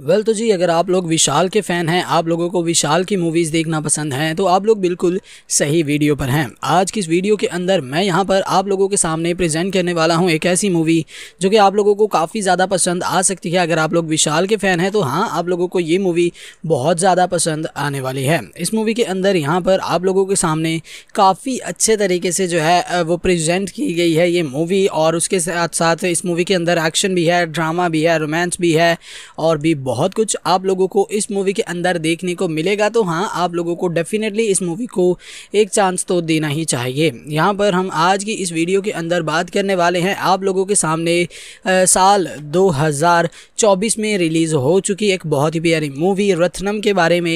well well, तो जी अगर आप लोग विशाल के फ़ैन हैं आप लोगों को विशाल की मूवीज़ देखना पसंद हैं तो आप लोग बिल्कुल सही वीडियो पर हैं आज की इस वीडियो के अंदर मैं यहाँ पर आप लोगों के सामने प्रेजेंट करने वाला हूँ एक ऐसी मूवी जो कि आप लोगों को काफ़ी ज़्यादा पसंद आ सकती है अगर आप लोग विशाल के फ़ैन हैं तो हाँ आप लोगों को ये मूवी बहुत ज़्यादा पसंद आने वाली है इस मूवी के अंदर यहाँ पर आप लोगों के सामने काफ़ी अच्छे तरीके से जो है वो प्रजेंट की गई है ये मूवी और उसके साथ साथ इस मूवी के अंदर एक्शन भी है ड्रामा भी है रोमांस भी है और भी बहुत कुछ आप लोगों को इस मूवी के अंदर देखने को मिलेगा तो हाँ आप लोगों को डेफिनेटली इस मूवी को एक चांस तो देना ही चाहिए यहाँ पर हम आज की इस वीडियो के अंदर बात करने वाले हैं आप लोगों के सामने आ, साल 2024 में रिलीज़ हो चुकी एक बहुत ही प्यारी मूवी रत्नम के बारे में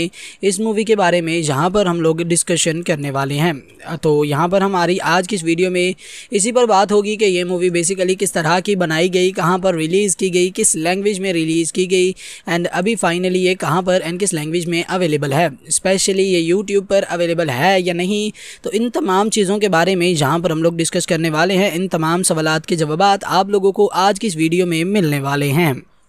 इस मूवी के बारे में जहाँ पर हम लोग डिस्कशन करने वाले हैं तो यहाँ पर हमारी आज की इस वीडियो में इसी पर बात होगी कि ये मूवी बेसिकली किस तरह की बनाई गई कहाँ पर रिलीज़ की गई किस लैंग्वेज में रिलीज़ की गई एंड अभी फाइनली ये कहाँ पर एंड किस लैंग्वेज में अवेलेबल है स्पेशली ये यूट्यूब पर अवेलेबल है या नहीं तो इन तमाम चीज़ों के बारे में जहाँ पर हम लोग डिस्कस करने वाले हैं इन तमाम सवाल के जवाब आप लोगों को आज की इस वीडियो में मिलने वाले हैं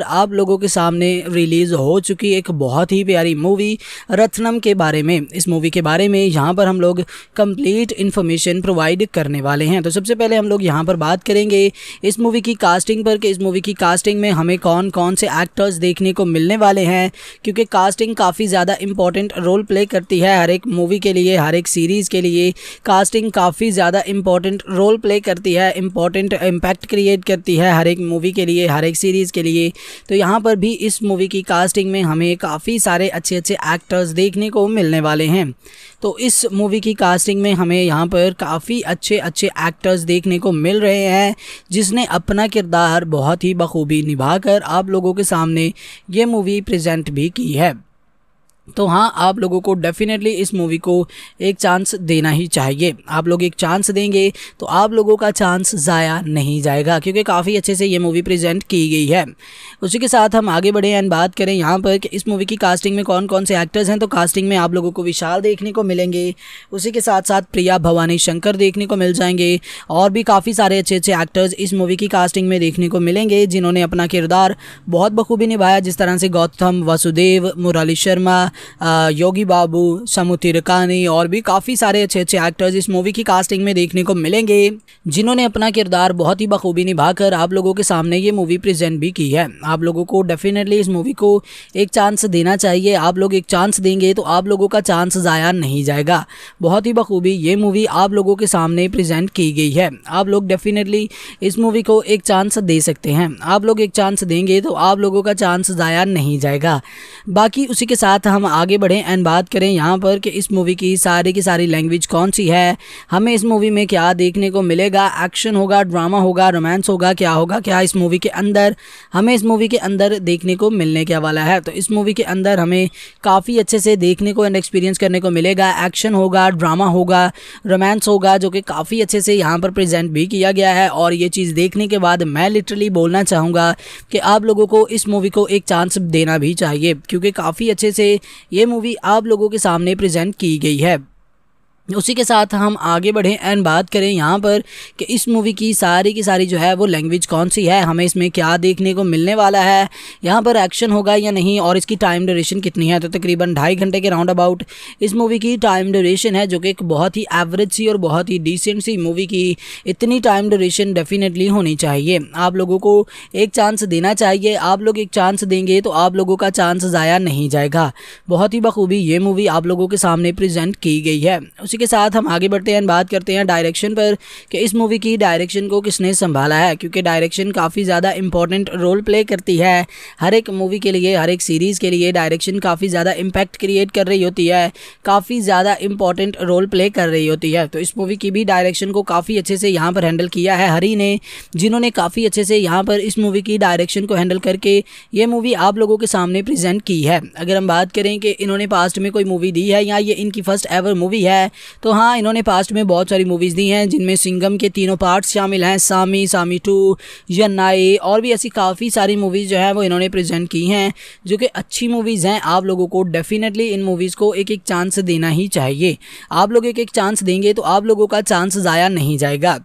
पर आप लोगों के सामने रिलीज़ हो चुकी एक बहुत ही प्यारी मूवी रत्नम के बारे में इस मूवी के बारे में यहाँ पर हम लोग कंप्लीट इन्फॉर्मेशन प्रोवाइड करने वाले हैं तो सबसे पहले हम लोग यहाँ पर बात करेंगे इस मूवी की कास्टिंग पर कि इस मूवी की कास्टिंग में हमें कौन कौन से एक्टर्स देखने को मिलने वाले हैं क्योंकि कास्टिंग काफ़ी ज़्यादा इंपॉर्टेंट रोल प्ले करती है हर एक मूवी के लिए हर एक सीरीज़ के लिए कास्टिंग काफ़ी ज़्यादा इंपॉर्टेंट रोल प्ले करती है इंपॉर्टेंट इम्पैक्ट क्रिएट करती है हर एक मूवी के लिए हर एक सीरीज़ के लिए तो यहाँ पर भी इस मूवी की कास्टिंग में हमें काफ़ी सारे अच्छे अच्छे एक्टर्स देखने को मिलने वाले हैं तो इस मूवी की कास्टिंग में हमें यहाँ पर काफ़ी अच्छे अच्छे एक्टर्स देखने को मिल रहे हैं जिसने अपना किरदार बहुत ही बखूबी निभा आप लोगों के सामने ये मूवी प्रजेंट भी की है तो हाँ आप लोगों को डेफिनेटली इस मूवी को एक चांस देना ही चाहिए आप लोग एक चांस देंगे तो आप लोगों का चांस ज़ाया नहीं जाएगा क्योंकि काफ़ी अच्छे से ये मूवी प्रेजेंट की गई है उसी के साथ हम आगे बढ़े एंड बात करें यहाँ पर कि इस मूवी की कास्टिंग में कौन कौन से एक्टर्स हैं तो कास्टिंग में आप लोगों को विशाल देखने को मिलेंगे उसी के साथ साथ प्रिया भवानी शंकर देखने को मिल जाएंगे और भी काफ़ी सारे अच्छे अच्छे एक्टर्स इस मूवी की कास्टिंग में देखने को मिलेंगे जिन्होंने अपना किरदार बहुत बखूबी निभाया जिस तरह से गौतम वसुदेव मुराली शर्मा योगी बाबू समुतिर कानी और भी काफ़ी सारे अच्छे अच्छे एक्टर्स इस मूवी की कास्टिंग में देखने को मिलेंगे जिन्होंने अपना किरदार बहुत ही बखूबी निभाकर आप लोगों के सामने ये मूवी प्रेजेंट भी की है आप लोगों को डेफिनेटली इस मूवी को एक चांस देना चाहिए आप लोग एक चांस देंगे तो आप लोगों का चांस ज़ाया नहीं जाएगा बहुत ही बखूबी ये मूवी आप लोगों के सामने प्रेजेंट की गई है आप लोग डेफिनेटली इस मूवी को एक चांस दे सकते हैं आप लोग एक चांस देंगे तो आप लोगों का चांस ज़ाया नहीं जाएगा बाकी उसी के साथ हम आगे बढ़ें एंड बात करें यहाँ पर कि इस मूवी की सारी की सारी लैंग्वेज कौन सी है हमें इस मूवी में क्या देखने को मिलेगा एक्शन होगा ड्रामा होगा रोमांस होगा क्या होगा क्या इस मूवी के अंदर हमें इस मूवी के अंदर देखने को मिलने क्या वाला है तो इस मूवी के अंदर हमें काफ़ी अच्छे से देखने को एंड एक्सपीरियंस करने को मिलेगा एक्शन होगा ड्रामा होगा रोमांस होगा जो कि काफ़ी अच्छे से यहाँ पर प्रजेंट भी किया गया है और ये चीज़ देखने के बाद मैं लिटरली बोलना चाहूँगा कि आप लोगों को इस मूवी को एक चांस देना भी चाहिए क्योंकि काफ़ी अच्छे से ये मूवी आप लोगों के सामने प्रेजेंट की गई है उसी के साथ हम आगे बढ़ें एंड बात करें यहाँ पर कि इस मूवी की सारी की सारी जो है वो लैंग्वेज कौन सी है हमें इसमें क्या देखने को मिलने वाला है यहाँ पर एक्शन होगा या नहीं और इसकी टाइम ड्यूरेशन कितनी है तो तकरीबन ढाई घंटे के राउंड अबाउट इस मूवी की टाइम ड्यूरेशन है जो कि एक बहुत ही एवरेज सी और बहुत ही डिसेंट सी मूवी की इतनी टाइम ड्यूरेशन डेफिनेटली होनी चाहिए आप लोगों को एक चांस देना चाहिए आप लोग एक चांस देंगे तो आप लोगों का चांस ज़ाया नहीं जाएगा बहुत ही बखूबी ये मूवी आप लोगों के सामने प्रजेंट की गई है उसी के साथ हम आगे बढ़ते हैं बात करते हैं डायरेक्शन पर कि इस मूवी की डायरेक्शन को किसने संभाला है क्योंकि डायरेक्शन काफ़ी ज़्यादा इंपॉर्टेंट रोल प्ले करती है हर एक मूवी के लिए हर एक सीरीज़ के लिए डायरेक्शन काफ़ी ज़्यादा इम्पैक्ट क्रिएट कर रही होती है काफ़ी ज़्यादा इंपॉर्टेंट रोल प्ले कर रही होती है तो इस मूवी की भी डायरेक्शन को काफ़ी अच्छे से यहाँ पर हैंडल किया है हरी ने जिन्होंने काफ़ी अच्छे से यहाँ पर इस मूवी की डायरेक्शन को हैंडल करके ये मूवी आप लोगों के सामने प्रेजेंट की है अगर हम बात करें कि इन्होंने पास्ट में कोई मूवी दी है या ये इनकी फ़र्स्ट एवर मूवी है तो हाँ इन्होंने पास्ट में बहुत सारी मूवीज़ दी हैं जिनमें सिंगम के तीनों पार्ट्स शामिल हैं सामी सामी टू यन्नाई और भी ऐसी काफ़ी सारी मूवीज़ जो हैं वो इन्होंने प्रेजेंट की हैं जो कि अच्छी मूवीज़ हैं आप लोगों को डेफिनेटली इन मूवीज़ को एक एक चांस देना ही चाहिए आप लोग एक एक चांस देंगे तो आप लोगों का चांस ज़ाया नहीं जाएगा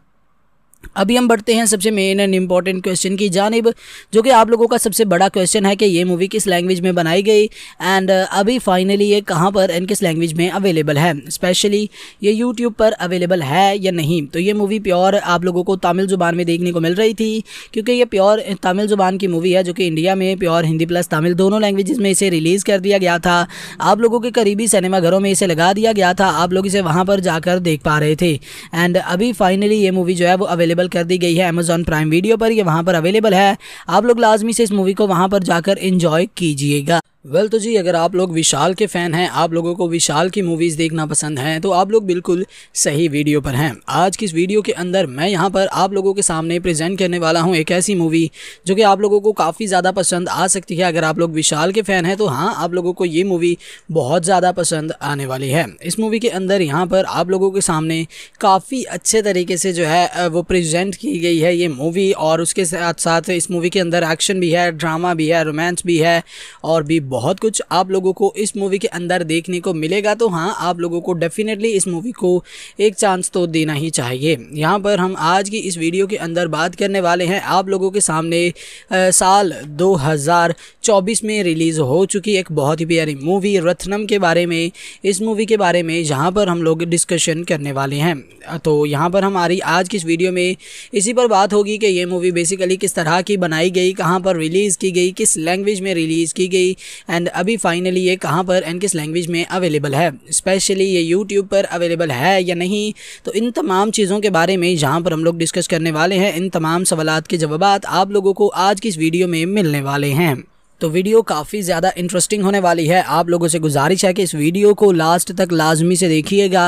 अभी हम बढ़ते हैं सबसे मेन एंड इम्पॉर्टेंट क्वेश्चन की जानब जो कि आप लोगों का सबसे बड़ा क्वेश्चन है कि ये मूवी किस लैंग्वेज में बनाई गई एंड uh, अभी फाइनली ये कहाँ पर एंड किस लैंग्वेज में अवेलेबल है स्पेशली ये यूट्यूब पर अवेलेबल है या नहीं तो ये मूवी प्योर आप लोगों को तमिल ज़ुबान में देखने को मिल रही थी क्योंकि ये प्योर तमिल ज़ुबान की मूवी है जो कि इंडिया में प्योर हिंदी प्लस तमिल दोनों लैंग्वेज में इसे रिलीज़ कर दिया गया था आप लोगों के करीबी सिनेमाघरों में इसे लगा दिया गया था आप लोग इसे वहाँ पर जाकर देख पा रहे थे एंड अभी फाइनली ये मूवी जो है वो अवेलेबल अवेलेबल कर दी गई है अमेजोन प्राइम वीडियो पर ये वहाँ पर अवेलेबल है आप लोग लाजमी से इस मूवी को वहाँ पर जाकर इंजॉय कीजिएगा वेल well, तो जी अगर आप लोग विशाल के फ़ैन हैं आप लोगों को विशाल की मूवीज़ देखना पसंद हैं तो आप लोग बिल्कुल सही वीडियो पर हैं आज की इस वीडियो के अंदर मैं यहाँ पर आप लोगों के सामने प्रेजेंट करने वाला हूँ एक ऐसी मूवी जो कि आप लोगों को काफ़ी ज़्यादा पसंद आ सकती है अगर आप लोग विशाल के फ़ैन हैं तो हाँ आप लोगों को ये मूवी बहुत ज़्यादा पसंद आने वाली है इस मूवी के अंदर यहाँ पर आप लोगों के सामने काफ़ी अच्छे तरीके से जो है वो प्रजेंट की गई है ये मूवी और उसके साथ साथ इस मूवी के अंदर एक्शन भी है ड्रामा भी है रोमांस भी है और भी बहुत कुछ आप लोगों को इस मूवी के अंदर देखने को मिलेगा तो हाँ आप लोगों को डेफिनेटली इस मूवी को एक चांस तो देना ही चाहिए यहाँ पर हम आज की इस वीडियो के अंदर बात करने वाले हैं आप लोगों के सामने आ, साल 2024 में रिलीज़ हो चुकी एक बहुत ही प्यारी मूवी रत्नम के बारे में इस मूवी के बारे में जहाँ पर हम लोग डिस्कशन करने वाले हैं तो यहाँ पर हमारी आज की इस वीडियो में इसी पर बात होगी कि ये मूवी बेसिकली किस तरह की बनाई गई कहाँ पर रिलीज़ की गई किस लैंग्वेज में रिलीज़ की गई एंड अभी फाइनली ये कहाँ पर एंड किस लैंग्वेज में अवेलेबल है स्पेशली ये यूट्यूब पर अवेलेबल है या नहीं तो इन तमाम चीज़ों के बारे में जहाँ पर हम लोग डिस्कस करने वाले हैं इन तमाम सवाल के जवाब आप लोगों को आज की इस वीडियो में मिलने वाले हैं तो वीडियो काफ़ी ज़्यादा इंटरेस्टिंग होने वाली है आप लोगों से गुजारिश है कि इस वीडियो को लास्ट तक लाजमी से देखिएगा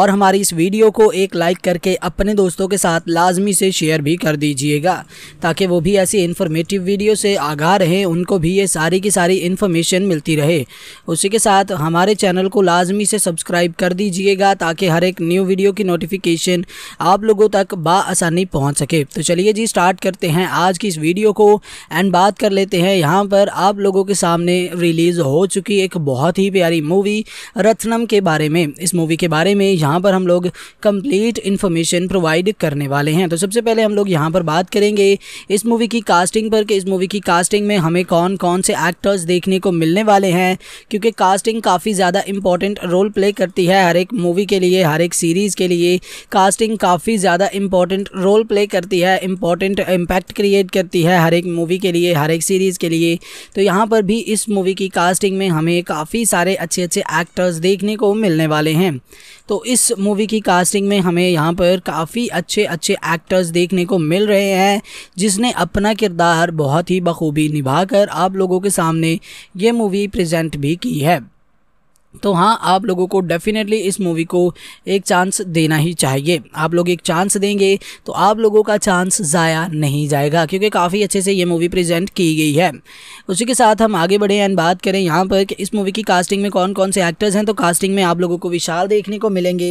और हमारी इस वीडियो को एक लाइक करके अपने दोस्तों के साथ लाजमी से शेयर भी कर दीजिएगा ताकि वो भी ऐसी इन्फॉर्मेटिव वीडियो से आगाह रहें उनको भी ये सारी की सारी इन्फॉर्मेशन मिलती रहे उसी के साथ हमारे चैनल को लाजमी से सब्सक्राइब कर दीजिएगा ताकि हर एक न्यू वीडियो की नोटिफिकेशन आप लोगों तक बासानी पहुँच सके तो चलिए जी स्टार्ट करते हैं आज की इस वीडियो को एंड बात कर लेते हैं यहाँ पर पर आप लोगों के सामने रिलीज़ हो चुकी एक बहुत ही प्यारी मूवी रत्नम के बारे में इस मूवी के बारे में यहाँ पर हम लोग कंप्लीट इन्फॉर्मेशन प्रोवाइड करने वाले हैं तो सबसे पहले हम लोग यहाँ पर बात करेंगे इस मूवी की कास्टिंग पर कि इस मूवी की कास्टिंग में हमें कौन कौन से एक्टर्स देखने को मिलने वाले हैं क्योंकि कास्टिंग काफ़ी ज़्यादा इंपॉर्टेंट रोल प्ले करती है हर एक मूवी के लिए हर एक सीरीज़ के लिए कास्टिंग काफ़ी ज़्यादा इंपॉर्टेंट रोल प्ले करती है इंपॉर्टेंट इम्पैक्ट क्रिएट करती है हर एक मूवी के लिए हर एक सीरीज़ के लिए तो यहाँ पर भी इस मूवी की कास्टिंग में हमें काफ़ी सारे अच्छे अच्छे एक्टर्स देखने को मिलने वाले हैं तो इस मूवी की कास्टिंग में हमें यहाँ पर काफ़ी अच्छे अच्छे एक्टर्स देखने को मिल रहे हैं जिसने अपना किरदार बहुत ही बखूबी निभा आप लोगों के सामने ये मूवी प्रजेंट भी की है तो हाँ आप लोगों को डेफिनेटली इस मूवी को एक चांस देना ही चाहिए आप लोग एक चांस देंगे तो आप लोगों का चांस ज़ाया नहीं जाएगा क्योंकि काफ़ी अच्छे से ये मूवी प्रेजेंट की गई है उसी के साथ हम आगे बढ़े एंड बात करें यहाँ पर कि इस मूवी की कास्टिंग में कौन कौन से एक्टर्स हैं तो कास्टिंग में आप लोगों को विशाल देखने को मिलेंगे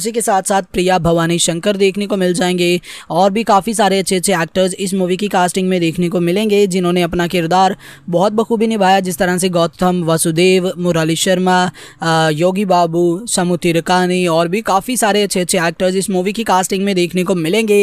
उसी के साथ साथ प्रिया भवानी शंकर देखने को मिल जाएंगे और भी काफ़ी सारे अच्छे अच्छे एक्टर्स इस मूवी की कास्टिंग में देखने को मिलेंगे जिन्होंने अपना किरदार बहुत बखूबी निभाया जिस तरह से गौतम वासुदेव मुराली शर्मा योगी बाबू समु तिरकानी और भी काफ़ी सारे अच्छे अच्छे एक्टर्स इस मूवी की कास्टिंग में देखने को मिलेंगे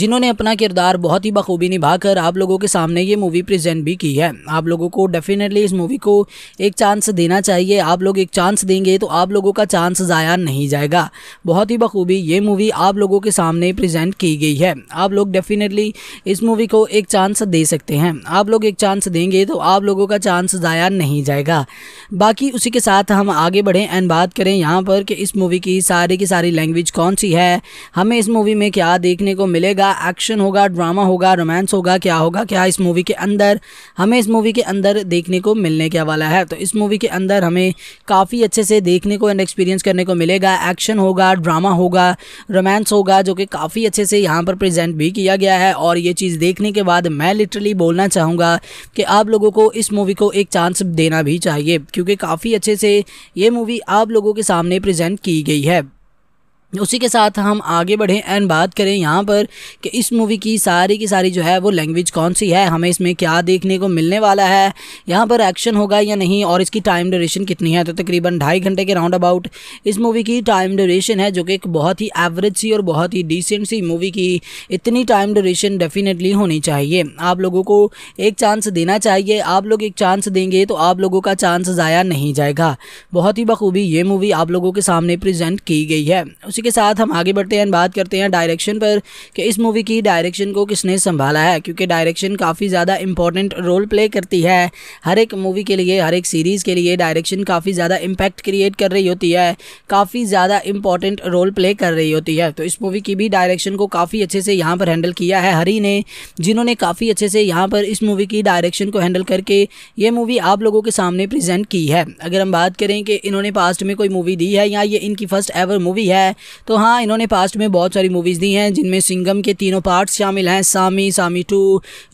जिन्होंने अपना किरदार बहुत ही बखूबी निभाकर आप लोगों के सामने ये मूवी प्रेजेंट भी की है आप लोगों को डेफिनेटली इस मूवी को एक चांस देना चाहिए आप लोग एक चांस देंगे तो आप लोगों का चांस ज़ाया नहीं जाएगा बहुत ही बखूबी ये मूवी आप लोगों के सामने प्रेजेंट की गई है आप लोग डेफिनेटली इस मूवी को एक चांस दे सकते हैं आप लोग एक चांस देंगे तो आप लोगों का चांस ज़ाया नहीं जाएगा बाकी उसी के साथ हम हम आगे बढ़ें एंड बात करें यहाँ पर कि इस मूवी की सारी की सारी लैंग्वेज कौन सी है हमें इस मूवी में क्या देखने को मिलेगा एक्शन होगा ड्रामा होगा रोमांस होगा क्या होगा क्या इस मूवी के अंदर हमें इस मूवी के अंदर देखने को मिलने क्या वाला है तो इस मूवी के अंदर हमें काफ़ी अच्छे से देखने को एंड एक्सपीरियंस करने को मिलेगा एक्शन होगा ड्रामा होगा रोमांस होगा जो कि काफ़ी अच्छे से यहाँ पर प्रजेंट भी किया गया है और ये चीज़ देखने के बाद मैं लिटरली बोलना चाहूँगा कि आप लोगों को इस मूवी को एक चांस देना भी चाहिए क्योंकि काफ़ी अच्छे से ये मूवी आप लोगों के सामने प्रेजेंट की गई है उसी के साथ हम आगे बढ़ें एंड बात करें यहाँ पर कि इस मूवी की सारी की सारी जो है वो लैंग्वेज कौन सी है हमें इसमें क्या देखने को मिलने वाला है यहाँ पर एक्शन होगा या नहीं और इसकी टाइम ड्यूरेशन कितनी है तो तकरीबन ढाई घंटे के राउंड अबाउट इस मूवी की टाइम ड्यूरेशन है जो कि एक बहुत ही एवरेज सी और बहुत ही डिसेंट सी मूवी की इतनी टाइम ड्यूरेशन डेफिनेटली होनी चाहिए आप लोगों को एक चांस देना चाहिए आप लोग एक चांस देंगे तो आप लोगों का चांस ज़ाया नहीं जाएगा बहुत ही बखूबी ये मूवी आप लोगों के सामने प्रजेंट की गई है उसी के साथ हम आगे बढ़ते हैं बात करते हैं डायरेक्शन पर कि इस मूवी की डायरेक्शन को किसने संभाला है क्योंकि डायरेक्शन काफ़ी ज़्यादा इंपॉर्टेंट रोल प्ले करती है हर एक मूवी के लिए हर एक सीरीज़ के लिए डायरेक्शन काफ़ी ज़्यादा इम्पैक्ट क्रिएट कर रही होती है काफ़ी ज़्यादा इंपॉर्टेंट रोल प्ले कर रही होती है तो इस मूवी की भी डायरेक्शन को काफ़ी अच्छे से यहाँ पर हैंडल किया है हरी ने जिन्होंने काफ़ी अच्छे से यहाँ पर इस मूवी की डायरेक्शन को हैंडल करके ये मूवी आप लोगों के सामने प्रेजेंट की है अगर हम बात करें कि इन्होंने पास्ट में कोई मूवी दी है या ये इनकी फ़र्स्ट एवर मूवी है तो हाँ इन्होंने पास्ट में बहुत सारी मूवीज़ दी हैं जिनमें सिंगम के तीनों पार्ट्स शामिल हैं सामी सामी टू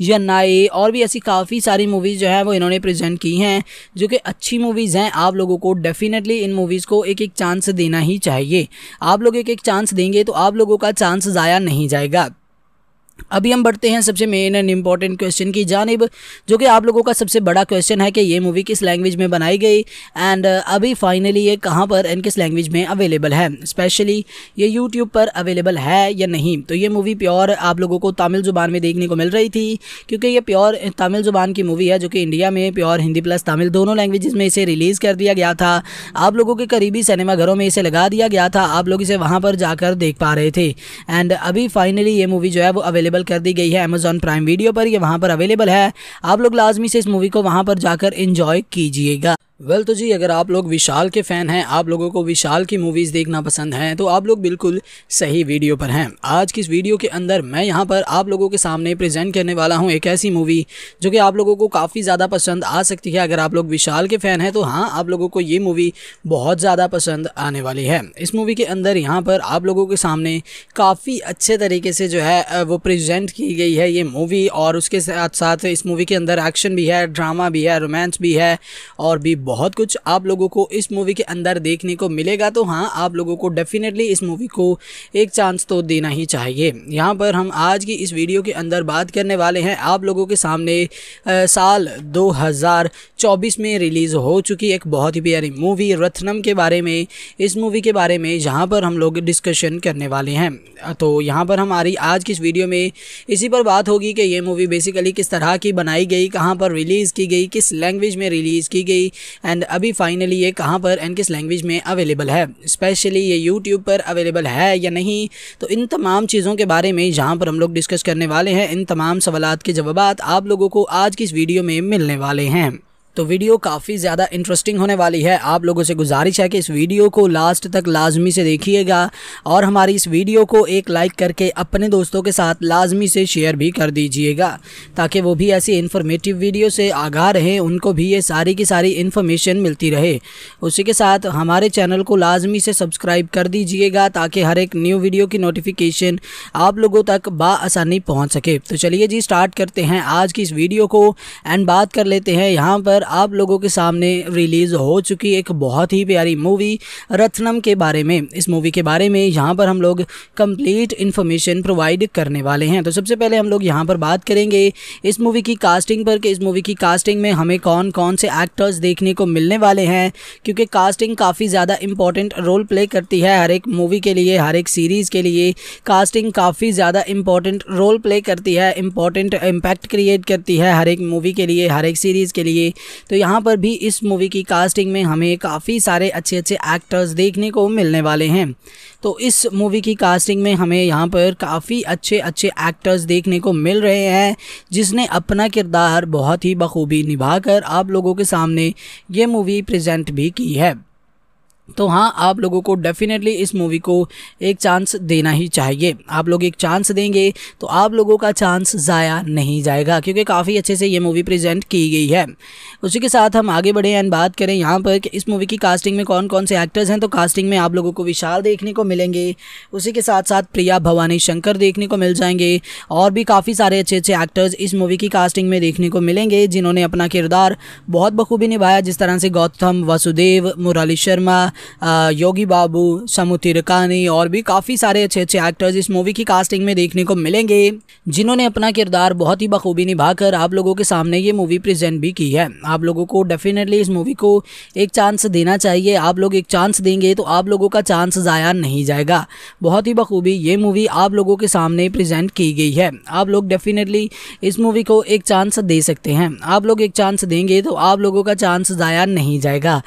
यन्नाई और भी ऐसी काफ़ी सारी मूवीज़ जो हैं वो इन्होंने प्रेजेंट की हैं जो कि अच्छी मूवीज़ हैं आप लोगों को डेफिनेटली इन मूवीज़ को एक एक चांस देना ही चाहिए आप लोग एक एक चांस देंगे तो आप लोगों का चांस ज़ाया नहीं जाएगा अभी हम बढ़ते हैं सबसे मेन एंड इम्पॉर्टेंट क्वेश्चन की जानब जो कि आप लोगों का सबसे बड़ा क्वेश्चन है कि ये मूवी किस लैंग्वेज में बनाई गई एंड uh, अभी फाइनली ये कहाँ पर एंड किस लैंग्वेज में अवेलेबल है स्पेशली ये यूट्यूब पर अवेलेबल है या नहीं तो ये मूवी प्योर आप लोगों को तमिल ज़ुबान में देखने को मिल रही थी क्योंकि ये प्योर तमिल ज़ुबान की मूवी है जो कि इंडिया में प्योर हिंदी प्लस तमिल दोनों लैंग्वेज में इसे रिलीज़ कर दिया गया था आप लोगों के करीबी सिनेमाघरों में इसे लगा दिया गया था आप लोग इसे वहाँ पर जाकर देख पा रहे थे एंड अभी फाइनली ये मूवी जो है वो अवेलेबल अवेलेबल कर दी गई है अमेजोन प्राइम वीडियो पर यह वहाँ पर अवेलेबल है आप लोग लाजमी से इस मूवी को वहाँ पर जाकर इंजॉय कीजिएगा वेल well, तो जी अगर आप लोग विशाल के फ़ैन हैं आप लोगों को विशाल की मूवीज़ देखना पसंद हैं तो आप लोग बिल्कुल सही वीडियो पर हैं आज की इस वीडियो के अंदर मैं यहाँ पर आप लोगों के सामने प्रेजेंट करने वाला हूँ एक ऐसी मूवी जो कि आप लोगों को काफ़ी ज़्यादा पसंद आ सकती है अगर आप लोग विशाल के फ़ैन हैं तो हाँ आप लोगों को ये मूवी बहुत ज़्यादा पसंद आने वाली है इस मूवी के अंदर यहाँ पर आप लोगों के सामने काफ़ी अच्छे तरीके से जो है वो प्रजेंट की गई है ये मूवी और उसके साथ साथ इस मूवी के अंदर एक्शन भी है ड्रामा भी है रोमांस भी है और भी बहुत कुछ आप लोगों को इस मूवी के अंदर देखने को मिलेगा तो हाँ आप लोगों को डेफिनेटली इस मूवी को एक चांस तो देना ही चाहिए यहाँ पर हम आज की इस वीडियो के अंदर बात करने वाले हैं आप लोगों के सामने आ, साल 2024 में रिलीज़ हो चुकी एक बहुत ही प्यारी मूवी रत्नम के बारे में इस मूवी के बारे में जहाँ पर हम लोग डिस्कशन करने वाले हैं तो यहाँ पर हमारी आज की इस वीडियो में इसी पर बात होगी कि ये मूवी बेसिकली किस तरह की बनाई गई कहाँ पर रिलीज़ की गई किस लैंग्वेज में रिलीज़ की गई एंड अभी फाइनली ये कहाँ पर एंड किस लैंग्वेज में अवेलेबल है स्पेशली ये यूट्यूब पर अवेलेबल है या नहीं तो इन तमाम चीज़ों के बारे में जहाँ पर हम लोग डिस्कस करने वाले हैं इन तमाम सवाल के जवाब आप लोगों को आज की इस वीडियो में मिलने वाले हैं तो वीडियो काफ़ी ज़्यादा इंटरेस्टिंग होने वाली है आप लोगों से गुजारिश है कि इस वीडियो को लास्ट तक लाजमी से देखिएगा और हमारी इस वीडियो को एक लाइक करके अपने दोस्तों के साथ लाजमी से शेयर भी कर दीजिएगा ताकि वो भी ऐसी इन्फॉर्मेटिव वीडियो से आगाह रहें उनको भी ये सारी की सारी इन्फॉर्मेशन मिलती रहे उसी के साथ हमारे चैनल को लाजमी से सब्सक्राइब कर दीजिएगा ताकि हर एक न्यू वीडियो की नोटिफिकेशन आप लोगों तक बासानी पहुँच सके तो चलिए जी स्टार्ट करते हैं आज की इस वीडियो को एंड बात कर लेते हैं यहाँ पर पर आप लोगों के सामने रिलीज़ हो चुकी एक बहुत ही प्यारी मूवी रत्नम के बारे में इस मूवी के बारे में यहाँ पर हम लोग कंप्लीट इन्फॉर्मेशन प्रोवाइड करने वाले हैं तो सबसे पहले हम लोग यहाँ पर बात करेंगे इस मूवी की कास्टिंग पर कि इस मूवी की कास्टिंग में हमें कौन कौन से एक्टर्स देखने को मिलने वाले हैं क्योंकि कास्टिंग काफ़ी ज़्यादा इंपॉर्टेंट रोल प्ले करती है हर एक मूवी के लिए हर एक सीरीज़ के लिए कास्टिंग काफ़ी ज़्यादा इंपॉर्टेंट रोल प्ले करती है इंपॉर्टेंट इम्पैक्ट क्रिएट करती है हर एक मूवी के लिए हर एक सीरीज़ के लिए तो यहाँ पर भी इस मूवी की कास्टिंग में हमें काफ़ी सारे अच्छे अच्छे एक्टर्स देखने को मिलने वाले हैं तो इस मूवी की कास्टिंग में हमें यहाँ पर काफ़ी अच्छे अच्छे एक्टर्स देखने को मिल रहे हैं जिसने अपना किरदार बहुत ही बखूबी निभाकर आप लोगों के सामने ये मूवी प्रेजेंट भी की है तो हाँ आप लोगों को डेफिनेटली इस मूवी को एक चांस देना ही चाहिए आप लोग एक चांस देंगे तो आप लोगों का चांस ज़ाया नहीं जाएगा क्योंकि काफ़ी अच्छे से ये मूवी प्रेजेंट की गई है उसी के साथ हम आगे बढ़े एंड बात करें यहाँ पर कि इस मूवी की कास्टिंग में कौन कौन से एक्टर्स हैं तो कास्टिंग में आप लोगों को विशाल देखने को मिलेंगे उसी के साथ साथ प्रिया भवानी शंकर देखने को मिल जाएंगे और भी काफ़ी सारे अच्छे अच्छे एक्टर्स इस मूवी की कास्टिंग में देखने को मिलेंगे जिन्होंने अपना किरदार बहुत बखूबी निभाया जिस तरह से गौतम वसुदेव मुराली शर्मा योगी बाबू समुति तिरकानी और भी काफ़ी सारे अच्छे अच्छे एक्टर्स इस मूवी की कास्टिंग में देखने को मिलेंगे जिन्होंने अपना किरदार बहुत ही बखूबी निभाकर आप लोगों के सामने ये मूवी प्रेजेंट भी की है आप लोगों को डेफिनेटली इस मूवी को एक चांस देना चाहिए आप लोग एक चांस देंगे तो आप लोगों का चांस ज़ाया नहीं जाएगा बहुत ही बखूबी ये मूवी आप लोगों के सामने प्रजेंट की गई है आप लोग डेफिनेटली इस मूवी को एक चांस दे सकते हैं आप लोग एक चांस देंगे तो आप लोगों का चांस ज़ाया नहीं जाएगा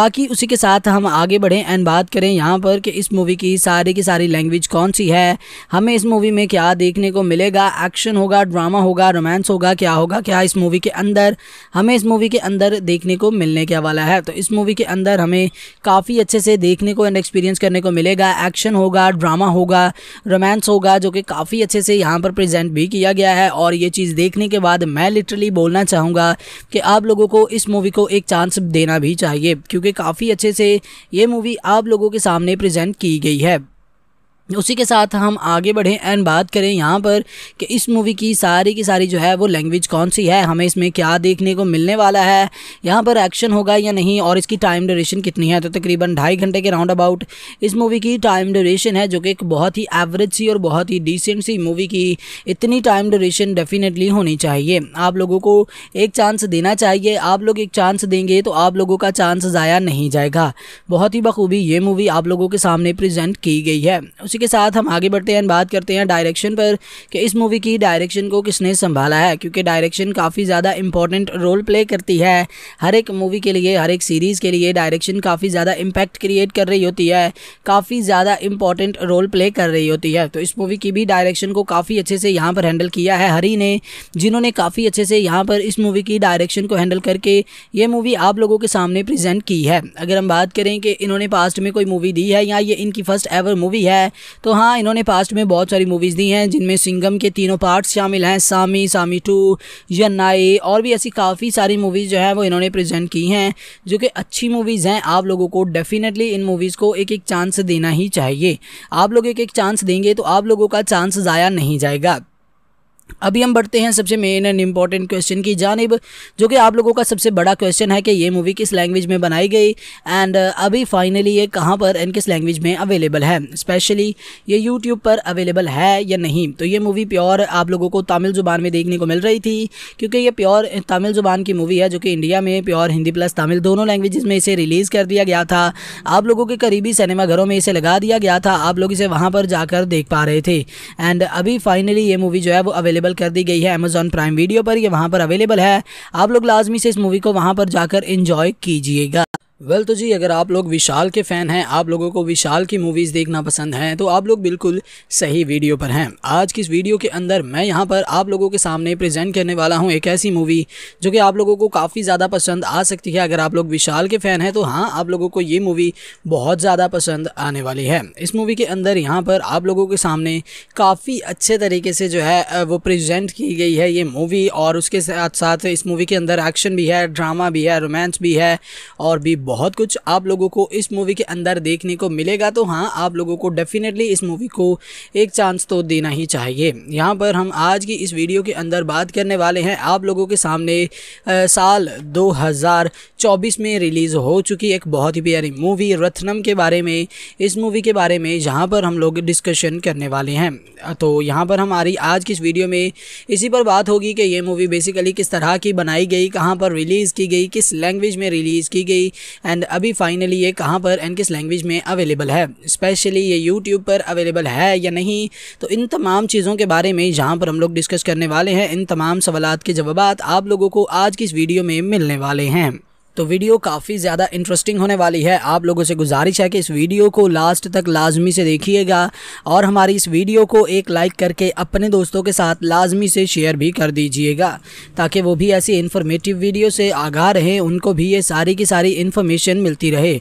बाकी उसी के साथ हम आगे बढ़ें एंड बात करें यहाँ पर कि इस मूवी की सारी की सारी लैंग्वेज कौन सी है हमें इस मूवी में क्या देखने को मिलेगा एक्शन होगा ड्रामा होगा रोमांस होगा क्या होगा क्या इस मूवी के अंदर हमें इस मूवी के अंदर देखने को मिलने क्या वाला है तो इस मूवी के अंदर हमें काफ़ी अच्छे से देखने को एंड एक्सपीरियंस करने को मिलेगा एक्शन होगा ड्रामा होगा रोमांस होगा जो कि काफ़ी अच्छे से यहाँ पर प्रजेंट भी किया गया है और ये चीज़ देखने के बाद मैं लिटरली बोलना चाहूँगा कि आप लोगों को इस मूवी को एक चांस देना भी चाहिए क्योंकि काफ़ी अच्छे से ये मूवी आप लोगों के सामने प्रेजेंट की गई है उसी के साथ हम आगे बढ़ें एंड बात करें यहाँ पर कि इस मूवी की सारी की सारी जो है वो लैंग्वेज कौन सी है हमें इसमें क्या देखने को मिलने वाला है यहाँ पर एक्शन होगा या नहीं और इसकी टाइम ड्यूरेशन कितनी है तो तकरीबन ढाई घंटे के राउंड अबाउट इस मूवी की टाइम ड्यूरेशन है जो कि एक बहुत ही एवरेज सी और बहुत ही डिसेंट सी मूवी की इतनी टाइम ड्यूरेशन डेफिनेटली होनी चाहिए आप लोगों को एक चांस देना चाहिए आप लोग एक चांस देंगे तो आप लोगों का चांस ज़ाया नहीं जाएगा बहुत ही बखूबी ये मूवी आप लोगों के सामने प्रजेंट की गई है उसी के साथ हम आगे बढ़ते हैं बात करते हैं डायरेक्शन पर कि इस मूवी की डायरेक्शन को किसने संभाला है क्योंकि डायरेक्शन काफ़ी ज़्यादा इंपॉर्टेंट रोल प्ले करती है हर एक मूवी के लिए हर एक सीरीज़ के लिए डायरेक्शन काफ़ी ज़्यादा इम्पैक्ट क्रिएट कर रही होती है काफ़ी ज़्यादा इंपॉर्टेंट रोल प्ले कर रही होती है तो इस मूवी की भी डायरेक्शन को काफ़ी अच्छे से यहाँ पर हैंडल किया है हरी ने जिन्होंने काफ़ी अच्छे से यहाँ पर इस मूवी की डायरेक्शन को हैंडल करके ये मूवी आप लोगों के सामने प्रेजेंट की है अगर हम बात करें कि इन्होंने पास्ट में कोई मूवी दी है या ये इनकी फर्स्ट एवर मूवी है तो हाँ इन्होंने पास्ट में बहुत सारी मूवीज़ दी हैं जिनमें सिंगम के तीनों पार्ट्स शामिल हैं सामी सामी टू यन्नाई और भी ऐसी काफ़ी सारी मूवीज़ जो हैं वो इन्होंने प्रेजेंट की हैं जो कि अच्छी मूवीज़ हैं आप लोगों को डेफिनेटली इन मूवीज़ को एक एक चांस देना ही चाहिए आप लोग एक एक चांस देंगे तो आप लोगों का चांस ज़ाया नहीं जाएगा अभी हम बढ़ते हैं सबसे मेन एंड इम्पॉर्टेंट क्वेश्चन की जानब जो कि आप लोगों का सबसे बड़ा क्वेश्चन है कि ये मूवी किस लैंग्वेज में बनाई गई एंड uh, अभी फाइनली ये कहाँ पर एंड किस लैंग्वेज में अवेलेबल है स्पेशली ये यूट्यूब पर अवेलेबल है या नहीं तो ये मूवी प्योर आप लोगों को तमिल ज़ुबान में देखने को मिल रही थी क्योंकि ये प्योर तमिल ज़ुबान की मूवी है जो कि इंडिया में प्योर हिंदी प्लस तमिल दोनों लैंग्वेज में इसे रिलीज़ कर दिया गया था आप लोगों के करीबी सिनेमाघरों में इसे लगा दिया गया था आप लोग इसे वहाँ पर जाकर देख पा रहे थे एंड अभी फाइनली ये मूवी जो है वो अवेलेबल अवेलेबल कर दी गई है अमेज़ॉन प्राइम वीडियो पर ये वहाँ पर अवेलेबल है आप लोग लाजमी से इस मूवी को वहाँ पर जाकर इंजॉय कीजिएगा वेल well, तो जी अगर आप लोग विशाल के फ़ैन हैं आप लोगों को विशाल की मूवीज़ देखना पसंद हैं तो आप लोग बिल्कुल सही वीडियो पर हैं आज की इस वीडियो के अंदर मैं यहाँ पर आप लोगों के सामने प्रेजेंट करने वाला हूँ एक ऐसी मूवी जो कि आप लोगों को काफ़ी ज़्यादा पसंद आ सकती है अगर आप लोग विशाल के फ़ैन हैं तो हाँ आप लोगों को ये मूवी बहुत ज़्यादा पसंद आने वाली है इस मूवी के अंदर यहाँ पर आप लोगों के सामने काफ़ी अच्छे तरीके से जो है वो प्रजेंट की गई है ये मूवी और उसके साथ साथ इस मूवी के अंदर एक्शन भी है ड्रामा भी है रोमांस भी है और भी बहुत कुछ आप लोगों को इस मूवी के अंदर देखने को मिलेगा तो हाँ आप लोगों को डेफिनेटली इस मूवी को एक चांस तो देना ही चाहिए यहाँ पर हम आज की इस वीडियो के अंदर बात करने वाले हैं आप लोगों के सामने आ, साल 2024 में रिलीज़ हो चुकी एक बहुत ही प्यारी मूवी रत्नम के बारे में इस मूवी के बारे में जहाँ पर हम लोग डिस्कशन करने वाले हैं तो यहाँ पर हमारी आज की इस वीडियो में इसी पर बात होगी कि ये मूवी बेसिकली किस तरह की बनाई गई कहाँ पर रिलीज़ की गई किस लैंग्वेज में रिलीज़ की गई एंड अभी फाइनली ये कहाँ पर एंड किस लैंग्वेज में अवेलेबल है स्पेशली ये यूट्यूब पर अवेलेबल है या नहीं तो इन तमाम चीज़ों के बारे में जहाँ पर हम लोग डिस्कस करने वाले हैं इन तमाम सवाल के जवाब आप लोगों को आज की इस वीडियो में मिलने वाले हैं तो वीडियो काफ़ी ज़्यादा इंटरेस्टिंग होने वाली है आप लोगों से गुजारिश है कि इस वीडियो को लास्ट तक लाजमी से देखिएगा और हमारी इस वीडियो को एक लाइक करके अपने दोस्तों के साथ लाजमी से शेयर भी कर दीजिएगा ताकि वो भी ऐसी इन्फॉर्मेटिव वीडियो से आगाह रहें उनको भी ये सारी की सारी इन्फॉर्मेशन मिलती रहे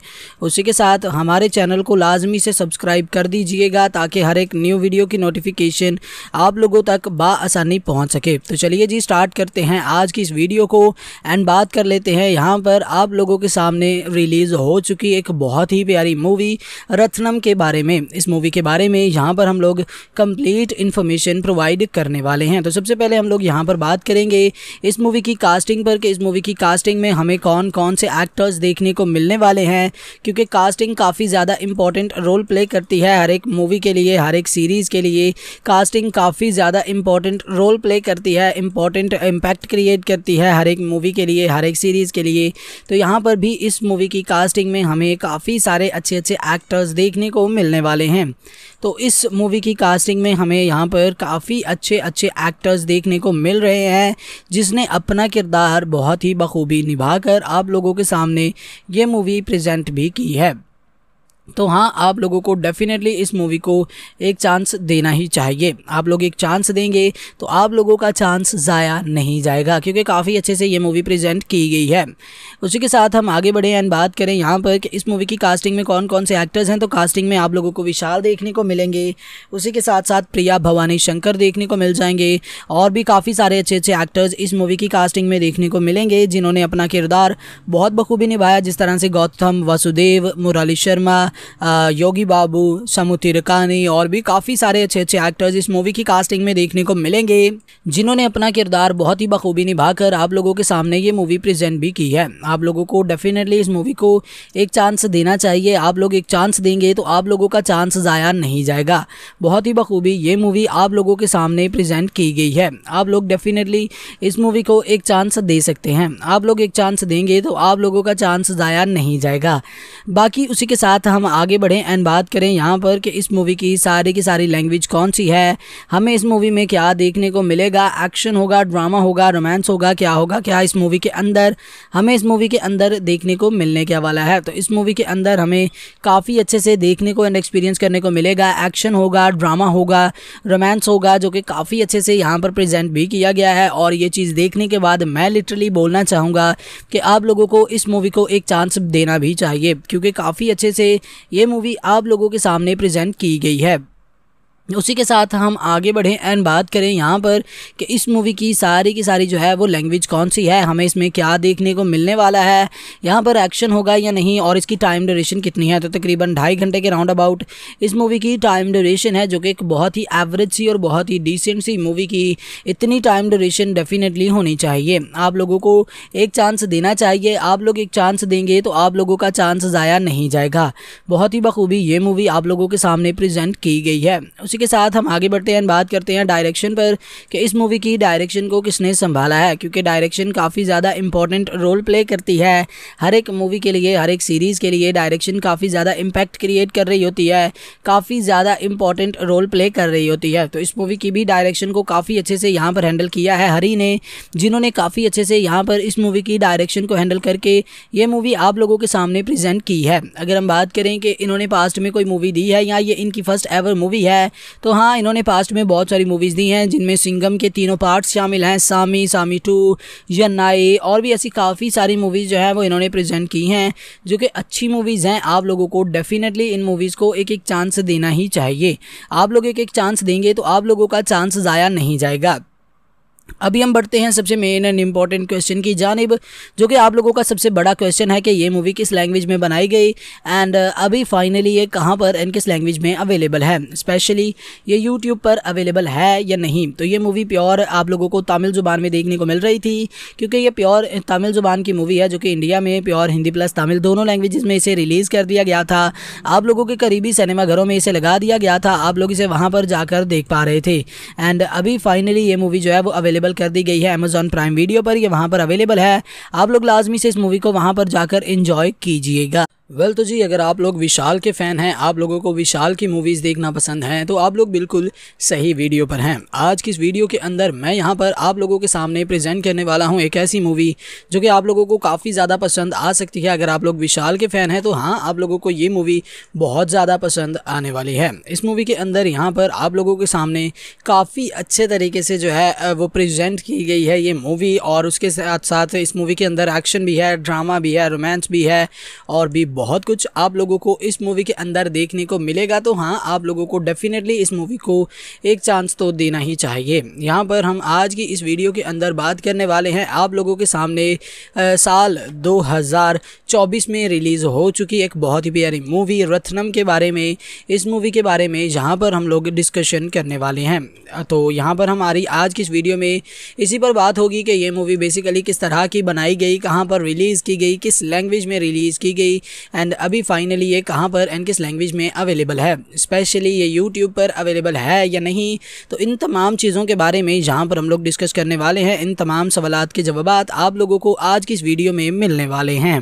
उसी के साथ हमारे चैनल को लाजमी से सब्सक्राइब कर दीजिएगा ताकि हर एक न्यू वीडियो की नोटिफिकेशन आप लोगों तक बासानी पहुँच सके तो चलिए जी स्टार्ट करते हैं आज की इस वीडियो को एंड बात कर लेते हैं यहाँ पर पर आप लोगों के सामने रिलीज़ हो चुकी एक बहुत ही प्यारी मूवी रत्नम के बारे में इस मूवी के बारे में यहाँ पर हम लोग कंप्लीट इन्फॉर्मेशन प्रोवाइड करने वाले हैं तो सबसे पहले हम लोग यहाँ पर बात करेंगे इस मूवी की कास्टिंग पर कि इस मूवी की कास्टिंग में हमें कौन कौन से एक्टर्स देखने को मिलने वाले हैं क्योंकि कास्टिंग काफ़ी ज़्यादा इंपॉर्टेंट रोल प्ले करती है हर एक मूवी के लिए हर एक सीरीज़ के लिए कास्टिंग काफ़ी ज़्यादा इंपॉर्टेंट रोल प्ले करती है इंपॉर्टेंट इम्पैक्ट क्रिएट करती है हर एक मूवी के लिए हर एक सीरीज़ के लिए तो यहाँ पर भी इस मूवी की कास्टिंग में हमें काफ़ी सारे अच्छे अच्छे एक्टर्स देखने को मिलने वाले हैं तो इस मूवी की कास्टिंग में हमें यहाँ पर काफ़ी अच्छे अच्छे एक्टर्स देखने को मिल रहे हैं जिसने अपना किरदार बहुत ही बखूबी निभाकर आप लोगों के सामने ये मूवी प्रेजेंट भी की है तो हाँ आप लोगों को डेफिनेटली इस मूवी को एक चांस देना ही चाहिए आप लोग एक चांस देंगे तो आप लोगों का चांस ज़ाया नहीं जाएगा क्योंकि काफ़ी अच्छे से ये मूवी प्रेजेंट की गई है उसी के साथ हम आगे बढ़े एंड बात करें यहाँ पर कि इस मूवी की कास्टिंग में कौन कौन से एक्टर्स हैं तो कास्टिंग में आप लोगों को विशाल देखने को मिलेंगे उसी के साथ साथ प्रिया भवानी शंकर देखने को मिल जाएंगे और भी काफ़ी सारे अच्छे अच्छे एक्टर्स इस मूवी की कास्टिंग में देखने को मिलेंगे जिन्होंने अपना किरदार बहुत बखूबी निभाया जिस तरह से गौतम वसुदेव मुराली शर्मा योगी बाबू समुति तिरकानी और भी काफ़ी सारे अच्छे अच्छे एक्टर्स इस मूवी की कास्टिंग में देखने को मिलेंगे जिन्होंने अपना किरदार बहुत ही बखूबी निभाकर आप लोगों के सामने ये मूवी प्रेजेंट भी की है आप लोगों को डेफिनेटली इस मूवी को एक चांस देना चाहिए आप लोग एक चांस देंगे तो आप लोगों का चांस ज़ाया नहीं जाएगा बहुत ही बखूबी ये मूवी आप लोगों के सामने प्रजेंट की गई है आप लोग डेफिनेटली इस मूवी को एक चांस दे सकते हैं आप लोग एक चांस देंगे तो आप लोगों का चांस ज़ाया नहीं जाएगा बाकी उसी के साथ हम हम आगे बढ़ें एंड बात करें यहाँ पर कि इस मूवी की सारी की सारी लैंग्वेज कौन सी है हमें इस मूवी में क्या देखने को मिलेगा एक्शन होगा ड्रामा होगा रोमांस होगा क्या होगा क्या इस मूवी के अंदर हमें इस मूवी के अंदर देखने को मिलने क्या वाला है तो इस मूवी के अंदर हमें काफ़ी अच्छे से देखने को एंड एक्सपीरियंस करने को मिलेगा एक्शन होगा ड्रामा होगा रोमांस होगा जो कि काफ़ी अच्छे से यहाँ पर प्रजेंट भी किया गया है और ये चीज़ देखने के बाद मैं लिटरली बोलना चाहूँगा कि आप लोगों को इस मूवी को एक चांस देना भी चाहिए क्योंकि काफ़ी अच्छे से ये मूवी आप लोगों के सामने प्रेजेंट की गई है उसी के साथ हम आगे बढ़ें एंड बात करें यहाँ पर कि इस मूवी की सारी की सारी जो है वो लैंग्वेज कौन सी है हमें इसमें क्या देखने को मिलने वाला है यहाँ पर एक्शन होगा या नहीं और इसकी टाइम ड्यूरेशन कितनी है तो तकरीबन ढाई घंटे के राउंड अबाउट इस मूवी की टाइम ड्यूरेशन है जो कि एक बहुत ही एवरेज सी और बहुत ही डिसेंट सी मूवी की इतनी टाइम ड्यूरेशन डेफिनेटली होनी चाहिए आप लोगों को एक चांस देना चाहिए आप लोग एक चांस देंगे तो आप लोगों का चांस ज़ाया नहीं जाएगा बहुत ही बखूबी ये मूवी आप लोगों के सामने प्रजेंट की गई है उसी के साथ हम आगे बढ़ते हैं बात करते हैं डायरेक्शन पर कि इस मूवी की डायरेक्शन को किसने संभाला है क्योंकि डायरेक्शन काफ़ी ज़्यादा इंपॉर्टेंट रोल प्ले करती है हर एक मूवी के लिए हर एक सीरीज़ के लिए डायरेक्शन काफ़ी ज़्यादा इम्पैक्ट क्रिएट कर रही होती है काफ़ी ज़्यादा इंपॉर्टेंट रोल प्ले कर रही होती है तो इस मूवी की भी डायरेक्शन को काफ़ी अच्छे से यहाँ पर हैंडल किया है हरी ने जिन्होंने काफ़ी अच्छे से यहाँ पर इस मूवी की डायरेक्शन को हैंडल करके ये मूवी आप लोगों के सामने प्रेजेंट की है अगर हम बात करें कि इन्होंने पास्ट में कोई मूवी दी है या ये इनकी फर्स्ट एवर मूवी है तो हाँ इन्होंने पास्ट में बहुत सारी मूवीज़ दी हैं जिनमें सिंगम के तीनों पार्ट्स शामिल हैं सामी सामी टू यन्नाई और भी ऐसी काफ़ी सारी मूवीज़ जो है वो इन्होंने प्रेजेंट की हैं जो कि अच्छी मूवीज़ हैं आप लोगों को डेफिनेटली इन मूवीज़ को एक एक चांस देना ही चाहिए आप लोग एक एक चांस देंगे तो आप लोगों का चांस ज़ाया नहीं जाएगा अभी हम बढ़ते हैं सबसे मेन एंड इम्पॉर्टेंट क्वेश्चन की जानब जो कि आप लोगों का सबसे बड़ा क्वेश्चन है कि ये मूवी किस लैंग्वेज में बनाई गई एंड uh, अभी फाइनली ये कहाँ पर एंड किस लैंग्वेज में अवेलेबल है स्पेशली ये यूट्यूब पर अवेलेबल है या नहीं तो ये मूवी प्योर आप लोगों को तमिल ज़ुबान में देखने को मिल रही थी क्योंकि ये प्योर तमिल ज़ुबान की मूवी है जो कि इंडिया में प्योर हिंदी प्लस तमिल दोनों लैंग्वेज में इसे रिलीज़ कर दिया गया था आप लोगों के करीबी सिनेमाघरों में इसे लगा दिया गया था आप लोग इसे वहाँ पर जाकर देख पा रहे थे एंड अभी फाइनली ये मूवी जो है वो अवेलेबल अवेलेबल कर दी गई है अमेजोन प्राइम वीडियो पर ये वहाँ पर अवेलेबल है आप लोग लाजमी से इस मूवी को वहाँ पर जाकर इंजॉय कीजिएगा वेल well, तो जी अगर आप लोग विशाल के फ़ैन हैं आप लोगों को विशाल की मूवीज़ देखना पसंद हैं तो आप लोग बिल्कुल सही वीडियो पर हैं आज की इस वीडियो के अंदर मैं यहाँ पर आप लोगों के सामने प्रेजेंट करने वाला हूँ एक ऐसी मूवी जो कि आप लोगों को काफ़ी ज़्यादा पसंद आ सकती है अगर आप लोग विशाल के फ़ैन हैं तो हाँ आप लोगों को ये मूवी बहुत ज़्यादा पसंद आने वाली है इस मूवी के अंदर यहाँ पर आप लोगों के सामने काफ़ी अच्छे तरीके से जो है वो प्रजेंट की गई है ये मूवी और उसके साथ साथ इस मूवी के अंदर एक्शन भी है ड्रामा भी है रोमांस भी है और भी बहुत कुछ आप लोगों को इस मूवी के अंदर देखने को मिलेगा तो हाँ आप लोगों को डेफिनेटली इस मूवी को एक चांस तो देना ही चाहिए यहाँ पर हम आज की इस वीडियो के अंदर बात करने वाले हैं आप लोगों के सामने आ, साल 2024 में रिलीज़ हो चुकी एक बहुत ही प्यारी मूवी रत्नम के बारे में इस मूवी के बारे में जहाँ पर हम लोग डिस्कशन करने वाले हैं तो यहाँ पर हमारी आज की इस वीडियो में इसी पर बात होगी कि ये मूवी बेसिकली किस तरह की बनाई गई कहाँ पर रिलीज़ की गई किस लैंग्वेज में रिलीज़ की गई एंड अभी फाइनली ये कहाँ पर एंड किस लैंग्वेज में अवेलेबल है स्पेशली ये यूट्यूब पर अवेलेबल है या नहीं तो इन तमाम चीज़ों के बारे में जहाँ पर हम लोग डिस्कस करने वाले हैं इन तमाम सवाल के जवाब आप लोगों को आज की इस वीडियो में मिलने वाले हैं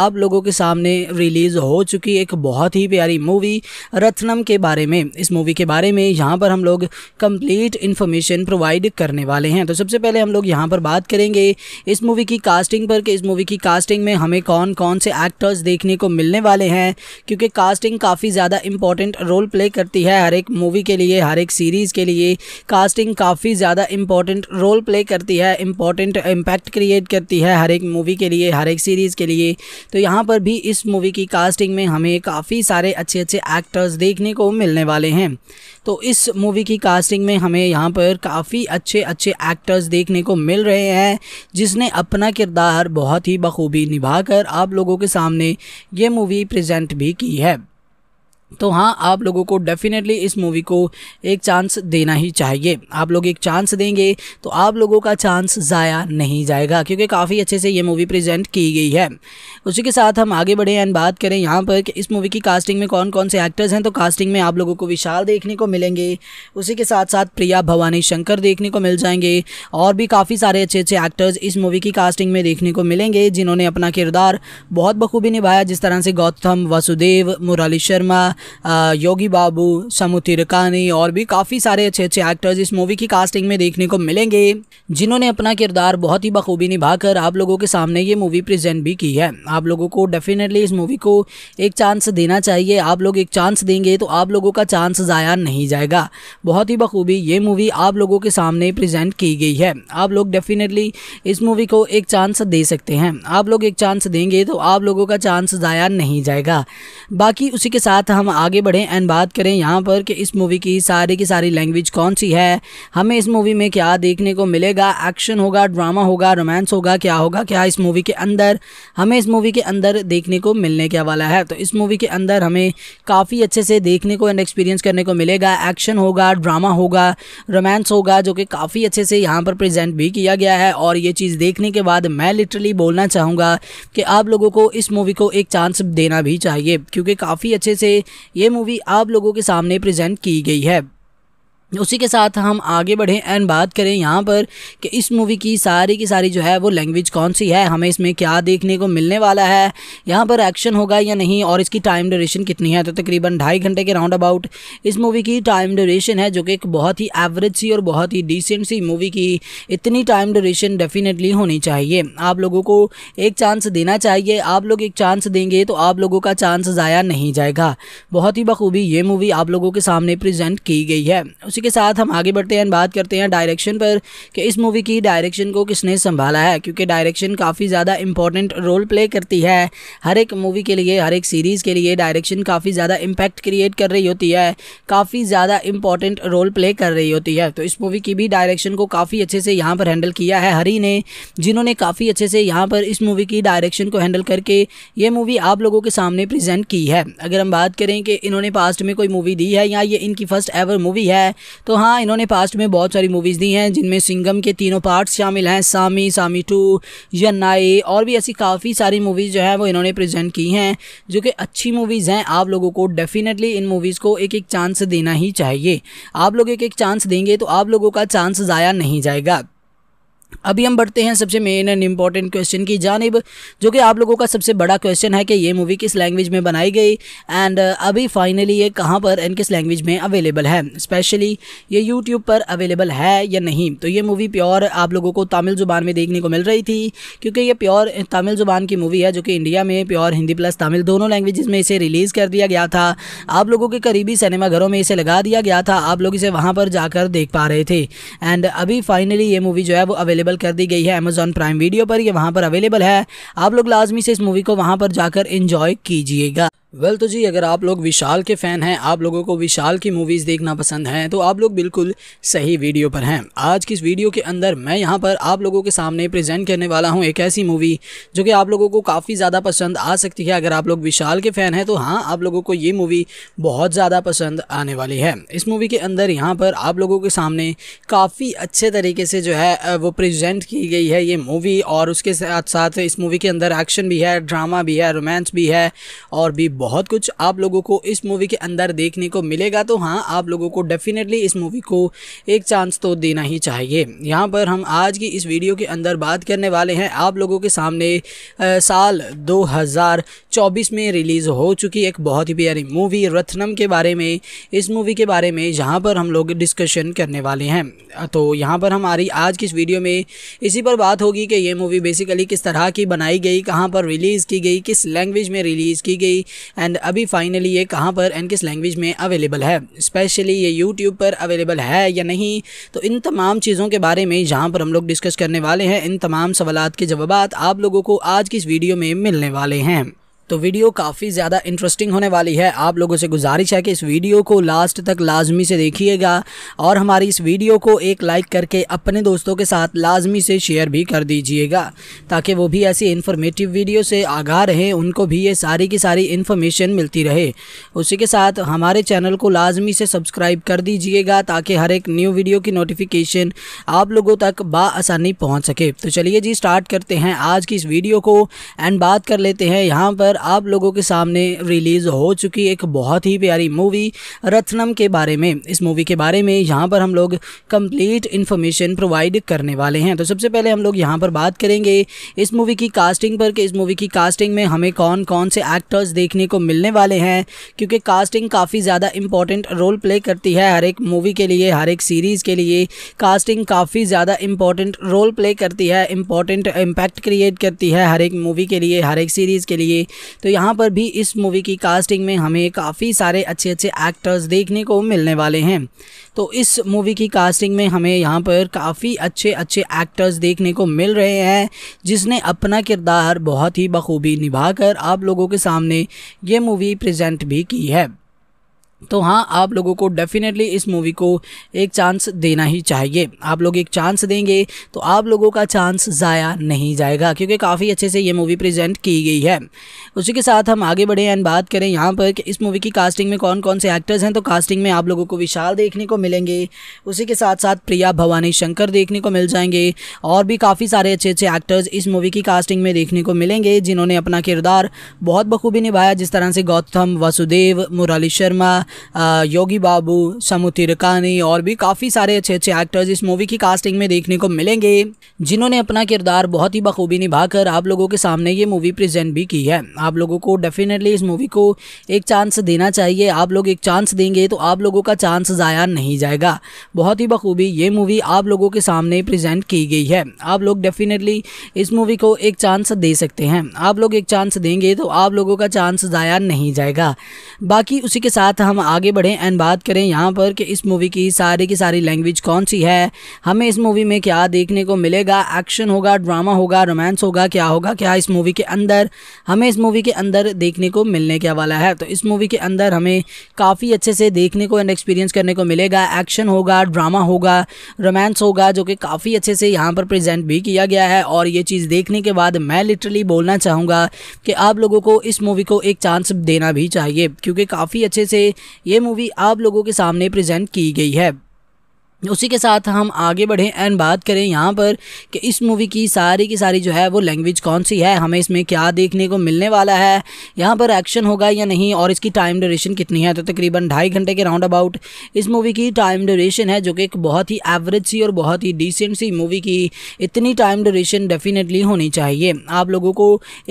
आप लोगों के सामने रिलीज़ हो चुकी एक बहुत ही प्यारी मूवी रत्नम के बारे में इस मूवी के बारे में यहाँ पर हम लोग कंप्लीट इन्फॉर्मेशन प्रोवाइड करने वाले हैं तो सबसे पहले हम लोग यहाँ पर बात करेंगे इस मूवी की कास्टिंग पर कि इस मूवी की कास्टिंग में हमें कौन कौन से एक्टर्स देखने को मिलने वाले हैं क्योंकि कास्टिंग काफ़ी ज़्यादा इंपॉर्टेंट रोल प्ले करती है हर एक मूवी के लिए हर एक सीरीज़ के लिए कास्टिंग काफ़ी ज़्यादा इंपॉर्टेंट रोल प्ले करती है इंपॉर्टेंट इम्पैक्ट क्रिएट करती है हर एक मूवी के लिए हर एक सीरीज़ के लिए तो यहाँ पर भी इस मूवी की कास्टिंग में हमें काफ़ी सारे अच्छे अच्छे एक्टर्स देखने को मिलने वाले हैं तो इस मूवी की कास्टिंग में हमें यहाँ पर काफ़ी अच्छे अच्छे एक्टर्स देखने को मिल रहे हैं जिसने अपना किरदार बहुत ही बखूबी निभाकर आप लोगों के सामने ये मूवी प्रेजेंट भी की है तो हाँ आप लोगों को डेफिनेटली इस मूवी को एक चांस देना ही चाहिए आप लोग एक चांस देंगे तो आप लोगों का चांस ज़ाया नहीं जाएगा क्योंकि काफ़ी अच्छे से ये मूवी प्रेजेंट की गई है उसी के साथ हम आगे बढ़े एंड बात करें यहाँ पर कि इस मूवी की कास्टिंग में कौन कौन से एक्टर्स हैं तो कास्टिंग में आप लोगों को विशाल देखने को मिलेंगे उसी के साथ साथ प्रिया भवानी शंकर देखने को मिल जाएंगे और भी काफ़ी सारे अच्छे अच्छे एक्टर्स इस मूवी की कास्टिंग में देखने को मिलेंगे जिन्होंने अपना किरदार बहुत बखूबी निभाया जिस तरह से गौतम वसुदेव मुराली शर्मा योगी बाबू समु तिरकानी और भी काफ़ी सारे अच्छे अच्छे एक्टर्स इस मूवी की कास्टिंग में देखने को मिलेंगे जिन्होंने अपना किरदार बहुत ही बखूबी निभाकर आप लोगों के सामने ये मूवी प्रेजेंट भी की है आप लोगों को डेफिनेटली इस मूवी को एक चांस देना चाहिए आप लोग एक चांस देंगे तो आप लोगों का चांस ज़ाया नहीं जाएगा बहुत ही बखूबी ये मूवी आप लोगों के सामने प्रजेंट की गई है आप लोग डेफिनेटली इस मूवी को एक चांस दे सकते हैं आप लोग एक चांस देंगे तो आप लोगों का चांस ज़ाया नहीं जाएगा बाकी उसी के साथ हम आगे बढ़ें एंड बात करें यहाँ पर कि इस मूवी की सारी की सारी लैंग्वेज कौन सी है हमें इस मूवी में क्या देखने को मिलेगा एक्शन होगा ड्रामा होगा रोमांस होगा क्या होगा क्या इस मूवी के अंदर हमें इस मूवी के अंदर देखने को मिलने क्या वाला है तो इस मूवी के अंदर हमें काफ़ी अच्छे से देखने को एंड एक्सपीरियंस करने को मिलेगा एक्शन होगा ड्रामा होगा रोमांस होगा जो कि काफ़ी अच्छे से यहाँ पर प्रजेंट भी किया गया है और ये चीज़ देखने के बाद मैं लिटरली बोलना चाहूँगा कि आप लोगों को इस मूवी को एक चांस देना भी चाहिए क्योंकि काफ़ी अच्छे से ये मूवी आप लोगों के सामने प्रेजेंट की गई है उसी के साथ हम आगे बढ़ें एंड बात करें यहाँ पर कि इस मूवी की सारी की सारी जो है वो लैंग्वेज कौन सी है हमें इसमें क्या देखने को मिलने वाला है यहाँ पर एक्शन होगा या नहीं और इसकी टाइम ड्यूरेशन कितनी है तो तकरीबन ढाई घंटे के राउंड अबाउट इस मूवी की टाइम ड्यूरेशन है जो कि एक बहुत ही एवरेज सी और बहुत ही डिसेंट सी मूवी की इतनी टाइम ड्यूरेशन डेफिनेटली होनी चाहिए आप लोगों को एक चांस देना चाहिए आप लोग एक चांस देंगे तो आप लोगों का चांस ज़ाया नहीं जाएगा बहुत ही बखूबी ये मूवी आप लोगों के सामने प्रजेंट की गई है उसी इसी के साथ हम आगे बढ़ते हैं बात करते हैं डायरेक्शन पर कि इस मूवी की डायरेक्शन को किसने संभाला है क्योंकि डायरेक्शन काफ़ी ज़्यादा इंपॉर्टेंट रोल प्ले करती है हर एक मूवी के लिए हर एक सीरीज़ के लिए डायरेक्शन काफ़ी ज़्यादा इम्पैक्ट क्रिएट कर रही होती है काफ़ी ज़्यादा इंपॉर्टेंट रोल प्ले कर रही होती है तो इस मूवी की भी डायरेक्शन को काफ़ी अच्छे से यहाँ पर हैंडल किया है हरी ने जिन्होंने काफ़ी अच्छे से यहाँ पर इस मूवी की डायरेक्शन को हैंडल करके ये मूवी आप लोगों के सामने प्रेजेंट की है अगर हम बात करें कि इन्होंने पास्ट में कोई मूवी दी है या ये इनकी फ़र्स्ट एवर मूवी है तो हाँ इन्होंने पास्ट में बहुत सारी मूवीज़ दी हैं जिनमें सिंगम के तीनों पार्ट्स शामिल हैं सामी सामी टू यन्नाई और भी ऐसी काफ़ी सारी मूवीज़ जो है वो इन्होंने प्रेजेंट की हैं जो कि अच्छी मूवीज़ हैं आप लोगों को डेफिनेटली इन मूवीज़ को एक एक चांस देना ही चाहिए आप लोग एक एक चांस देंगे तो आप लोगों का चांस ज़ाया नहीं जाएगा अभी हम बढ़ते हैं सबसे मेन एंड इम्पॉर्टेंट क्वेश्चन की जानब जो कि आप लोगों का सबसे बड़ा क्वेश्चन है कि ये मूवी किस लैंग्वेज में बनाई गई एंड uh, अभी फाइनली ये कहाँ पर एंड किस लैंग्वेज में अवेलेबल है स्पेशली ये यूट्यूब पर अवेलेबल है या नहीं तो ये मूवी प्योर आप लोगों को तमिल ज़ुबान में देखने को मिल रही थी क्योंकि ये प्योर तमिल ज़ुबान की मूवी है जो कि इंडिया में प्योर हिंदी प्लस तमिल दोनों लैंग्वेज में इसे रिलीज़ कर दिया गया था आप लोगों के करीबी सिनेमाघरों में इसे लगा दिया गया था आप लोग इसे वहाँ पर जाकर देख पा रहे थे एंड अभी फाइनली ये मूवी जो है वो अवेलेबल अवेलेबल कर दी गई है अमेजोन प्राइम वीडियो पर ये वहाँ पर अवेलेबल है आप लोग लाजमी से इस मूवी को वहाँ पर जाकर इंजॉय कीजिएगा वेल well, तो जी अगर आप लोग विशाल के फ़ैन हैं आप लोगों को विशाल की मूवीज़ देखना पसंद हैं तो आप लोग बिल्कुल सही वीडियो पर हैं आज की इस वीडियो के अंदर मैं यहाँ पर आप लोगों के सामने प्रेजेंट करने वाला हूँ एक ऐसी मूवी जो कि आप लोगों को काफ़ी ज़्यादा पसंद आ सकती है अगर आप लोग विशाल के फ़ैन हैं तो हाँ आप लोगों को ये मूवी बहुत ज़्यादा पसंद आने वाली है इस मूवी के अंदर यहाँ पर आप लोगों के सामने काफ़ी अच्छे तरीके से जो है वो प्रजेंट की गई है ये मूवी और उसके साथ साथ इस मूवी के अंदर एक्शन भी है ड्रामा भी है रोमांस भी है और भी बहुत कुछ आप लोगों को इस मूवी के अंदर देखने को मिलेगा तो हाँ आप लोगों को डेफिनेटली इस मूवी को एक चांस तो देना ही चाहिए यहाँ पर हम आज की इस वीडियो के अंदर बात करने वाले हैं आप लोगों के सामने आ, साल 2024 में रिलीज़ हो चुकी एक बहुत ही प्यारी मूवी रत्नम के बारे में इस मूवी के बारे में जहाँ पर हम लोग डिस्कशन करने वाले हैं तो यहाँ पर हमारी आज की इस वीडियो में इसी पर बात होगी कि ये मूवी बेसिकली किस तरह की बनाई गई कहाँ पर रिलीज़ की गई किस लैंग्वेज में रिलीज़ की गई एंड अभी फाइनली ये कहाँ पर एंड किस लैंग्वेज में अवेलेबल है स्पेशली ये यूट्यूब पर अवेलेबल है या नहीं तो इन तमाम चीज़ों के बारे में जहाँ पर हम लोग डिस्कस करने वाले हैं इन तमाम सवाल के जवाब आप लोगों को आज की इस वीडियो में मिलने वाले हैं तो वीडियो काफ़ी ज़्यादा इंटरेस्टिंग होने वाली है आप लोगों से गुजारिश है कि इस वीडियो को लास्ट तक लाजमी से देखिएगा और हमारी इस वीडियो को एक लाइक करके अपने दोस्तों के साथ लाजमी से शेयर भी कर दीजिएगा ताकि वो भी ऐसी इन्फॉर्मेटिव वीडियो से आगाह रहें उनको भी ये सारी की सारी इन्फॉर्मेशन मिलती रहे उसी के साथ हमारे चैनल को लाजमी से सब्सक्राइब कर दीजिएगा ताकि हर एक न्यू वीडियो की नोटिफिकेशन आप लोगों तक बासानी पहुँच सके तो चलिए जी स्टार्ट करते हैं आज की इस वीडियो को एंड बात कर लेते हैं यहाँ पर पर आप लोगों के सामने रिलीज़ हो चुकी एक बहुत ही प्यारी मूवी रत्नम के बारे में इस मूवी के बारे में यहाँ पर हम लोग कंप्लीट इन्फॉर्मेशन प्रोवाइड करने वाले हैं तो सबसे पहले हम लोग यहाँ पर बात करेंगे इस मूवी की कास्टिंग पर कि इस मूवी की कास्टिंग में हमें कौन कौन से एक्टर्स देखने को मिलने वाले हैं क्योंकि कास्टिंग काफ़ी ज़्यादा इंपॉर्टेंट रोल प्ले करती है हर एक मूवी के लिए हर एक सीरीज़ के लिए कास्टिंग काफ़ी ज़्यादा इंपॉर्टेंट रोल प्ले करती है इंपॉर्टेंट इम्पैक्ट क्रिएट करती है हर एक मूवी के लिए हर एक सीरीज़ के लिए तो यहाँ पर भी इस मूवी की कास्टिंग में हमें काफ़ी सारे अच्छे अच्छे एक्टर्स देखने को मिलने वाले हैं तो इस मूवी की कास्टिंग में हमें यहाँ पर काफ़ी अच्छे अच्छे एक्टर्स देखने को मिल रहे हैं जिसने अपना किरदार बहुत ही बखूबी निभाकर आप लोगों के सामने ये मूवी प्रेजेंट भी की है तो हाँ आप लोगों को डेफिनेटली इस मूवी को एक चांस देना ही चाहिए आप लोग एक चांस देंगे तो आप लोगों का चांस ज़ाया नहीं जाएगा क्योंकि काफ़ी अच्छे से ये मूवी प्रेजेंट की गई है उसी के साथ हम आगे बढ़े एंड बात करें यहाँ पर कि इस मूवी की कास्टिंग में कौन कौन से एक्टर्स हैं तो कास्टिंग में आप लोगों को विशाल देखने को मिलेंगे उसी के साथ साथ प्रिया भवानी शंकर देखने को मिल जाएंगे और भी काफ़ी सारे अच्छे अच्छे एक्टर्स इस मूवी की कास्टिंग में देखने को मिलेंगे जिन्होंने अपना किरदार बहुत बखूबी निभाया जिस तरह से गौतम वासुदेव मुरली शर्मा योगी बाबू समुतिर कानी और भी काफ़ी सारे अच्छे अच्छे एक्टर्स इस मूवी की कास्टिंग में देखने को मिलेंगे जिन्होंने अपना किरदार बहुत ही बखूबी निभाकर आप लोगों के सामने ये मूवी प्रेजेंट भी की है आप लोगों को डेफिनेटली इस मूवी को एक चांस देना चाहिए आप लोग एक चांस देंगे तो आप लोगों का चांस ज़ाया नहीं जाएगा बहुत ही बखूबी ये मूवी आप लोगों के सामने प्रजेंट की गई है आप लोग डेफिनेटली इस मूवी को एक चांस दे सकते हैं आप लोग एक चांस देंगे तो आप लोगों का चांस ज़ाया नहीं जाएगा बाकी उसी के साथ हम आगे बढ़ें एंड बात करें यहाँ पर कि इस मूवी की सारी की सारी लैंग्वेज कौन सी है हमें इस मूवी में क्या देखने को मिलेगा एक्शन होगा ड्रामा होगा रोमांस होगा क्या होगा क्या इस मूवी के अंदर हमें इस मूवी के अंदर देखने को मिलने क्या वाला है तो इस मूवी के अंदर हमें काफ़ी अच्छे से देखने को एंड एक्सपीरियंस करने को मिलेगा एक्शन होगा ड्रामा होगा रोमांस होगा जो कि काफ़ी अच्छे से यहाँ पर प्रजेंट भी किया गया है और ये चीज़ देखने के बाद मैं लिटरली बोलना चाहूँगा कि आप लोगों को इस मूवी को एक चांस देना भी चाहिए क्योंकि काफ़ी अच्छे से ये मूवी आप लोगों के सामने प्रेजेंट की गई है उसी के साथ हम आगे बढ़ें एंड बात करें यहाँ पर कि इस मूवी की सारी की सारी जो है वो लैंग्वेज कौन सी है हमें इसमें क्या देखने को मिलने वाला है यहाँ पर एक्शन होगा या नहीं और इसकी टाइम ड्यूरेशन कितनी है तो तकरीबन ढाई घंटे के राउंड अबाउट इस मूवी की टाइम ड्यूरेशन है जो कि एक बहुत ही एवरेज सी और बहुत ही डिसेंट सी मूवी की इतनी टाइम ड्यूरेशन डेफिनेटली होनी चाहिए आप लोगों को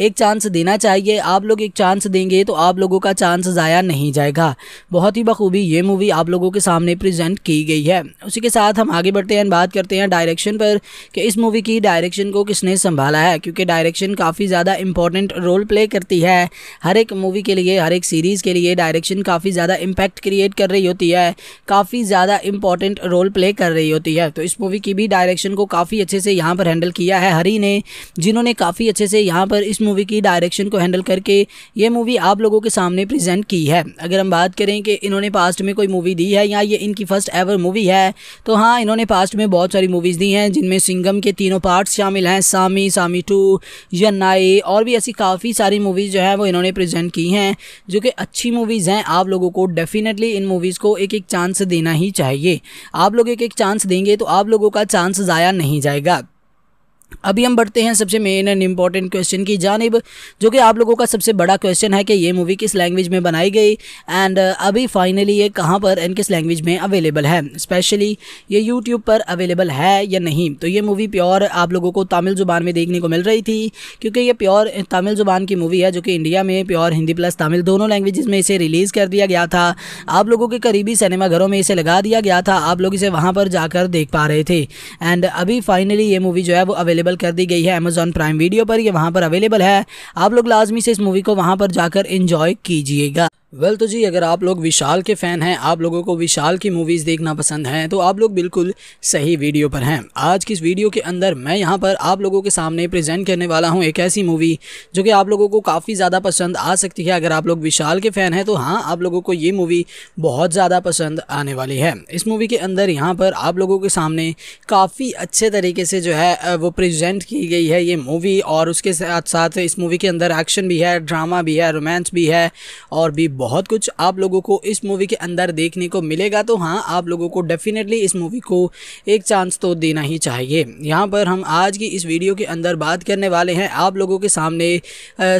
एक चांस देना चाहिए आप लोग एक चांस देंगे तो आप लोगों का चांस ज़ाया नहीं जाएगा बहुत ही बखूबी ये मूवी आप लोगों के सामने प्रजेंट की गई है उसी इसी के साथ हम आगे बढ़ते हैं बात करते हैं डायरेक्शन पर कि इस मूवी की डायरेक्शन को किसने संभाला है क्योंकि डायरेक्शन काफ़ी ज़्यादा इंपॉर्टेंट रोल प्ले करती है हर एक मूवी के लिए हर एक सीरीज़ के लिए डायरेक्शन काफ़ी ज़्यादा इम्पैक्ट क्रिएट कर रही होती है काफ़ी ज़्यादा इंपॉर्टेंट रोल प्ले कर रही होती है तो इस मूवी की भी डायरेक्शन को काफ़ी अच्छे से यहाँ पर हैंडल किया है हरी ने जिन्होंने काफ़ी अच्छे से यहाँ पर इस मूवी की डायरेक्शन को हैंडल करके ये मूवी आप लोगों के सामने प्रेजेंट की है अगर हम बात करें कि इन्होंने पास्ट में कोई मूवी दी है या ये इनकी फ़र्स्ट एवर मूवी है तो हाँ इन्होंने पास्ट में बहुत सारी मूवीज़ दी हैं जिनमें सिंगम के तीनों पार्ट्स शामिल हैं सामी सामी टू यन्नाई और भी ऐसी काफ़ी सारी मूवीज़ जो है वो इन्होंने प्रेजेंट की हैं जो कि अच्छी मूवीज़ हैं आप लोगों को डेफिनेटली इन मूवीज़ को एक एक चांस देना ही चाहिए आप लोग एक एक चांस देंगे तो आप लोगों का चांस ज़ाया नहीं जाएगा अभी हम बढ़ते हैं सबसे मेन एंड इम्पॉर्टेंट क्वेश्चन की जानब जो कि आप लोगों का सबसे बड़ा क्वेश्चन है कि ये मूवी किस लैंग्वेज में बनाई गई एंड uh, अभी फाइनली ये कहाँ पर एंड किस लैंग्वेज में अवेलेबल है स्पेशली ये यूट्यूब पर अवेलेबल है या नहीं तो ये मूवी प्योर आप लोगों को तमिल ज़ुबान में देखने को मिल रही थी क्योंकि ये प्योर तमिल ज़ुबान की मूवी है जो कि इंडिया में प्योर हिंदी प्लस तमिल दोनों लैंग्वेज में इसे रिलीज़ कर दिया गया था आप लोगों के करीबी सिनेमाघरों में इसे लगा दिया गया था आप लोग इसे वहाँ पर जाकर देख पा रहे थे एंड अभी फाइनली ये मूवी जो है वो अवेलेबल अवेलेबल कर दी गई है अमेजोन प्राइम वीडियो पर ये वहाँ पर अवेलेबल है आप लोग लाजमी से इस मूवी को वहाँ पर जाकर इंजॉय कीजिएगा वेल well, तो जी अगर आप लोग विशाल के फ़ैन हैं आप लोगों को विशाल की मूवीज़ देखना पसंद हैं तो आप लोग बिल्कुल सही वीडियो पर हैं आज की इस वीडियो के अंदर मैं यहाँ पर आप लोगों के सामने प्रेजेंट करने वाला हूँ एक ऐसी मूवी जो कि आप लोगों को काफ़ी ज़्यादा पसंद आ सकती है अगर आप लोग विशाल के फ़ैन हैं तो हाँ आप लोगों को ये मूवी बहुत ज़्यादा पसंद आने वाली है इस मूवी के अंदर यहाँ पर आप लोगों के सामने काफ़ी अच्छे तरीके से जो है वो प्रजेंट की गई है ये मूवी और उसके साथ साथ इस मूवी के अंदर एक्शन भी है ड्रामा भी है रोमांस भी है और भी बहुत कुछ आप लोगों को इस मूवी के अंदर देखने को मिलेगा तो हाँ आप लोगों को डेफिनेटली इस मूवी को एक चांस तो देना ही चाहिए यहाँ पर हम आज की इस वीडियो के अंदर बात करने वाले हैं आप लोगों के सामने आ,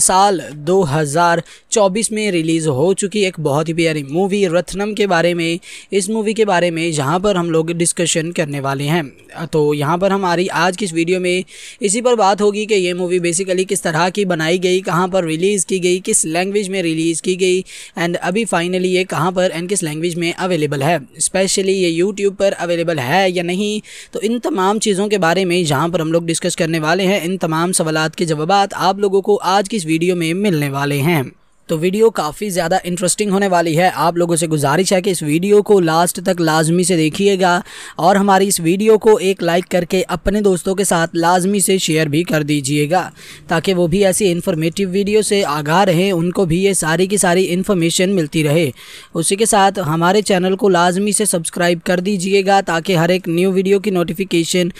साल 2024 में रिलीज़ हो चुकी एक बहुत ही प्यारी मूवी रत्नम के बारे में इस मूवी के बारे में जहाँ पर हम लोग डिस्कशन करने वाले हैं तो यहाँ पर हमारी आज की इस वीडियो में इसी पर बात होगी कि ये मूवी बेसिकली किस तरह की बनाई गई कहाँ पर रिलीज़ की गई किस लैंग्वेज में रिलीज़ की गई एंड अभी फाइनली ये कहाँ पर एंड किस लैंग्वेज में अवेलेबल है स्पेशली ये यूट्यूब पर अवेलेबल है या नहीं तो इन तमाम चीज़ों के बारे में जहाँ पर हम लोग डिस्कस करने वाले हैं इन तमाम सवाल के जवाब आप लोगों को आज की इस वीडियो में मिलने वाले हैं तो वीडियो काफ़ी ज़्यादा इंटरेस्टिंग होने वाली है आप लोगों से गुजारिश है कि इस वीडियो को लास्ट तक लाजमी से देखिएगा और हमारी इस वीडियो को एक लाइक करके अपने दोस्तों के साथ लाजमी से शेयर भी कर दीजिएगा ताकि वो भी ऐसी इन्फॉर्मेटिव वीडियो से आगाह रहें उनको भी ये सारी की सारी इन्फॉर्मेशन मिलती रहे उसी के साथ हमारे चैनल को लाजमी से सब्सक्राइब कर दीजिएगा ताकि हर एक न्यू वीडियो की नोटिफिकेशन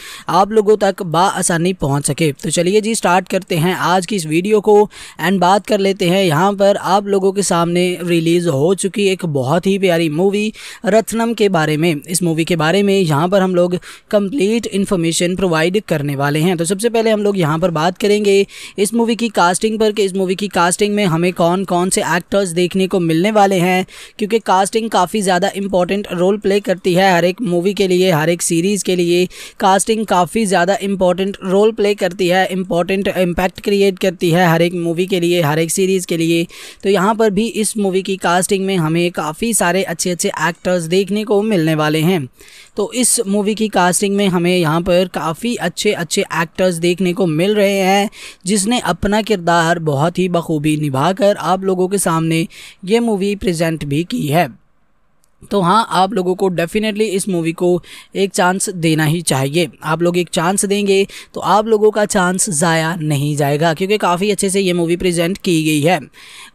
आप लोगों तक बासानी पहुँच सके तो चलिए जी स्टार्ट करते हैं आज की इस वीडियो को एंड बात कर लेते हैं यहाँ पर आप लोगों के सामने रिलीज़ हो चुकी एक बहुत ही प्यारी मूवी रत्नम के बारे में इस मूवी के बारे में यहाँ पर हम लोग कंप्लीट इन्फॉर्मेशन प्रोवाइड करने वाले हैं तो सबसे पहले हम लोग यहाँ पर बात करेंगे इस मूवी की कास्टिंग पर कि इस मूवी की कास्टिंग में हमें कौन कौन से एक्टर्स देखने को मिलने वाले हैं क्योंकि कास्टिंग काफ़ी ज़्यादा इंपॉर्टेंट रोल प्ले करती है हर एक मूवी के लिए हर एक सीरीज़ के लिए कास्टिंग काफ़ी ज़्यादा इंपॉर्टेंट रोल प्ले करती है इंपॉर्टेंट इम्पैक्ट क्रिएट करती है हर एक मूवी के लिए हर एक सीरीज़ के लिए तो यहाँ पर भी इस मूवी की कास्टिंग में हमें काफ़ी सारे अच्छे अच्छे एक्टर्स देखने को मिलने वाले हैं तो इस मूवी की कास्टिंग में हमें यहाँ पर काफ़ी अच्छे अच्छे एक्टर्स देखने को मिल रहे हैं जिसने अपना किरदार बहुत ही बखूबी निभाकर आप लोगों के सामने ये मूवी प्रजेंट भी की है तो हाँ आप लोगों को डेफिनेटली इस मूवी को एक चांस देना ही चाहिए आप लोग एक चांस देंगे तो आप लोगों का चांस ज़ाया नहीं जाएगा क्योंकि काफ़ी अच्छे से ये मूवी प्रेजेंट की गई है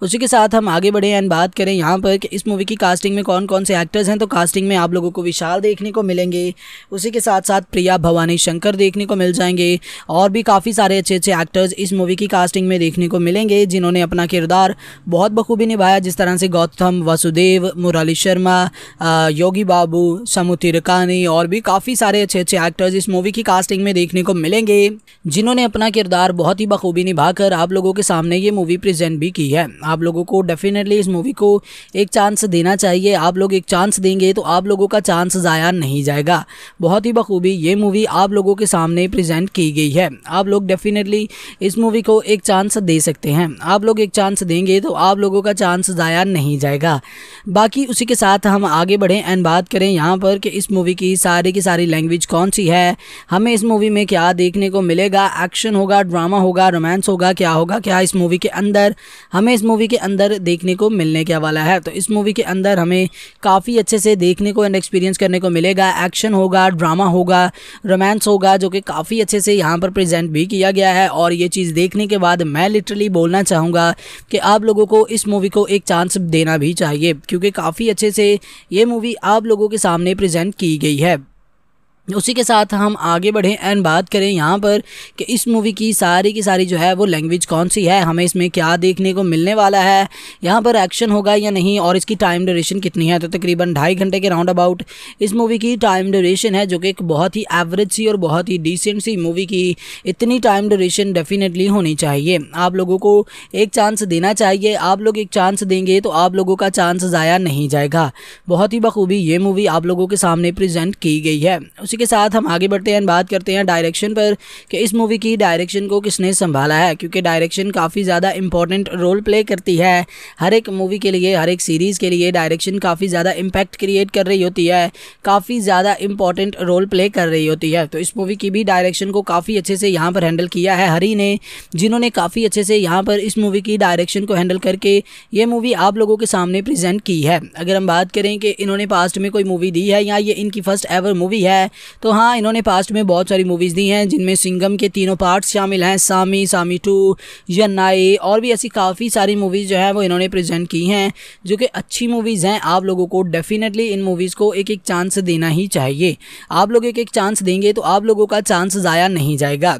उसी के साथ हम आगे बढ़े एंड बात करें यहाँ पर कि इस मूवी की कास्टिंग में कौन कौन से एक्टर्स हैं तो कास्टिंग में आप लोगों को विशाल देखने को मिलेंगे उसी के साथ साथ प्रिया भवानी शंकर देखने को मिल जाएंगे और भी काफ़ी सारे अच्छे अच्छे एक्टर्स इस मूवी की कास्टिंग में देखने को मिलेंगे जिन्होंने अपना किरदार बहुत बखूबी निभाया जिस तरह से गौतम वासुदेव मुराली शर्मा योगी बाबू समु तिरकानी और भी काफ़ी सारे अच्छे अच्छे एक्टर्स इस मूवी की कास्टिंग में देखने को मिलेंगे जिन्होंने अपना किरदार बहुत ही बखूबी निभाकर आप लोगों के सामने ये मूवी प्रेजेंट भी की है आप लोगों को डेफिनेटली इस मूवी को एक चांस देना चाहिए आप लोग एक चांस देंगे तो आप लोगों का चांस ज़ाया नहीं जाएगा बहुत ही बखूबी ये मूवी आप लोगों के सामने प्रेजेंट की गई है आप लोग डेफिनेटली इस मूवी को एक चांस दे सकते हैं आप लोग एक चांस देंगे तो आप लोगों का चांस ज़ाया नहीं जाएगा बाकी उसी के साथ हम आगे बढ़ें एंड बात करें यहाँ पर कि इस मूवी की सारी की सारी लैंग्वेज कौन सी है हमें इस मूवी में क्या देखने को मिलेगा एक्शन होगा ड्रामा होगा रोमांस होगा क्या होगा क्या इस मूवी के अंदर हमें इस मूवी के अंदर देखने को मिलने क्या वाला है तो इस मूवी के अंदर हमें काफ़ी अच्छे से देखने को एंड एक्सपीरियंस करने को मिलेगा एक्शन होगा ड्रामा होगा रोमांस होगा जो कि काफ़ी अच्छे से यहाँ पर प्रजेंट भी किया गया है और ये चीज़ देखने के बाद मैं लिटरली बोलना चाहूँगा कि आप लोगों को इस मूवी को एक चांस देना भी चाहिए क्योंकि काफ़ी अच्छे से ये मूवी आप लोगों के सामने प्रेजेंट की गई है उसी के साथ हम आगे बढ़ें एंड बात करें यहाँ पर कि इस मूवी की सारी की सारी जो है वो लैंग्वेज कौन सी है हमें इसमें क्या देखने को मिलने वाला है यहाँ पर एक्शन होगा या नहीं और इसकी टाइम ड्यूरेशन कितनी है तो तकरीबन ढाई घंटे के राउंड अबाउट इस मूवी की टाइम ड्यूरेशन है जो कि एक बहुत ही एवरेज सी और बहुत ही डिसेंट सी मूवी की इतनी टाइम ड्यूरेशन डेफिनेटली होनी चाहिए आप लोगों को एक चांस देना चाहिए आप लोग एक चांस देंगे तो आप लोगों का चांस ज़ाया नहीं जाएगा बहुत ही बखूबी ये मूवी आप लोगों के सामने प्रजेंट की गई है उसी इसी के साथ हम आगे बढ़ते हैं बात करते हैं डायरेक्शन पर कि इस मूवी की डायरेक्शन को किसने संभाला है क्योंकि डायरेक्शन काफ़ी ज़्यादा इंपॉर्टेंट रोल प्ले करती है हर एक मूवी के लिए हर एक सीरीज़ के लिए डायरेक्शन काफ़ी ज़्यादा इम्पैक्ट क्रिएट कर रही होती है काफ़ी ज़्यादा इंपॉर्टेंट रोल प्ले कर रही होती है तो इस मूवी की भी डायरेक्शन को काफ़ी अच्छे से यहाँ पर हैंडल किया है हरी ने जिन्होंने काफ़ी अच्छे से यहाँ पर इस मूवी की डायरेक्शन को हैंडल करके ये मूवी आप लोगों के सामने प्रेजेंट की है अगर हम बात करें कि इन्होंने पास्ट में कोई मूवी दी है या ये इनकी फ़र्स्ट एवर मूवी है तो हाँ इन्होंने पास्ट में बहुत सारी मूवीज़ दी हैं जिनमें सिंगम के तीनों पार्ट्स शामिल हैं सामी सामी टू यन्नाई और भी ऐसी काफ़ी सारी मूवीज़ जो है वो इन्होंने प्रेजेंट की हैं जो कि अच्छी मूवीज़ हैं आप लोगों को डेफिनेटली इन मूवीज़ को एक एक चांस देना ही चाहिए आप लोग एक एक चांस देंगे तो आप लोगों का चांस ज़ाया नहीं जाएगा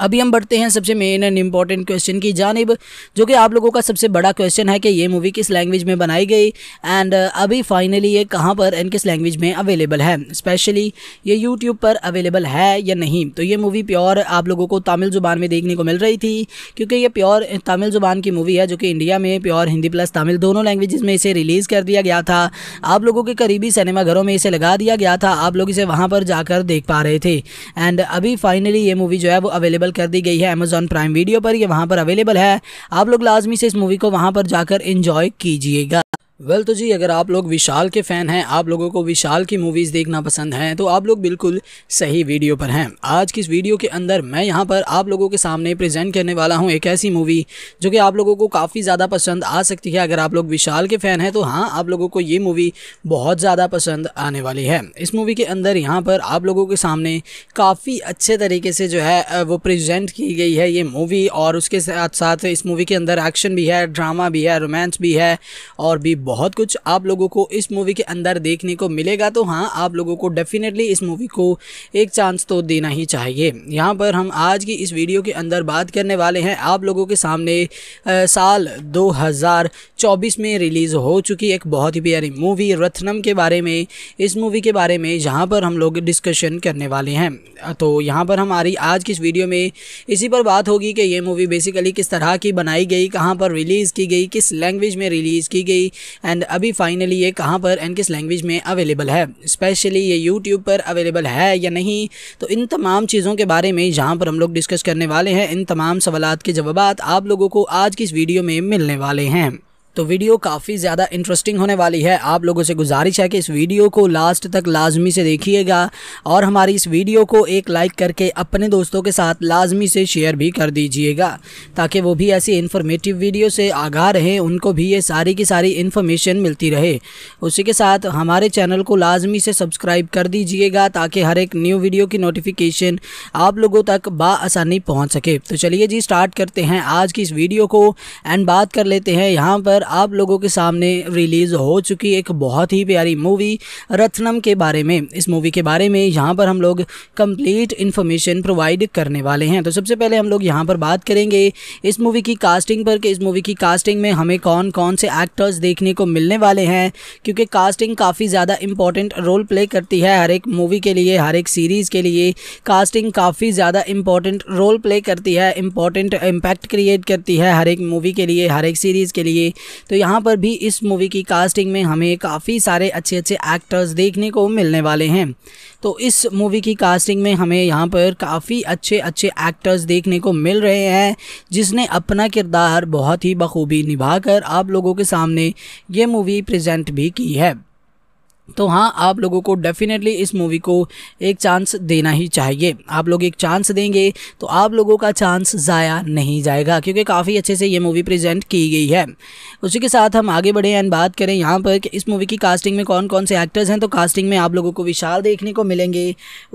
अभी हम बढ़ते हैं सबसे मेन एंड इम्पॉर्टेंट क्वेश्चन की जानब जो कि आप लोगों का सबसे बड़ा क्वेश्चन है कि ये मूवी किस लैंग्वेज में बनाई गई एंड uh, अभी फाइनली ये कहाँ पर एंड किस लैंग्वेज में अवेलेबल है स्पेशली ये यूट्यूब पर अवेलेबल है या नहीं तो ये मूवी प्योर आप लोगों को तमिल ज़ुबान में देखने को मिल रही थी क्योंकि ये प्योर तमिल ज़ुबान की मूवी है जो कि इंडिया में प्योर हिंदी प्लस तमिल दोनों लैंग्वेज में इसे रिलीज़ कर दिया गया था आप लोगों के करीबी सिनेमाघरों में इसे लगा दिया गया था आप लोग इसे वहाँ पर जाकर देख पा रहे थे एंड अभी फाइनली ये मूवी जो है वो अवेलेबल अवेलेबल कर दी गई है अमेज़ॉन प्राइम वीडियो पर ये वहाँ पर अवेलेबल है आप लोग लाजमी से इस मूवी को वहाँ पर जाकर इंजॉय कीजिएगा वेल तो जी अगर आप लोग विशाल के फ़ैन हैं आप लोगों को विशाल की मूवीज़ देखना पसंद हैं तो आप लोग बिल्कुल सही वीडियो पर हैं आज की इस वीडियो के अंदर मैं यहाँ पर आप लोगों के सामने प्रेजेंट करने वाला हूँ एक ऐसी मूवी जो कि आप लोगों को काफ़ी ज़्यादा पसंद आ सकती है अगर आप लोग विशाल के फ़ैन हैं तो हाँ आप लोगों को ये मूवी बहुत ज़्यादा पसंद आने वाली है इस मूवी के अंदर यहाँ पर आप लोगों के सामने काफ़ी अच्छे तरीके से जो है वो प्रजेंट की गई है ये मूवी और उसके साथ साथ इस मूवी के अंदर एक्शन भी है ड्रामा भी है रोमांस भी है और भी बहुत कुछ आप लोगों को इस मूवी के अंदर देखने को मिलेगा तो हाँ आप लोगों को डेफिनेटली इस मूवी को एक चांस तो देना ही चाहिए यहाँ पर हम आज की इस वीडियो के अंदर बात करने वाले हैं आप लोगों के सामने आ, साल 2024 में रिलीज़ हो चुकी एक बहुत ही प्यारी मूवी रत्नम के बारे में इस मूवी के बारे में जहाँ पर हम लोग डिस्कशन करने वाले हैं तो यहाँ पर हमारी आज की इस वीडियो में इसी पर बात होगी कि ये मूवी बेसिकली किस तरह की बनाई गई कहाँ पर रिलीज़ की गई किस लैंग्वेज में रिलीज़ की गई एंड अभी फाइनली ये कहाँ पर एंड किस लैंग्वेज में अवेलेबल है स्पेशली ये यूट्यूब पर अवेलेबल है या नहीं तो इन तमाम चीज़ों के बारे में जहाँ पर हम लोग डिस्कस करने वाले हैं इन तमाम सवाल के जवाब आप लोगों को आज की इस वीडियो में मिलने वाले हैं तो वीडियो काफ़ी ज़्यादा इंटरेस्टिंग होने वाली है आप लोगों से गुजारिश है कि इस वीडियो को लास्ट तक लाजमी से देखिएगा और हमारी इस वीडियो को एक लाइक करके अपने दोस्तों के साथ लाजमी से शेयर भी कर दीजिएगा ताकि वो भी ऐसी इन्फॉर्मेटिव वीडियो से आगाह रहें उनको भी ये सारी की सारी इन्फॉर्मेशन मिलती रहे उसी के साथ हमारे चैनल को लाजमी से सब्सक्राइब कर दीजिएगा ताकि हर एक न्यू वीडियो की नोटिफिकेशन आप लोगों तक बासानी पहुँच सके तो चलिए जी स्टार्ट करते हैं आज की इस वीडियो को एंड बात कर लेते हैं यहाँ पर आप लोगों के सामने रिलीज़ हो चुकी एक बहुत ही प्यारी मूवी रत्नम के बारे में इस मूवी के बारे में यहाँ पर हम लोग कंप्लीट इन्फॉर्मेशन प्रोवाइड करने वाले हैं तो सबसे पहले हम लोग यहाँ पर बात करेंगे इस मूवी की कास्टिंग पर कि इस मूवी की कास्टिंग में हमें कौन कौन से एक्टर्स देखने को मिलने वाले हैं क्योंकि कास्टिंग काफ़ी ज़्यादा इंपॉर्टेंट रोल प्ले करती है हर एक मूवी के लिए हर एक सीरीज़ के लिए कास्टिंग काफ़ी ज़्यादा इंपॉर्टेंट रोल प्ले करती है इंपॉर्टेंट इम्पैक्ट क्रिएट करती है हर एक मूवी के लिए हर एक सीरीज़ के लिए तो यहाँ पर भी इस मूवी की कास्टिंग में हमें काफ़ी सारे अच्छे अच्छे एक्टर्स देखने को मिलने वाले हैं तो इस मूवी की कास्टिंग में हमें यहाँ पर काफ़ी अच्छे अच्छे एक्टर्स देखने को मिल रहे हैं जिसने अपना किरदार बहुत ही बखूबी निभा आप लोगों के सामने ये मूवी प्रजेंट भी की है तो हाँ आप लोगों को डेफिनेटली इस मूवी को एक चांस देना ही चाहिए आप लोग एक चांस देंगे तो आप लोगों का चांस ज़ाया नहीं जाएगा क्योंकि काफ़ी अच्छे से ये मूवी प्रेजेंट की गई है उसी के साथ हम आगे बढ़े एंड बात करें यहाँ पर कि इस मूवी की कास्टिंग में कौन कौन से एक्टर्स हैं तो कास्टिंग में आप लोगों को विशाल देखने को मिलेंगे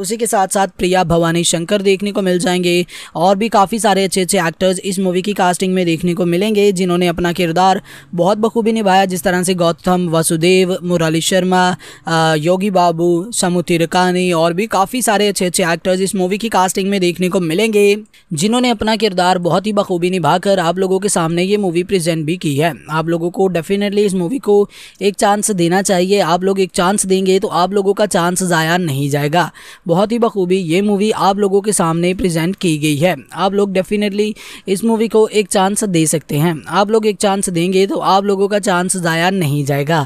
उसी के साथ साथ प्रिया भवानी शंकर देखने को मिल जाएंगे और भी काफ़ी सारे अच्छे अच्छे एक्टर्स इस मूवी की कास्टिंग में देखने को मिलेंगे जिन्होंने अपना किरदार बहुत बखूबी निभाया जिस तरह से गौतम वासुदेव मुराली शर्मा योगी बाबू समु तिरकानी और भी काफ़ी सारे अच्छे अच्छे एक्टर्स इस मूवी की कास्टिंग में देखने को मिलेंगे जिन्होंने अपना किरदार बहुत ही बखूबी निभाकर आप लोगों के सामने ये मूवी प्रेजेंट भी की है आप लोगों को डेफिनेटली इस मूवी को एक चांस देना चाहिए आप लोग एक चांस देंगे तो आप लोगों का चांस ज़ाया नहीं जाएगा बहुत ही बखूबी ये मूवी आप लोगों के सामने प्रेजेंट की गई है आप लोग डेफिनेटली इस मूवी को एक चांस दे सकते हैं आप लोग एक चांस देंगे तो आप लोगों का चांस ज़ाया नहीं जाएगा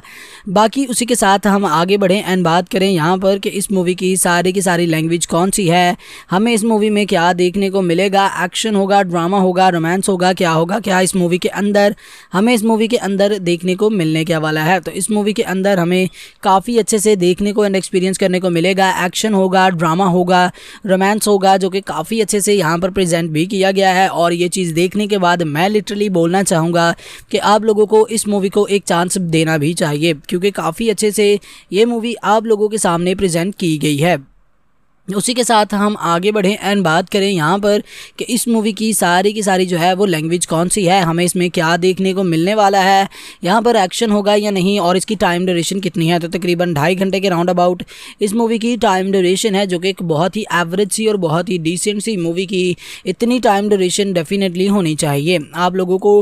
बाकी उसी के साथ हम हम आगे बढ़ें एंड बात करें यहाँ पर कि इस मूवी की सारी की सारी लैंग्वेज कौन सी है हमें इस मूवी में क्या देखने को मिलेगा एक्शन होगा ड्रामा होगा रोमांस होगा क्या होगा क्या इस मूवी के अंदर हमें इस मूवी के अंदर देखने को मिलने क्या वाला है तो इस मूवी के अंदर हमें काफ़ी अच्छे से देखने को एंड एक्सपीरियंस करने को मिलेगा एक्शन होगा ड्रामा होगा रोमांस होगा जो कि काफ़ी अच्छे से यहाँ पर प्रजेंट भी किया गया है और ये चीज़ देखने के बाद मैं लिटरली बोलना चाहूँगा कि आप लोगों को इस मूवी को एक चांस देना भी चाहिए क्योंकि काफ़ी अच्छे से ये मूवी आप लोगों के सामने प्रेजेंट की गई है उसी के साथ हम आगे बढ़ें एंड बात करें यहाँ पर कि इस मूवी की सारी की सारी जो है वो लैंग्वेज कौन सी है हमें इसमें क्या देखने को मिलने वाला है यहाँ पर एक्शन होगा या नहीं और इसकी टाइम ड्यूरेशन कितनी है तो तकरीबन ढाई घंटे के राउंड अबाउट इस मूवी की टाइम ड्यूरेशन है जो कि एक बहुत ही एवरेज सी और बहुत ही डिसेंट सी मूवी की इतनी टाइम ड्यूरेशन डेफिनेटली होनी चाहिए आप लोगों को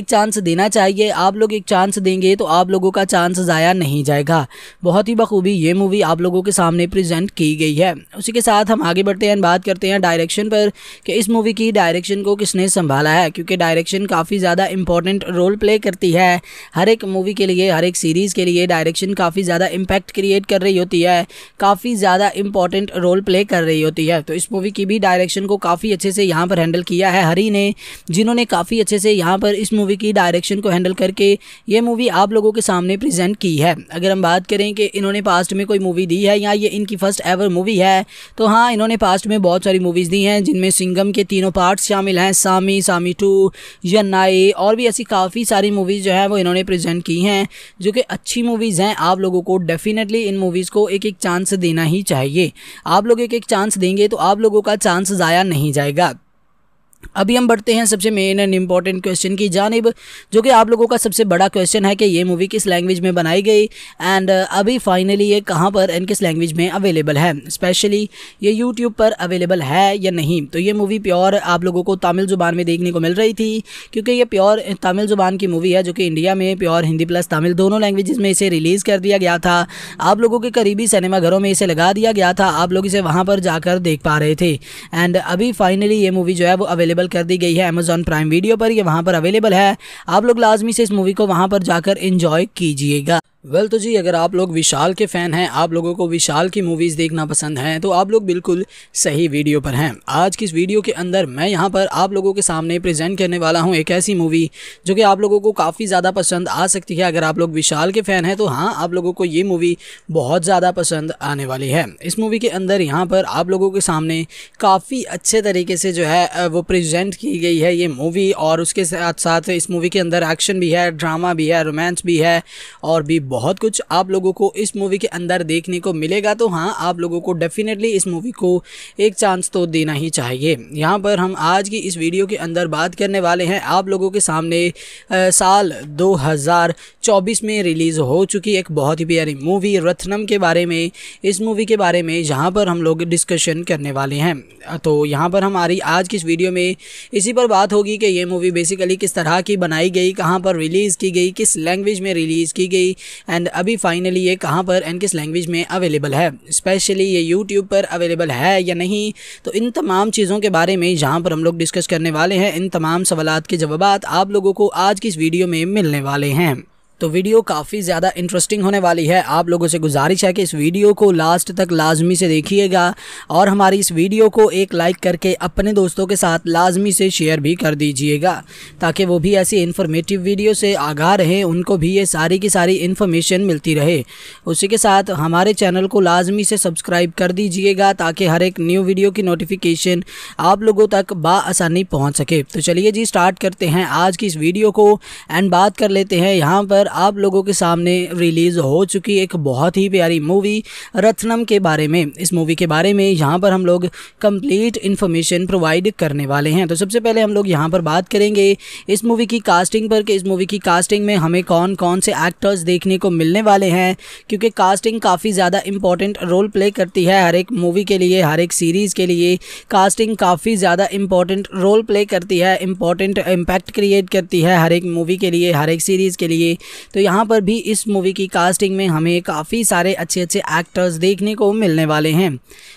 एक चांस देना चाहिए आप लोग एक चांस देंगे तो आप लोगों का चांस ज़ाया नहीं जाएगा बहुत ही बखूबी ये मूवी आप लोगों के सामने प्रजेंट की गई है उसी के साथ हम आगे बढ़ते हैं बात करते हैं डायरेक्शन पर कि इस मूवी की डायरेक्शन को किसने संभाला है क्योंकि डायरेक्शन काफ़ी ज़्यादा इंपॉर्टेंट रोल प्ले करती है हर एक मूवी के लिए हर एक सीरीज़ के लिए डायरेक्शन काफ़ी ज़्यादा इम्पैक्ट क्रिएट कर रही होती है काफ़ी ज़्यादा इंपॉर्टेंट रोल प्ले कर रही होती है तो इस मूवी की भी डायरेक्शन को काफ़ी अच्छे से यहाँ पर हैंडल किया है हरी ने जिन्होंने काफ़ी अच्छे से यहाँ पर इस मूवी की डायरेक्शन को हैंडल करके ये मूवी आप लोगों के सामने प्रेजेंट की है अगर हम बात करें कि इन्होंने पास्ट में कोई मूवी दी है या ये इनकी फर्स्ट एवर मूवी है तो हाँ इन्होंने पास्ट में बहुत सारी मूवीज़ दी हैं जिनमें सिंगम के तीनों पार्ट्स शामिल हैं सामी सामी टू यन्नाई और भी ऐसी काफ़ी सारी मूवीज़ जो है वो इन्होंने प्रेजेंट की हैं जो कि अच्छी मूवीज़ हैं आप लोगों को डेफिनेटली इन मूवीज़ को एक एक चांस देना ही चाहिए आप लोग एक एक चांस देंगे तो आप लोगों का चांस ज़ाया नहीं जाएगा अभी हम बढ़ते हैं सबसे मेन एंड इम्पॉर्टेंट क्वेश्चन की जानब जो कि आप लोगों का सबसे बड़ा क्वेश्चन है कि ये मूवी किस लैंग्वेज में बनाई गई एंड uh, अभी फाइनली ये कहाँ पर एंड किस लैंग्वेज में अवेलेबल है स्पेशली ये यूट्यूब पर अवेलेबल है या नहीं तो ये मूवी प्योर आप लोगों को तमिल ज़ुबान में देखने को मिल रही थी क्योंकि ये प्योर तमिल ज़ुबान की मूवी है जो कि इंडिया में प्योर हिंदी प्लस तमिल दोनों लैंग्वेज में इसे रिलीज़ कर दिया गया था आप लोगों के करीबी सिनेमाघरों में इसे लगा दिया गया था आप लोग इसे वहाँ पर जाकर देख पा रहे थे एंड अभी फाइनली ये मूवी जो है वो अवेलेबल अवेलेबल कर दी गई है अमेज़ॉन प्राइम वीडियो पर ये वहाँ पर अवेलेबल है आप लोग लाजमी से इस मूवी को वहाँ पर जाकर इंजॉय कीजिएगा वेल well, तो जी अगर आप लोग विशाल के फ़ैन हैं आप लोगों को विशाल की मूवीज़ देखना पसंद हैं तो आप लोग बिल्कुल सही वीडियो पर हैं आज की इस वीडियो के अंदर मैं यहाँ पर आप लोगों के सामने प्रेजेंट करने वाला हूँ एक ऐसी मूवी जो कि आप लोगों को काफ़ी ज़्यादा पसंद आ सकती है अगर आप लोग विशाल के फ़ैन हैं तो हाँ आप लोगों को ये मूवी बहुत ज़्यादा पसंद आने वाली है इस मूवी के अंदर यहाँ पर आप लोगों के सामने काफ़ी अच्छे तरीके से जो है वो प्रजेंट की गई है ये मूवी और उसके साथ साथ इस मूवी के अंदर एक्शन भी है ड्रामा भी है रोमांस भी है और भी बहुत कुछ आप लोगों को इस मूवी के अंदर देखने को मिलेगा तो हाँ आप लोगों को डेफिनेटली इस मूवी को एक चांस तो देना ही चाहिए यहाँ पर हम आज की इस वीडियो के अंदर बात करने वाले हैं आप लोगों के सामने आ, साल 2024 में रिलीज़ हो चुकी एक बहुत ही प्यारी मूवी रत्नम के बारे में इस मूवी के बारे में जहाँ पर हम लोग डिस्कशन करने वाले हैं तो यहाँ पर हमारी आज की इस वीडियो में इसी पर बात होगी कि ये मूवी बेसिकली किस तरह की बनाई गई कहाँ पर रिलीज़ की गई किस लैंग्वेज में रिलीज़ की गई एंड अभी फाइनली ये कहाँ पर एंड किस लैंग्वेज में अवेलेबल है स्पेशली ये यूट्यूब पर अवेलेबल है या नहीं तो इन तमाम चीज़ों के बारे में जहाँ पर हम लोग डिस्कस करने वाले हैं इन तमाम सवाल के जवाब आप लोगों को आज की इस वीडियो में मिलने वाले हैं तो वीडियो काफ़ी ज़्यादा इंटरेस्टिंग होने वाली है आप लोगों से गुजारिश है कि इस वीडियो को लास्ट तक लाजमी से देखिएगा और हमारी इस वीडियो को एक लाइक करके अपने दोस्तों के साथ लाजमी से शेयर भी कर दीजिएगा ताकि वो भी ऐसी इन्फॉर्मेटिव वीडियो से आगाह रहें उनको भी ये सारी की सारी इन्फॉर्मेशन मिलती रहे उसी के साथ हमारे चैनल को लाजमी से सब्सक्राइब कर दीजिएगा ताकि हर एक न्यू वीडियो की नोटिफिकेशन आप लोगों तक बासानी पहुँच सके तो चलिए जी स्टार्ट करते हैं आज की इस वीडियो को एंड बात कर लेते हैं यहाँ पर आप लोगों के सामने रिलीज़ हो चुकी एक बहुत ही प्यारी मूवी रत्नम के बारे में इस मूवी के बारे में यहाँ पर हम लोग कंप्लीट इन्फॉर्मेशन प्रोवाइड करने वाले हैं तो सबसे पहले हम लोग यहाँ पर बात करेंगे इस मूवी की कास्टिंग पर कि इस मूवी की कास्टिंग में हमें कौन कौन से एक्टर्स देखने को मिलने वाले हैं क्योंकि कास्टिंग काफ़ी ज़्यादा इंपॉर्टेंट रोल प्ले करती है हर एक मूवी के लिए हर एक सीरीज़ के लिए कास्टिंग काफ़ी ज़्यादा इंपॉर्टेंट रोल प्ले करती है इंपॉर्टेंट इम्पैक्ट क्रिएट करती है हर एक मूवी के लिए हर एक सीरीज़ के लिए तो यहाँ पर भी इस मूवी की कास्टिंग में हमें काफ़ी सारे अच्छे अच्छे एक्टर्स देखने को मिलने वाले हैं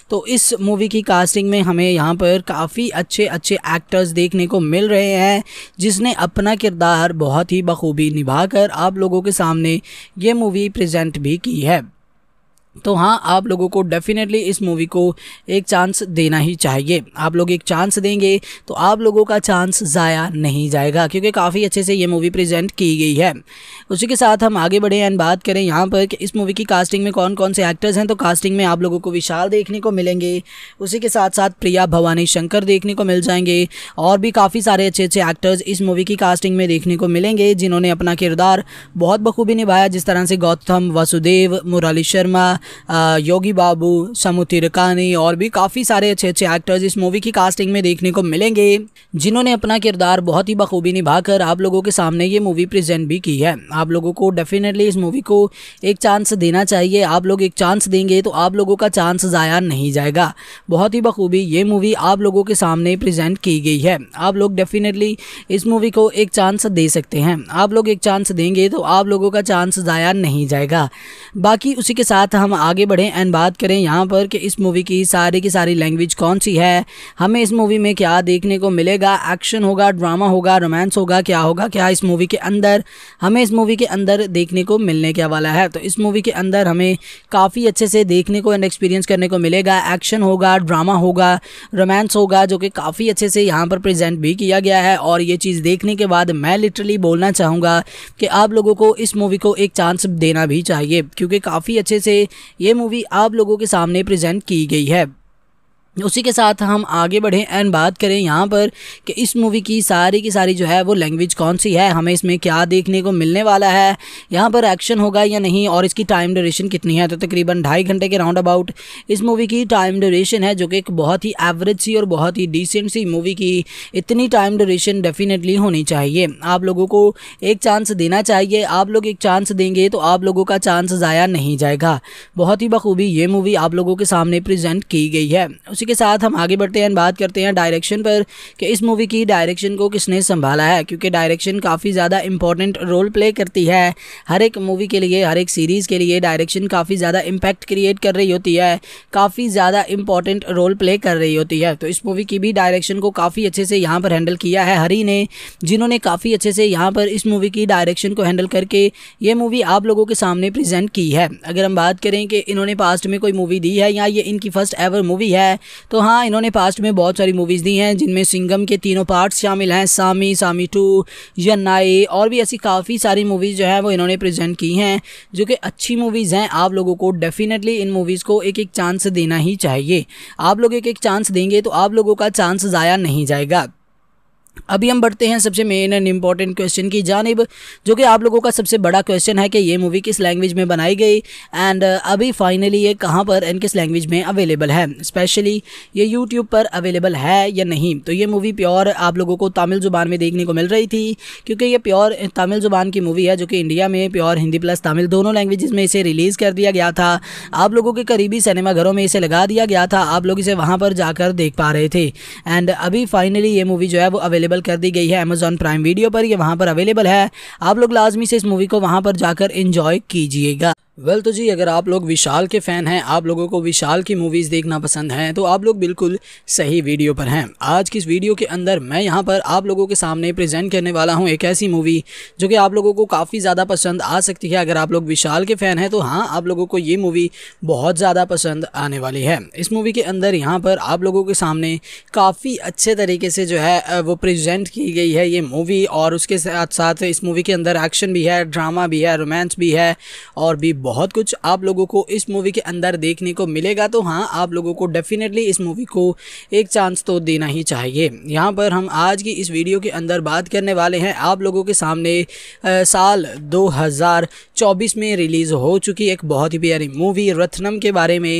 तो इस मूवी की कास्टिंग में हमें यहाँ पर काफ़ी अच्छे अच्छे एक्टर्स देखने को मिल रहे हैं जिसने अपना किरदार बहुत ही बखूबी निभा आप लोगों के सामने ये मूवी प्रजेंट भी की है तो हाँ आप लोगों को डेफिनेटली इस मूवी को एक चांस देना ही चाहिए आप लोग एक चांस देंगे तो आप लोगों का चांस ज़ाया नहीं जाएगा क्योंकि काफ़ी अच्छे से ये मूवी प्रेजेंट की गई है उसी के साथ हम आगे बढ़े एंड बात करें यहाँ पर कि इस मूवी की कास्टिंग में कौन कौन से एक्टर्स हैं तो कास्टिंग में आप लोगों को विशाल देखने को मिलेंगे उसी के साथ साथ प्रिया भवानी शंकर देखने को मिल जाएंगे और भी काफ़ी सारे अच्छे अच्छे एक्टर्स इस मूवी की कास्टिंग में देखने को मिलेंगे जिन्होंने अपना किरदार बहुत बखूबी निभाया जिस तरह से गौतम वासुदेव मुराली शर्मा योगी बाबू समुतिर कानी और भी काफ़ी सारे अच्छे अच्छे एक्टर्स इस मूवी की कास्टिंग में देखने को मिलेंगे जिन्होंने अपना किरदार बहुत ही बखूबी निभाकर आप लोगों के सामने ये मूवी प्रेजेंट भी की है आप लोगों को डेफिनेटली इस मूवी को एक चांस देना चाहिए आप लोग एक चांस देंगे तो आप लोगों का चांस ज़ाया नहीं जाएगा बहुत ही बखूबी ये मूवी आप लोगों के सामने प्रेजेंट की गई है आप लोग डेफिनेटली इस मूवी को एक चांस दे सकते हैं आप लोग एक चांस देंगे तो आप लोगों का चांस ज़ाया नहीं जाएगा बाकी उसी के साथ हम हम आगे बढ़ें एंड बात करें यहाँ पर कि इस मूवी की सारी की सारी लैंग्वेज कौन सी है हमें इस मूवी में क्या देखने को मिलेगा एक्शन होगा ड्रामा होगा रोमांस होगा क्या होगा क्या इस मूवी के अंदर हमें इस मूवी के अंदर देखने को मिलने क्या वाला है तो इस मूवी के अंदर हमें काफ़ी अच्छे से देखने को एंड एक्सपीरियंस करने को मिलेगा एक्शन होगा ड्रामा होगा रोमांस होगा जो कि काफ़ी अच्छे से यहाँ पर प्रजेंट भी किया गया है और ये चीज़ देखने के बाद मैं लिटरली बोलना चाहूँगा कि आप लोगों को इस मूवी को एक चांस देना भी चाहिए क्योंकि काफ़ी अच्छे से ये मूवी आप लोगों के सामने प्रेजेंट की गई है उसी के साथ हम आगे बढ़ें एंड बात करें यहाँ पर कि इस मूवी की सारी की सारी जो है वो लैंग्वेज कौन सी है हमें इसमें क्या देखने को मिलने वाला है यहाँ पर एक्शन होगा या नहीं और इसकी टाइम ड्यूरेशन कितनी है तो तकरीबन ढाई घंटे के राउंड अबाउट इस मूवी की टाइम ड्यूरेशन है जो कि एक बहुत ही एवरेज सी और बहुत ही डिसेंट सी मूवी की इतनी टाइम ड्यूरेशन डेफिनेटली होनी चाहिए आप लोगों को एक चांस देना चाहिए आप लोग एक चांस देंगे तो आप लोगों का चांस ज़ाया नहीं जाएगा बहुत ही बखूबी ये मूवी आप लोगों के सामने प्रजेंट की गई है उसी के साथ हम आगे बढ़ते हैं बात करते हैं डायरेक्शन पर कि इस मूवी की डायरेक्शन को किसने संभाला है क्योंकि डायरेक्शन काफ़ी ज़्यादा इंपॉर्टेंट रोल प्ले करती है हर एक मूवी के लिए हर एक सीरीज़ के लिए डायरेक्शन काफ़ी ज़्यादा इम्पैक्ट क्रिएट कर रही होती है काफ़ी ज़्यादा इंपॉर्टेंट रोल प्ले कर रही होती है तो इस मूवी की भी डायरेक्शन को काफ़ी अच्छे से यहाँ पर हैंडल किया है हरी ने जिन्होंने काफ़ी अच्छे से यहाँ पर इस मूवी की डायरेक्शन को हैंडल करके ये मूवी आप लोगों के सामने प्रेजेंट की है अगर हम बात करें कि इन्होंने पास्ट में कोई मूवी दी है या ये इनकी फ़र्स्ट एवर मूवी है तो हाँ इन्होंने पास्ट में बहुत सारी मूवीज़ दी हैं जिनमें सिंगम के तीनों पार्ट्स शामिल हैं सामी सामी टू यन्नाई और भी ऐसी काफ़ी सारी मूवीज़ जो है वो इन्होंने प्रेजेंट की हैं जो कि अच्छी मूवीज़ हैं आप लोगों को डेफिनेटली इन मूवीज़ को एक एक चांस देना ही चाहिए आप लोग एक एक चांस देंगे तो आप लोगों का चांस ज़ाया नहीं जाएगा अभी हम बढ़ते हैं सबसे मेन एंड इम्पॉर्टेंट क्वेश्चन की जानब जो कि आप लोगों का सबसे बड़ा क्वेश्चन है कि ये मूवी किस लैंग्वेज में बनाई गई एंड uh, अभी फाइनली ये कहाँ पर एंड किस लैंग्वेज में अवेलेबल है स्पेशली ये यूट्यूब पर अवेलेबल है या नहीं तो ये मूवी प्योर आप लोगों को तमिल ज़ुबान में देखने को मिल रही थी क्योंकि ये प्योर तमिल ज़ुबान की मूवी है जो कि इंडिया में प्योर हिंदी प्लस तमिल दोनों लैंग्वेज में इसे रिलीज़ कर दिया गया था आप लोगों के करीबी सिनेमाघरों में इसे लगा दिया गया था आप लोग इसे वहाँ पर जाकर देख पा रहे थे एंड अभी फाइनली ये मूवी जो है वो अवेलेबल अवेलेबल कर दी गई है अमेज़ॉन प्राइम वीडियो पर ये वहाँ पर अवेलेबल है आप लोग लाजमी से इस मूवी को वहाँ पर जाकर इंजॉय कीजिएगा वेल well, तो जी अगर आप लोग विशाल के फ़ैन हैं आप लोगों को विशाल की मूवीज़ देखना पसंद हैं तो आप लोग बिल्कुल सही वीडियो पर हैं आज की इस वीडियो के अंदर मैं यहाँ पर आप लोगों के सामने प्रेजेंट करने वाला हूँ एक ऐसी मूवी जो कि आप लोगों को काफ़ी ज़्यादा पसंद आ सकती है अगर आप लोग विशाल के फ़ैन हैं तो हाँ आप लोगों को ये मूवी बहुत ज़्यादा पसंद आने वाली है इस मूवी के अंदर यहाँ पर आप लोगों के सामने काफ़ी अच्छे तरीके से जो है वो प्रजेंट की गई है ये मूवी और उसके साथ साथ इस मूवी के अंदर एक्शन भी है ड्रामा भी है रोमांस भी है और भी बहुत कुछ आप लोगों को इस मूवी के अंदर देखने को मिलेगा तो हाँ आप लोगों को डेफिनेटली इस मूवी को एक चांस तो देना ही चाहिए यहाँ पर हम आज की इस वीडियो के अंदर बात करने वाले हैं आप लोगों के सामने आ, साल 2024 में रिलीज़ हो चुकी एक बहुत ही प्यारी मूवी रत्नम के बारे में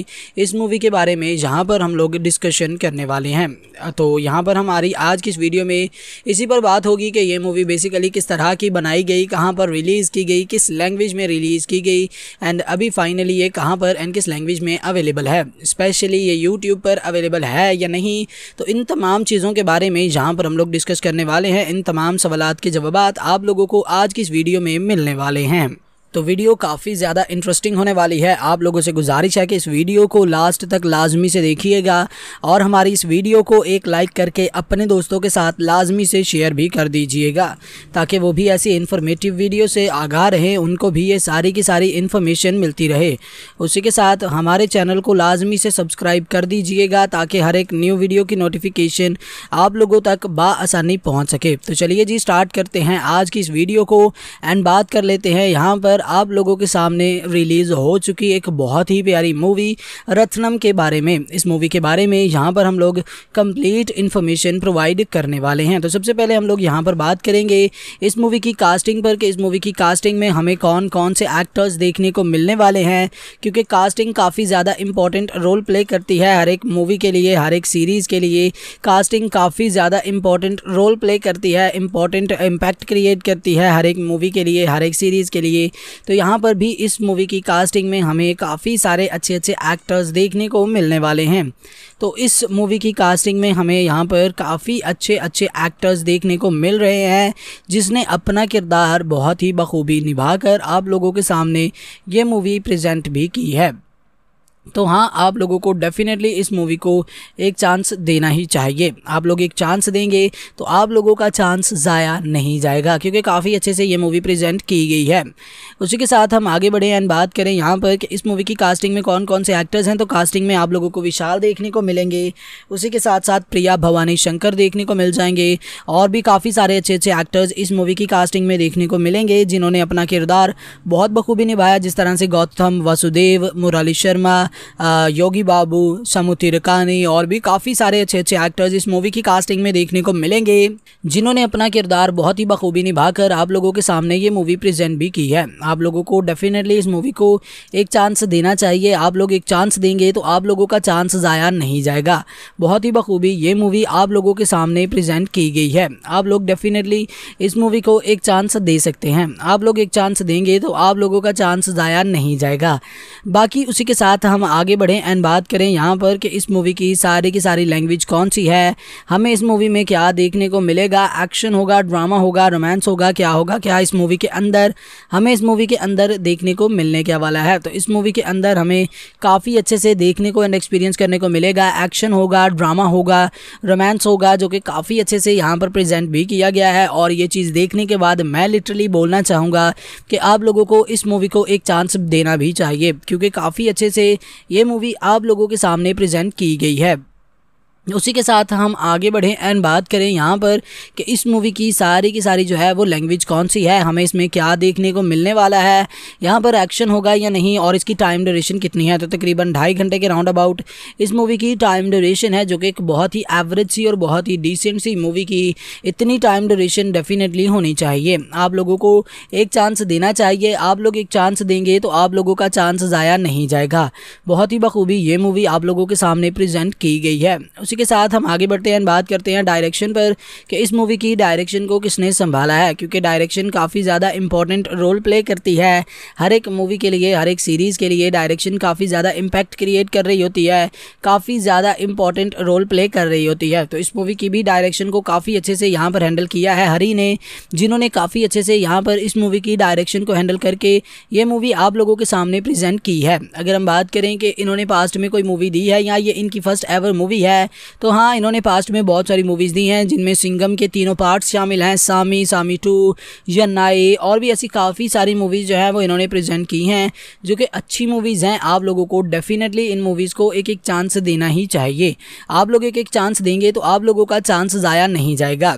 इस मूवी के बारे में जहाँ पर हम लोग डिस्कशन करने वाले हैं तो यहाँ पर हमारी आज की इस वीडियो में इसी पर बात होगी कि ये मूवी बेसिकली किस तरह की बनाई गई कहाँ पर रिलीज़ की गई किस लैंग्वेज में रिलीज़ की गई एंड अभी फाइनली ये कहाँ पर एंड किस लैंग्वेज में अवेलेबल है स्पेशली ये यूट्यूब पर अवेलेबल है या नहीं तो इन तमाम चीज़ों के बारे में जहाँ पर हम लोग डिस्कस करने वाले हैं इन तमाम सवाल के जवाब आप लोगों को आज की इस वीडियो में मिलने वाले हैं तो वीडियो काफ़ी ज़्यादा इंटरेस्टिंग होने वाली है आप लोगों से गुजारिश है कि इस वीडियो को लास्ट तक लाजमी से देखिएगा और हमारी इस वीडियो को एक लाइक करके अपने दोस्तों के साथ लाजमी से शेयर भी कर दीजिएगा ताकि वो भी ऐसी इन्फॉर्मेटिव वीडियो से आगाह रहें उनको भी ये सारी की सारी इन्फॉर्मेशन मिलती रहे उसी के साथ हमारे चैनल को लाजमी से सब्सक्राइब कर दीजिएगा ताकि हर एक न्यू वीडियो की नोटिफिकेशन आप लोगों तक बासानी पहुँच सके तो चलिए जी स्टार्ट करते हैं आज की इस वीडियो को एंड बात कर लेते हैं यहाँ पर आप लोगों के सामने रिलीज़ हो चुकी एक बहुत ही प्यारी मूवी रत्नम के बारे में इस मूवी के बारे में यहाँ पर हम लोग कंप्लीट इन्फॉर्मेशन प्रोवाइड करने वाले हैं तो सबसे पहले हम लोग यहाँ पर बात करेंगे इस मूवी की कास्टिंग पर कि इस मूवी की कास्टिंग में हमें कौन कौन से एक्टर्स देखने को मिलने वाले हैं क्योंकि कास्टिंग काफ़ी ज़्यादा इंपॉर्टेंट रोल प्ले करती है हर एक मूवी के लिए हर एक सीरीज़ के लिए कास्टिंग काफ़ी ज़्यादा इंपॉर्टेंट रोल प्ले करती है इंपॉर्टेंट इम्पैक्ट क्रिएट करती है हर एक मूवी के लिए हर एक सीरीज़ के लिए तो यहाँ पर भी इस मूवी की कास्टिंग में हमें काफ़ी सारे अच्छे अच्छे एक्टर्स देखने को मिलने वाले हैं तो इस मूवी की कास्टिंग में हमें यहाँ पर काफ़ी अच्छे अच्छे एक्टर्स देखने को मिल रहे हैं जिसने अपना किरदार बहुत ही बखूबी निभा आप लोगों के सामने ये मूवी प्रजेंट भी की है तो हाँ आप लोगों को डेफिनेटली इस मूवी को एक चांस देना ही चाहिए आप लोग एक चांस देंगे तो आप लोगों का चांस ज़ाया नहीं जाएगा क्योंकि काफ़ी अच्छे से ये मूवी प्रेजेंट की गई है उसी के साथ हम आगे बढ़े एंड बात करें यहाँ पर कि इस मूवी की कास्टिंग में कौन कौन से एक्टर्स हैं तो कास्टिंग में आप लोगों को विशाल देखने को मिलेंगे उसी के साथ साथ प्रिया भवानी शंकर देखने को मिल जाएंगे और भी काफ़ी सारे अच्छे अच्छे एक्टर्स इस मूवी की कास्टिंग में देखने को मिलेंगे जिन्होंने अपना किरदार बहुत बखूबी निभाया जिस तरह से गौतम वासुदेव मुराली शर्मा योगी बाबू समुतिर और भी काफ़ी सारे अच्छे अच्छे एक्टर्स इस मूवी की कास्टिंग में देखने को मिलेंगे जिन्होंने अपना किरदार बहुत ही बखूबी निभाकर आप लोगों के सामने ये मूवी प्रेजेंट भी की है आप लोगों को डेफिनेटली इस मूवी को एक चांस देना चाहिए आप लोग एक चांस देंगे तो आप लोगों का चांस ज़ाया नहीं जाएगा बहुत ही बखूबी ये मूवी आप लोगों के सामने प्रेजेंट की गई है आप लोग डेफिनेटली इस मूवी को एक चांस दे सकते हैं आप लोग एक चांस देंगे तो आप लोगों का चांस ज़ाया नहीं जाएगा बाकी उसी के साथ हम हम आगे बढ़ें एंड बात करें यहाँ पर कि इस मूवी की सारी की सारी लैंग्वेज कौन सी है हमें इस मूवी में क्या देखने को मिलेगा एक्शन होगा ड्रामा होगा रोमांस होगा क्या होगा क्या इस मूवी के अंदर हमें इस मूवी के अंदर देखने को मिलने क्या वाला है तो इस मूवी के अंदर हमें काफ़ी अच्छे से देखने को एंड एक्सपीरियंस करने को मिलेगा एक्शन होगा ड्रामा होगा रोमांस होगा जो कि काफ़ी अच्छे से यहाँ पर प्रजेंट भी किया गया है और ये चीज़ देखने के बाद मैं लिटरली बोलना चाहूँगा कि आप लोगों को इस मूवी को एक चांस देना भी चाहिए क्योंकि काफ़ी अच्छे से ये मूवी आप लोगों के सामने प्रेजेंट की गई है उसी के साथ हम आगे बढ़ें एंड बात करें यहाँ पर कि इस मूवी की सारी की सारी जो है वो लैंग्वेज कौन सी है हमें इसमें क्या देखने को मिलने वाला है यहाँ पर एक्शन होगा या नहीं और इसकी टाइम ड्यूरेशन कितनी है तो तकरीबन ढाई घंटे के राउंड अबाउट इस मूवी की टाइम ड्यूरेशन है जो कि एक बहुत ही एवरेज सी और बहुत ही डिसेंट सी मूवी की इतनी टाइम ड्यूरेशन डेफिनेटली होनी चाहिए आप लोगों को एक चांस देना चाहिए आप लोग एक चांस देंगे तो आप लोगों का चांस ज़ाया नहीं जाएगा बहुत ही बखूबी ये मूवी आप लोगों के सामने प्रजेंट की गई है उसी के साथ हम आगे बढ़ते हैं बात करते हैं डायरेक्शन पर कि इस मूवी की डायरेक्शन को किसने संभाला है क्योंकि डायरेक्शन काफ़ी ज़्यादा इंपॉर्टेंट रोल प्ले करती है हर एक मूवी के लिए हर एक सीरीज़ के लिए डायरेक्शन काफ़ी ज़्यादा इम्पैक्ट क्रिएट कर रही होती है काफ़ी ज़्यादा इंपॉर्टेंट रोल प्ले कर रही होती है तो इस मूवी की भी डायरेक्शन को काफ़ी अच्छे से यहाँ पर हैंडल किया है हरी ने जिन्होंने काफ़ी अच्छे से यहाँ पर इस मूवी की डायरेक्शन को हैंडल करके ये मूवी आप लोगों के सामने प्रेजेंट की है अगर हम बात करें कि इन्होंने पास्ट में कोई मूवी दी है या ये इनकी फर्स्ट एवर मूवी है तो हाँ इन्होंने पास्ट में बहुत सारी मूवीज़ दी हैं जिनमें सिंगम के तीनों पार्ट्स शामिल हैं सामी सामी टू यन्नाई और भी ऐसी काफ़ी सारी मूवीज़ जो है वो इन्होंने प्रेजेंट की हैं जो कि अच्छी मूवीज़ हैं आप लोगों को डेफिनेटली इन मूवीज़ को एक एक चांस देना ही चाहिए आप लोग एक एक चांस देंगे तो आप लोगों का चांस ज़ाया नहीं जाएगा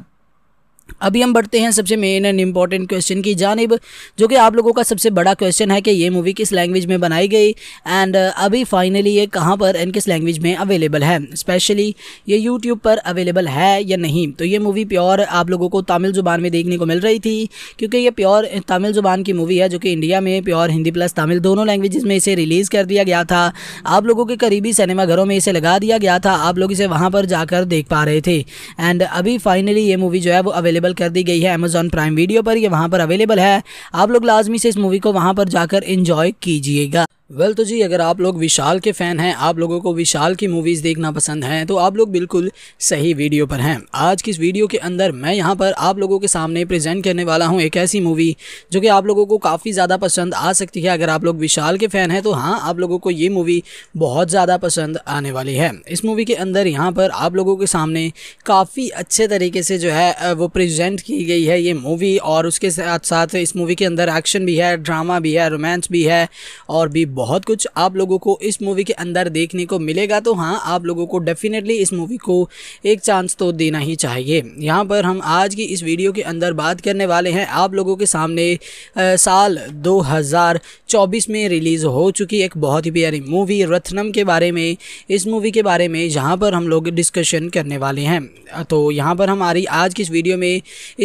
अभी हम बढ़ते हैं सबसे मेन एंड इम्पॉर्टेंट क्वेश्चन की जानब जो कि आप लोगों का सबसे बड़ा क्वेश्चन है कि ये मूवी किस लैंग्वेज में बनाई गई एंड uh, अभी फाइनली ये कहाँ पर एंड किस लैंग्वेज में अवेलेबल है स्पेशली ये यूट्यूब पर अवेलेबल है या नहीं तो ये मूवी प्योर आप लोगों को तमिल ज़ुबान में देखने को मिल रही थी क्योंकि ये प्योर तमिल ज़ुबान की मूवी है जो कि इंडिया में प्योर हिंदी प्लस तमिल दोनों लैंग्वेज में इसे रिलीज़ कर दिया गया था आप लोगों के करीबी सिनेमाघरों में इसे लगा दिया गया था आप लोग इसे वहाँ पर जाकर देख पा रहे थे एंड अभी फाइनली ये मूवी जो है वो अवेलेबल अवेलेबल कर दी गई है अमेजॉन प्राइम वीडियो पर ये वहाँ पर अवेलेबल है आप लोग लाजमी से इस मूवी को वहाँ पर जाकर इंजॉय कीजिएगा वेल तो जी अगर आप लोग विशाल के फ़ैन हैं आप लोगों को विशाल की मूवीज़ देखना पसंद हैं तो आप लोग बिल्कुल सही वीडियो पर हैं आज की इस वीडियो के अंदर मैं यहाँ पर आप लोगों के सामने प्रेजेंट करने वाला हूँ एक ऐसी मूवी जो कि आप लोगों को काफ़ी ज़्यादा पसंद आ सकती है अगर आप लोग विशाल के फ़ैन हैं तो हाँ आप लोगों को ये मूवी बहुत ज़्यादा पसंद आने वाली है इस मूवी के अंदर यहाँ पर आप लोगों के सामने काफ़ी अच्छे तरीके से जो है वो प्रजेंट की गई है ये मूवी और उसके साथ साथ इस मूवी के अंदर एक्शन भी है ड्रामा भी है रोमांस भी है और भी बहुत कुछ आप लोगों को इस मूवी के अंदर देखने को मिलेगा तो हाँ आप लोगों को डेफिनेटली इस मूवी को एक चांस तो देना ही चाहिए यहाँ पर हम आज की इस वीडियो के अंदर बात करने वाले हैं आप लोगों के सामने आ, साल 2024 में रिलीज़ हो चुकी एक बहुत ही प्यारी मूवी रत्नम के बारे में इस मूवी के बारे में जहाँ पर हम लोग डिस्कशन करने वाले हैं तो यहाँ पर हमारी आज की इस वीडियो में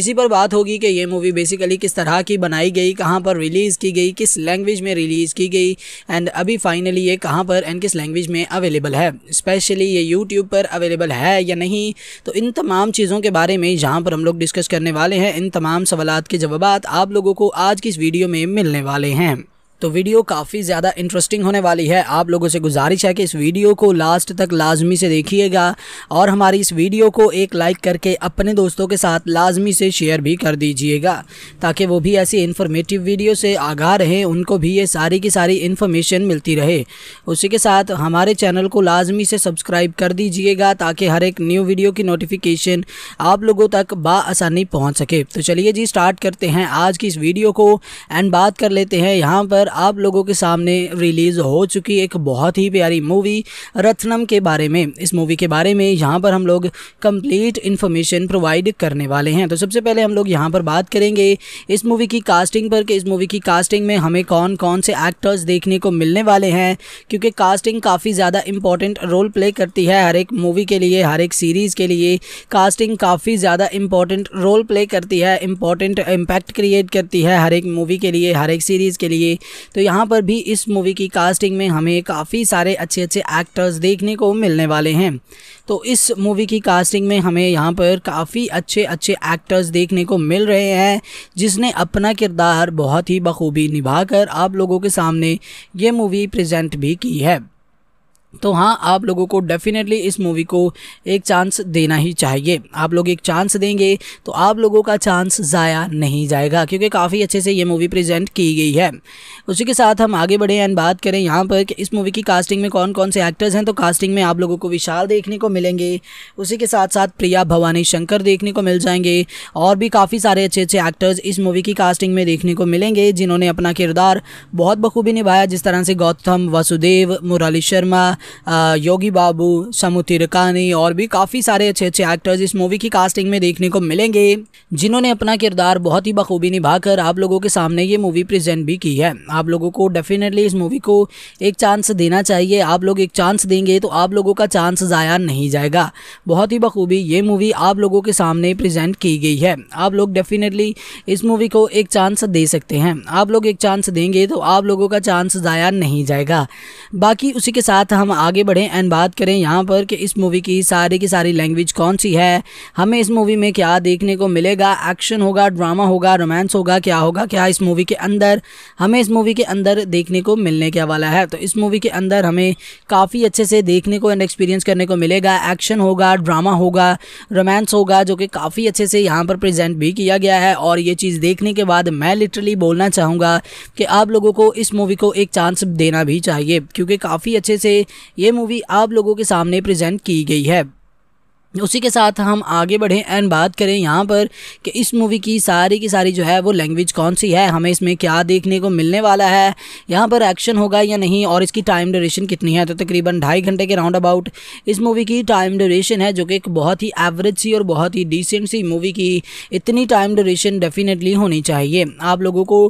इसी पर बात होगी कि ये मूवी बेसिकली किस तरह की बनाई गई कहाँ पर रिलीज़ की गई किस लैंग्वेज में रिलीज़ की गई एंड अभी फाइनली ये कहाँ पर एंड किस लैंग्वेज में अवेलेबल है स्पेशली ये यूट्यूब पर अवेलेबल है या नहीं तो इन तमाम चीज़ों के बारे में जहाँ पर हम लोग डिस्कस करने वाले हैं इन तमाम सवाल के जवाब आप लोगों को आज की इस वीडियो में मिलने वाले हैं तो वीडियो काफ़ी ज़्यादा इंटरेस्टिंग होने वाली है आप लोगों से गुजारिश है कि इस वीडियो को लास्ट तक लाजमी से देखिएगा और हमारी इस वीडियो को एक लाइक करके अपने दोस्तों के साथ लाजमी से शेयर भी कर दीजिएगा ताकि वो भी ऐसी इन्फॉर्मेटिव वीडियो से आगाह रहें उनको भी ये सारी की सारी इन्फॉर्मेशन मिलती रहे उसी के साथ हमारे चैनल को लाजमी से सब्सक्राइब कर दीजिएगा ताकि हर एक न्यू वीडियो की नोटिफिकेशन आप लोगों तक बासानी पहुँच सके तो चलिए जी स्टार्ट करते हैं आज की इस वीडियो को एंड बात कर लेते हैं यहाँ पर आप लोगों के सामने रिलीज़ हो चुकी एक बहुत ही प्यारी मूवी रत्नम के बारे में इस मूवी के बारे में यहाँ पर हम लोग कंप्लीट इन्फॉर्मेशन प्रोवाइड करने वाले हैं तो सबसे पहले हम लोग यहाँ पर बात करेंगे इस मूवी की कास्टिंग पर कि इस मूवी की कास्टिंग में हमें कौन कौन से एक्टर्स देखने को मिलने वाले हैं क्योंकि कास्टिंग काफ़ी ज़्यादा इंपॉर्टेंट रोल प्ले करती है हर एक मूवी के लिए हर एक सीरीज़ के लिए कास्टिंग काफ़ी ज़्यादा इंपॉर्टेंट रोल प्ले करती है इंपॉर्टेंट इम्पैक्ट क्रिएट करती है हर एक मूवी के लिए हर एक सीरीज़ के लिए तो यहाँ पर भी इस मूवी की कास्टिंग में हमें काफ़ी सारे अच्छे अच्छे एक्टर्स देखने को मिलने वाले हैं तो इस मूवी की कास्टिंग में हमें यहाँ पर काफ़ी अच्छे अच्छे एक्टर्स देखने को मिल रहे हैं जिसने अपना किरदार बहुत ही बखूबी निभा आप लोगों के सामने ये मूवी प्रजेंट भी की है तो हाँ आप लोगों को डेफिनेटली इस मूवी को एक चांस देना ही चाहिए आप लोग एक चांस देंगे तो आप लोगों का चांस ज़ाया नहीं जाएगा क्योंकि काफ़ी अच्छे से ये मूवी प्रेजेंट की गई है उसी के साथ हम आगे बढ़े एंड बात करें यहाँ पर कि इस मूवी की कास्टिंग में कौन कौन से एक्टर्स हैं तो कास्टिंग में आप लोगों को विशाल देखने को मिलेंगे उसी के साथ साथ प्रिया भवानी शंकर देखने को मिल जाएंगे और भी काफ़ी सारे अच्छे अच्छे एक्टर्स इस मूवी की कास्टिंग में देखने को मिलेंगे जिन्होंने अपना किरदार बहुत बखूबी निभाया जिस तरह से गौतम वासुदेव मुराली शर्मा योगी बाबू समुतिर तिरकानी और भी काफ़ी सारे अच्छे अच्छे एक्टर्स इस मूवी की कास्टिंग में देखने को मिलेंगे जिन्होंने अपना किरदार बहुत ही बखूबी निभाकर आप लोगों के सामने ये मूवी प्रेजेंट भी की है आप लोगों को डेफिनेटली इस मूवी को एक चांस देना चाहिए आप लोग एक चांस देंगे तो आप लोगों का चांस ज़ाया नहीं जाएगा बहुत ही बखूबी ये मूवी आप लोगों के सामने प्रेजेंट की गई है आप लोग डेफिनेटली इस मूवी को एक चांस दे सकते हैं आप लोग एक चांस देंगे तो आप लोगों का चांस ज़ाया नहीं जाएगा बाकी उसी के साथ हम हम आगे बढ़ें एंड बात करें यहाँ पर कि इस मूवी की सारी की सारी लैंग्वेज कौन सी है हमें इस मूवी में क्या देखने को मिलेगा एक्शन होगा ड्रामा होगा रोमांस होगा क्या होगा क्या इस मूवी के अंदर हमें इस मूवी के अंदर देखने को मिलने क्या वाला है तो इस मूवी के अंदर हमें काफ़ी अच्छे से देखने को एंड एक्सपीरियंस करने को मिलेगा एक्शन होगा ड्रामा होगा रोमांस होगा जो कि काफ़ी अच्छे से यहाँ पर प्रजेंट भी किया गया है और ये चीज़ देखने के बाद मैं लिटरली बोलना चाहूँगा कि आप लोगों को इस मूवी को एक चांस देना भी चाहिए क्योंकि काफ़ी अच्छे से ये मूवी आप लोगों के सामने प्रेजेंट की गई है उसी के साथ हम आगे बढ़ें एंड बात करें यहाँ पर कि इस मूवी की सारी की सारी जो है वो लैंग्वेज कौन सी है हमें इसमें क्या देखने को मिलने वाला है यहाँ पर एक्शन होगा या नहीं और इसकी टाइम ड्यूरेशन कितनी है तो तकरीबन ढाई घंटे के राउंड अबाउट इस मूवी की टाइम ड्यूरेशन है जो कि एक बहुत ही एवरेज सी और बहुत ही डिसेंट सी मूवी की इतनी टाइम ड्यूरेशन डेफिनेटली होनी चाहिए आप लोगों को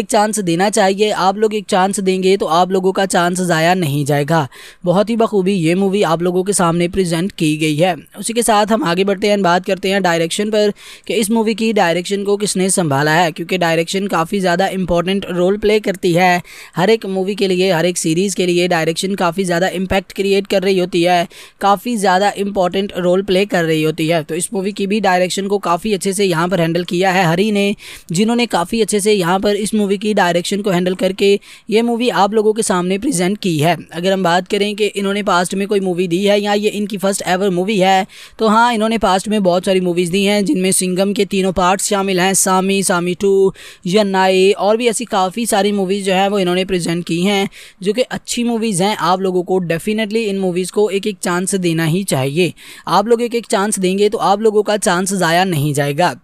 एक चांस देना चाहिए आप लोग एक चांस देंगे तो आप लोगों का चांस ज़ाया नहीं जाएगा बहुत ही बखूबी ये मूवी आप लोगों के सामने प्रजेंट की गई है उसी के साथ हम आगे बढ़ते हैं बात करते हैं डायरेक्शन पर कि इस मूवी की डायरेक्शन को किसने संभाला है क्योंकि डायरेक्शन काफ़ी ज़्यादा इंपॉर्टेंट रोल प्ले करती है हर एक मूवी के लिए हर एक सीरीज़ के लिए डायरेक्शन काफ़ी ज़्यादा इम्पैक्ट क्रिएट कर रही होती है काफ़ी ज़्यादा इंपॉर्टेंट रोल प्ले कर रही होती है तो इस मूवी की भी डायरेक्शन को काफ़ी अच्छे से यहाँ पर हैंडल किया है हरी ने जिन्होंने काफ़ी अच्छे से यहाँ पर इस मूवी की डायरेक्शन को हैंडल करके ये मूवी आप लोगों के सामने प्रेजेंट की है अगर हम बात करें कि इन्होंने पास्ट में कोई मूवी दी है या ये इनकी फ़र्स्ट एवर मूवी है तो हाँ इन्होंने पास्ट में बहुत सारी मूवीज़ दी हैं जिनमें सिंगम के तीनों पार्ट्स शामिल हैं सामी सामी टू यन्नाई और भी ऐसी काफ़ी सारी मूवीज़ जो है वो इन्होंने प्रेजेंट की हैं जो कि अच्छी मूवीज़ हैं आप लोगों को डेफिनेटली इन मूवीज़ को एक एक चांस देना ही चाहिए आप लोग एक एक चांस देंगे तो आप लोगों का चांस ज़ाया नहीं जाएगा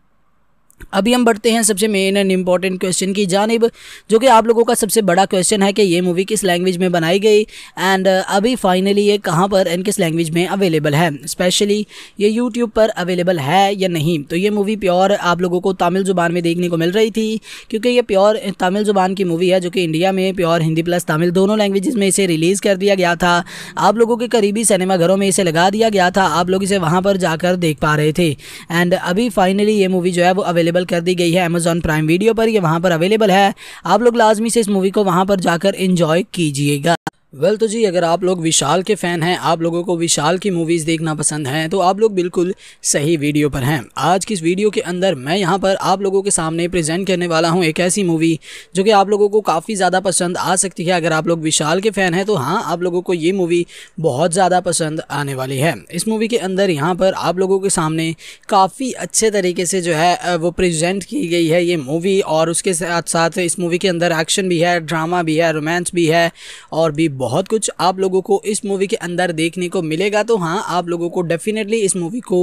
अभी हम बढ़ते हैं सबसे मेन एंड इम्पॉर्टेंट क्वेश्चन की जानब जो कि आप लोगों का सबसे बड़ा क्वेश्चन है कि ये मूवी किस लैंग्वेज में बनाई गई एंड uh, अभी फाइनली ये कहाँ पर एंड किस लैंग्वेज में अवेलेबल है स्पेशली ये यूट्यूब पर अवेलेबल है या नहीं तो ये मूवी प्योर आप लोगों को तमिल ज़ुबान में देखने को मिल रही थी क्योंकि ये प्योर तमिल ज़ुबान की मूवी है जो कि इंडिया में प्योर हिंदी प्लस तमिल दोनों लैंग्वेज में इसे रिलीज़ कर दिया गया था आप लोगों के करीबी सिनेमाघरों में इसे लगा दिया गया था आप लोग इसे वहाँ पर जाकर देख पा रहे थे एंड अभी फाइनली ये मूवी जो है वो अवेलेबल अवेलेबल कर दी गई है अमेज़ॉन प्राइम वीडियो पर ये वहाँ पर अवेलेबल है आप लोग लाजमी से इस मूवी को वहाँ पर जाकर इंजॉय कीजिएगा वेल well, तो जी अगर आप लोग विशाल के फ़ैन हैं आप लोगों को विशाल की मूवीज़ देखना पसंद हैं तो आप लोग बिल्कुल सही वीडियो पर हैं आज की इस वीडियो के अंदर मैं यहाँ पर आप लोगों के सामने प्रेजेंट करने वाला हूँ एक ऐसी मूवी जो कि आप लोगों को काफ़ी ज़्यादा पसंद आ सकती है अगर आप लोग विशाल के फ़ैन हैं तो हाँ आप लोगों को ये मूवी बहुत ज़्यादा पसंद आने वाली है इस मूवी के अंदर यहाँ पर आप लोगों के सामने काफ़ी अच्छे तरीके से जो है वो प्रजेंट की गई है ये मूवी और उसके साथ साथ इस मूवी के अंदर एक्शन भी है ड्रामा भी है रोमांस भी है और भी बहुत कुछ आप लोगों को इस मूवी के अंदर देखने को मिलेगा तो हाँ आप लोगों को डेफिनेटली इस मूवी को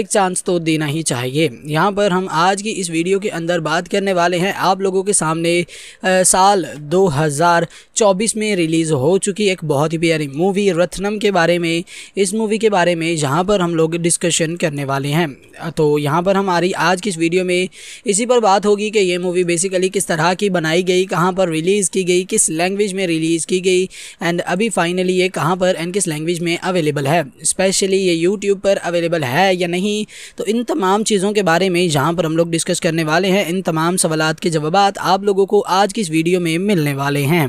एक चांस तो देना ही चाहिए यहाँ पर हम आज की इस वीडियो के अंदर बात करने वाले हैं आप लोगों के सामने आ, साल 2024 में रिलीज़ हो चुकी एक बहुत ही प्यारी मूवी रत्नम के बारे में इस मूवी के बारे में जहाँ पर हम लोग डिस्कशन करने वाले हैं तो यहाँ पर हमारी आज की इस वीडियो में इसी पर बात होगी कि ये मूवी बेसिकली किस तरह की बनाई गई कहाँ पर रिलीज़ की गई किस लैंग्वेज में रिलीज़ की गई एंड अभी फाइनली ये कहाँ पर एंड किस लैंग्वेज में अवेलेबल है स्पेशली ये यूट्यूब पर अवेलेबल है या नहीं तो इन तमाम चीज़ों के बारे में जहाँ पर हम लोग डिस्कस करने वाले हैं इन तमाम सवाल के जवाब आप लोगों को आज की इस वीडियो में मिलने वाले हैं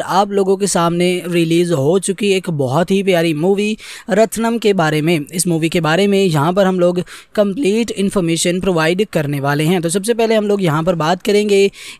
और आप लोगों के सामने रिलीज़ हो चुकी एक बहुत ही प्यारी मूवी रत्नम के बारे में इस मूवी के बारे में यहाँ पर हम लोग कंप्लीट इन्फॉर्मेशन प्रोवाइड करने वाले हैं तो सबसे पहले हम लोग यहाँ पर बात करेंगे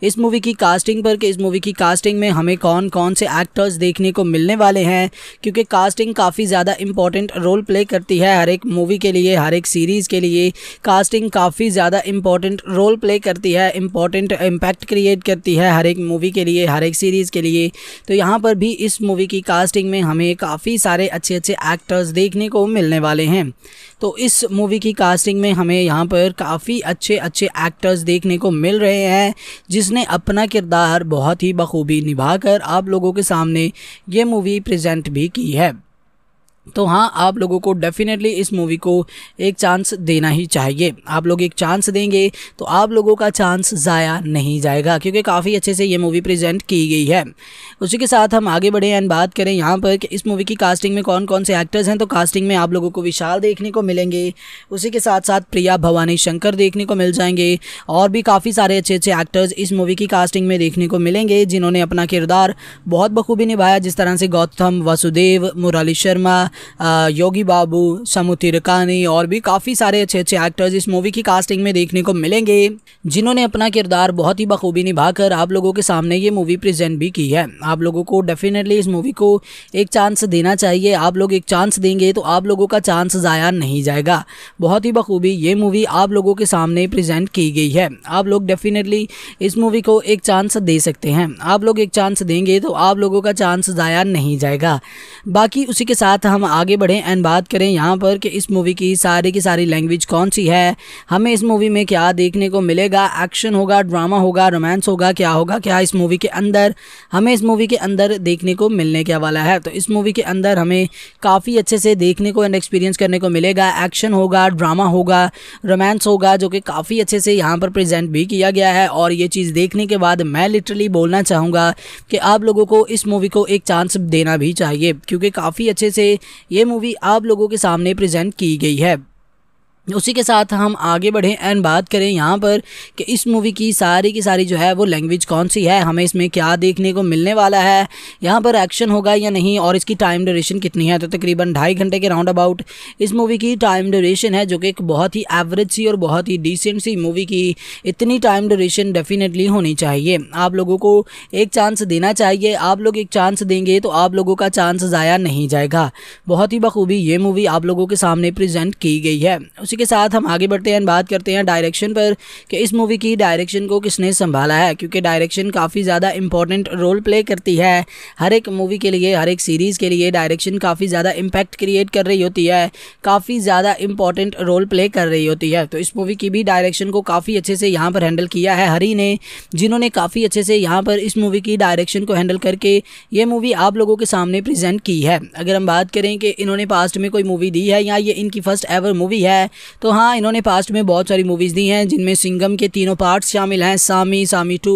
इस मूवी की कास्टिंग पर कि इस मूवी की कास्टिंग में हमें कौन कौन से एक्टर्स देखने को मिलने वाले हैं क्योंकि कास्टिंग काफ़ी ज़्यादा इंपॉर्टेंट रोल प्ले करती है हर एक मूवी के लिए हर एक सीरीज़ के लिए कास्टिंग काफ़ी ज़्यादा इंपॉर्टेंट रोल प्ले करती है इंपॉर्टेंट इम्पैक्ट क्रिएट करती है हर एक मूवी के लिए हर एक सीरीज़ के लिए तो यहाँ पर भी इस मूवी की कास्टिंग में हमें काफ़ी सारे अच्छे अच्छे एक्टर्स देखने को मिलने वाले हैं तो इस मूवी की कास्टिंग में हमें यहाँ पर काफ़ी अच्छे अच्छे एक्टर्स देखने को मिल रहे हैं जिसने अपना किरदार बहुत ही बखूबी निभा आप लोगों के सामने ये मूवी प्रजेंट भी की है तो हाँ आप लोगों को डेफिनेटली इस मूवी को एक चांस देना ही चाहिए आप लोग एक चांस देंगे तो आप लोगों का चांस ज़ाया नहीं जाएगा क्योंकि काफ़ी अच्छे से ये मूवी प्रेजेंट की गई है उसी के साथ हम आगे बढ़े एंड बात करें यहाँ पर कि इस मूवी की कास्टिंग में कौन कौन से एक्टर्स हैं तो कास्टिंग में आप लोगों को विशाल देखने को मिलेंगे उसी के साथ साथ प्रिया भवानी शंकर देखने को मिल जाएंगे और भी काफ़ी सारे अच्छे अच्छे एक्टर्स इस मूवी की कास्टिंग में देखने को मिलेंगे जिन्होंने अपना किरदार बहुत बखूबी निभाया जिस तरह से गौतम वासुदेव मुराली शर्मा योगी बाबू समुतिर कानी और भी काफ़ी सारे अच्छे अच्छे एक्टर्स इस मूवी की कास्टिंग में देखने को मिलेंगे जिन्होंने अपना किरदार बहुत ही बखूबी निभाकर आप लोगों के सामने ये मूवी प्रेजेंट भी की है आप लोगों को डेफिनेटली इस मूवी को एक चांस देना चाहिए आप लोग एक चांस देंगे तो आप लोगों का चांस ज़ाया नहीं जाएगा बहुत ही बखूबी ये मूवी आप लोगों के सामने प्रेजेंट की गई है आप लोग डेफिनेटली इस मूवी को एक चांस दे सकते हैं आप लोग एक चांस देंगे तो आप लोगों का चांस ज़ाया नहीं जाएगा बाकी उसी के साथ हम हम आगे बढ़ें एंड बात करें यहाँ पर कि इस मूवी की सारी की सारी लैंग्वेज कौन सी है हमें इस मूवी में क्या देखने को मिलेगा एक्शन होगा ड्रामा होगा रोमांस होगा क्या होगा क्या इस मूवी के अंदर हमें इस मूवी के अंदर देखने को मिलने क्या वाला है तो इस मूवी के अंदर हमें काफ़ी अच्छे से देखने को एंड एक्सपीरियंस करने को मिलेगा एक्शन होगा ड्रामा होगा रोमांस होगा जो कि काफ़ी अच्छे से यहाँ पर प्रजेंट भी किया गया है और ये चीज़ देखने के बाद मैं लिटरली बोलना चाहूँगा कि आप लोगों को इस मूवी को एक चांस देना भी चाहिए क्योंकि काफ़ी अच्छे से ये मूवी आप लोगों के सामने प्रेजेंट की गई है उसी के साथ हम आगे बढ़ें एंड बात करें यहाँ पर कि इस मूवी की सारी की सारी जो है वो लैंग्वेज कौन सी है हमें इसमें क्या देखने को मिलने वाला है यहाँ पर एक्शन होगा या नहीं और इसकी टाइम ड्यूरेशन कितनी है तो तकरीबन ढाई घंटे के राउंड अबाउट इस मूवी की टाइम ड्यूरेशन है जो कि एक बहुत ही एवरेज सी और बहुत ही डिसेंट सी मूवी की इतनी टाइम ड्यूरेशन डेफिनेटली होनी चाहिए आप लोगों को एक चांस देना चाहिए आप लोग एक चांस देंगे तो आप लोगों का चांस ज़ाया नहीं जाएगा बहुत ही बखूबी ये मूवी आप लोगों के सामने प्रजेंट की गई है उसी के साथ हम आगे बढ़ते हैं बात करते हैं डायरेक्शन पर कि इस मूवी की डायरेक्शन को किसने संभाला है क्योंकि डायरेक्शन काफ़ी ज़्यादा इंपॉर्टेंट रोल प्ले करती है हर एक मूवी के लिए हर एक सीरीज़ के लिए डायरेक्शन काफ़ी ज़्यादा इम्पैक्ट क्रिएट कर रही होती है काफ़ी ज़्यादा इंपॉर्टेंट रोल प्ले कर रही होती है तो इस मूवी की भी डायरेक्शन को काफ़ी अच्छे से यहाँ पर हैंडल किया है हरी ने जिन्होंने काफ़ी अच्छे से यहाँ पर इस मूवी की डायरेक्शन को हैंडल करके ये मूवी आप लोगों के सामने प्रेजेंट की है अगर हम बात करें कि इन्होंने पास्ट में कोई मूवी दी है या ये इनकी फ़र्स्ट एवर मूवी है तो हाँ इन्होंने पास्ट में बहुत सारी मूवीज़ दी हैं जिनमें सिंगम के तीनों पार्ट्स शामिल हैं सामी सामी टू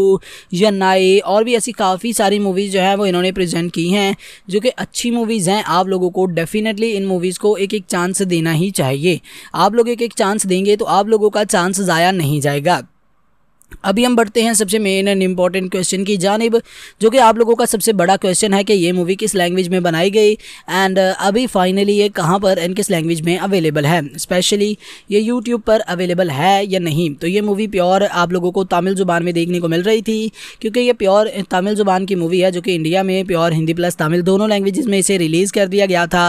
यन्नाई और भी ऐसी काफ़ी सारी मूवीज़ जो हैं वो इन्होंने प्रजेंट की हैं जो कि अच्छी मूवीज़ हैं आप लोगों को डेफिनेटली इन मूवीज़ को एक एक चांस देना ही चाहिए आप लोग एक एक चांस देंगे तो आप लोगों का चांस ज़ाया नहीं जाएगा अभी हम बढ़ते हैं सबसे मेन एंड इम्पॉर्टेंट क्वेश्चन की जानब जो कि आप लोगों का सबसे बड़ा क्वेश्चन है कि ये मूवी किस लैंग्वेज में बनाई गई एंड uh, अभी फाइनली ये कहाँ पर एंड किस लैंग्वेज में अवेलेबल है स्पेशली ये यूट्यूब पर अवेलेबल है या नहीं तो ये मूवी प्योर आप लोगों को तमिल ज़ुबान में देखने को मिल रही थी क्योंकि ये प्योर तमिल ज़ुबान की मूवी है जो कि इंडिया में प्योर हिंदी प्लस तमिल दोनों लैंग्वेज में इसे रिलीज़ कर दिया गया था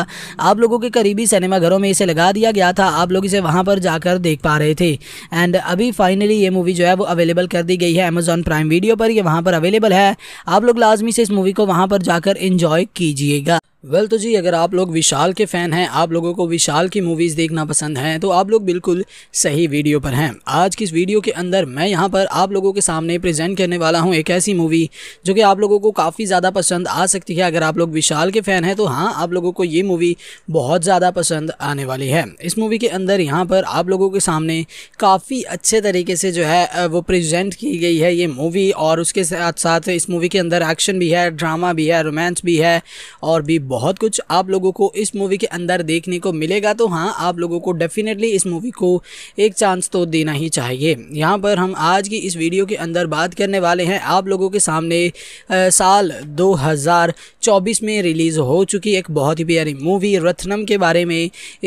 आप लोगों के करीबी सिनेमाघरों में इसे लगा दिया गया था आप लोग इसे वहाँ पर जाकर देख पा रहे थे एंड अभी फाइनली ये मूवी जो है वो अवेलेबल अवेलेबल कर दी गई है अमेजॉन प्राइम वीडियो पर ये वहाँ पर अवेलेबल है आप लोग लाजमी से इस मूवी को वहाँ पर जाकर इंजॉय कीजिएगा वेल well, तो जी अगर आप लोग विशाल के फ़ैन हैं आप लोगों को विशाल की मूवीज़ देखना पसंद हैं तो आप लोग बिल्कुल सही वीडियो पर हैं आज की इस वीडियो के अंदर मैं यहाँ पर आप लोगों के सामने प्रेजेंट करने वाला हूँ एक ऐसी मूवी जो कि आप लोगों को काफ़ी ज़्यादा पसंद आ सकती है अगर आप लोग विशाल के फ़ैन हैं तो हाँ आप लोगों को ये मूवी बहुत ज़्यादा पसंद आने वाली है इस मूवी के अंदर यहाँ पर आप लोगों के सामने काफ़ी अच्छे तरीके से जो है वो प्रजेंट की गई है ये मूवी और उसके साथ साथ इस मूवी के अंदर एक्शन भी है ड्रामा भी है रोमांस भी है और भी बहुत कुछ आप लोगों को इस मूवी के अंदर देखने को मिलेगा तो हाँ आप लोगों को डेफिनेटली इस मूवी को एक चांस तो देना ही चाहिए यहाँ पर हम आज की इस वीडियो के अंदर बात करने वाले हैं आप लोगों के सामने आ, साल 2024 में रिलीज़ हो चुकी एक बहुत ही प्यारी मूवी रत्नम के बारे में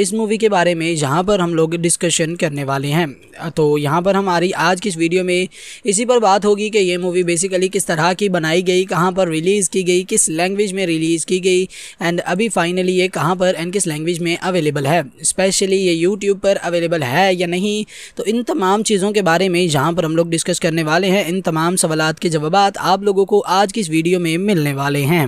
इस मूवी के बारे में जहाँ पर हम लोग डिस्कशन करने वाले हैं तो यहाँ पर हमारी आज की इस वीडियो में इसी पर बात होगी कि ये मूवी बेसिकली किस तरह की बनाई गई कहाँ पर रिलीज़ की गई किस लैंग्वेज में रिलीज़ की गई एंड अभी फाइनली ये कहाँ पर एंड किस लैंग्वेज में अवेलेबल है स्पेशली ये यूट्यूब पर अवेलेबल है या नहीं तो इन तमाम चीज़ों के बारे में जहाँ पर हम लोग डिस्कस करने वाले हैं इन तमाम सवाल के जवाब आप लोगों को आज की इस वीडियो में मिलने वाले हैं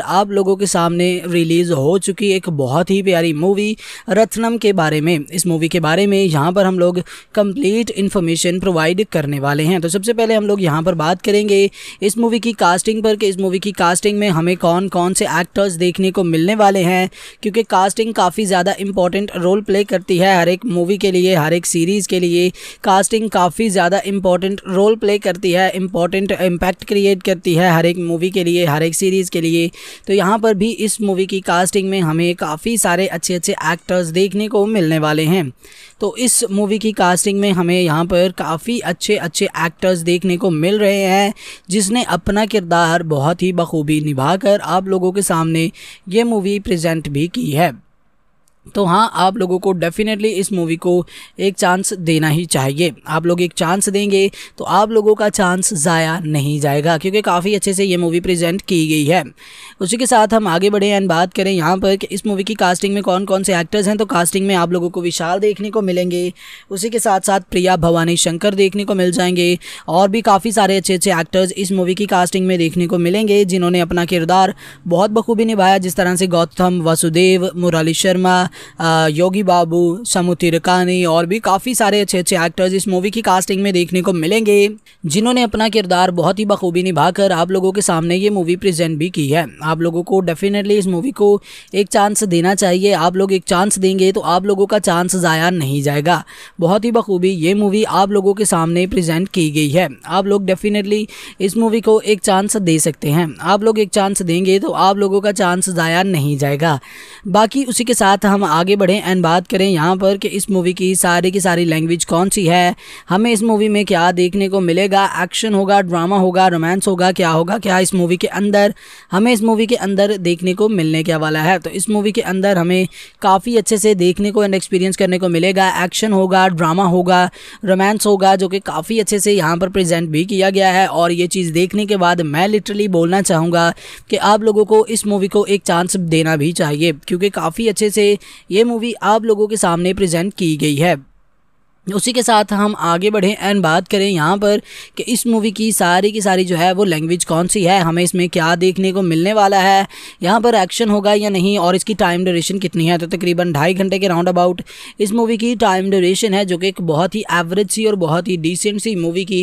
पर आप लोगों के सामने रिलीज़ हो चुकी एक बहुत ही प्यारी मूवी रत्नम के बारे में इस मूवी के बारे में यहाँ पर हम लोग कंप्लीट इन्फॉर्मेशन प्रोवाइड करने वाले हैं तो सबसे पहले हम लोग यहाँ पर बात करेंगे इस मूवी की कास्टिंग पर कि इस मूवी की कास्टिंग में हमें कौन कौन से एक्टर्स देखने को मिलने वाले हैं क्योंकि कास्टिंग काफ़ी ज़्यादा इंपॉर्टेंट रोल प्ले करती है हर एक मूवी के लिए हर एक सीरीज़ के लिए कास्टिंग काफ़ी ज़्यादा इंपॉर्टेंट रोल प्ले करती है इंपॉर्टेंट इम्पैक्ट क्रिएट करती है हर एक मूवी के लिए हर एक सीरीज़ के लिए तो यहाँ पर भी इस मूवी की कास्टिंग में हमें काफ़ी सारे अच्छे अच्छे एक्टर्स देखने को मिलने वाले हैं तो इस मूवी की कास्टिंग में हमें यहाँ पर काफ़ी अच्छे अच्छे एक्टर्स देखने को मिल रहे हैं जिसने अपना किरदार बहुत ही बखूबी निभा आप लोगों के सामने ये मूवी प्रजेंट भी की है तो हाँ आप लोगों को डेफिनेटली इस मूवी को एक चांस देना ही चाहिए आप लोग एक चांस देंगे तो आप लोगों का चांस ज़ाया नहीं जाएगा क्योंकि काफ़ी अच्छे से ये मूवी प्रेजेंट की गई है उसी के साथ हम आगे बढ़े एंड बात करें यहाँ पर कि इस मूवी की कास्टिंग में कौन कौन से एक्टर्स हैं तो कास्टिंग में आप लोगों को विशाल देखने को मिलेंगे उसी के साथ साथ प्रिया भवानी शंकर देखने को मिल जाएंगे और भी काफ़ी सारे अच्छे अच्छे एक्टर्स इस मूवी की कास्टिंग में देखने को मिलेंगे जिन्होंने अपना किरदार बहुत बखूबी निभाया जिस तरह से गौतम वासुदेव मुराली शर्मा योगी बाबू समुतिर कानी और भी काफ़ी सारे अच्छे अच्छे एक्टर्स इस मूवी की कास्टिंग में देखने को मिलेंगे जिन्होंने अपना किरदार बहुत ही बखूबी निभाकर आप लोगों के सामने ये मूवी प्रेजेंट भी की है आप लोगों को डेफिनेटली इस मूवी को एक चांस देना चाहिए आप लोग एक चांस देंगे तो आप लोगों का चांस ज़ाया नहीं जाएगा बहुत ही बखूबी ये मूवी आप लोगों के सामने प्रेजेंट की गई है आप लोग डेफिनेटली इस मूवी को एक चांस दे सकते हैं आप लोग एक चांस देंगे तो आप लोगों का चांस ज़ाया नहीं जाएगा बाकी उसी के साथ हम हम आगे बढ़ें एंड बात करें यहाँ पर कि इस मूवी की सारी की सारी लैंग्वेज कौन सी है हमें इस मूवी में क्या देखने को मिलेगा एक्शन होगा ड्रामा होगा रोमांस होगा क्या होगा क्या इस मूवी के अंदर हमें इस मूवी के अंदर देखने को मिलने क्या वाला है तो इस मूवी के अंदर हमें काफ़ी अच्छे से देखने को एंड एक्सपीरियंस करने को मिलेगा एक्शन होगा ड्रामा होगा रोमांस होगा जो कि काफ़ी अच्छे से यहाँ पर प्रजेंट भी किया गया है और ये चीज़ देखने के बाद मैं लिटरली बोलना चाहूँगा कि आप लोगों को इस मूवी को एक चांस देना भी चाहिए क्योंकि काफ़ी अच्छे से ये मूवी आप लोगों के सामने प्रेजेंट की गई है उसी के साथ हम आगे बढ़ें एंड बात करें यहाँ पर कि इस मूवी की सारी की सारी जो है वो लैंग्वेज कौन सी है हमें इसमें क्या देखने को मिलने वाला है यहाँ पर एक्शन होगा या नहीं और इसकी टाइम ड्यूरेशन कितनी है तो तकरीबन ढाई घंटे के राउंड अबाउट इस मूवी की टाइम ड्यूरेशन है जो कि एक बहुत ही एवरेज सी और बहुत ही डिसेंट सी मूवी की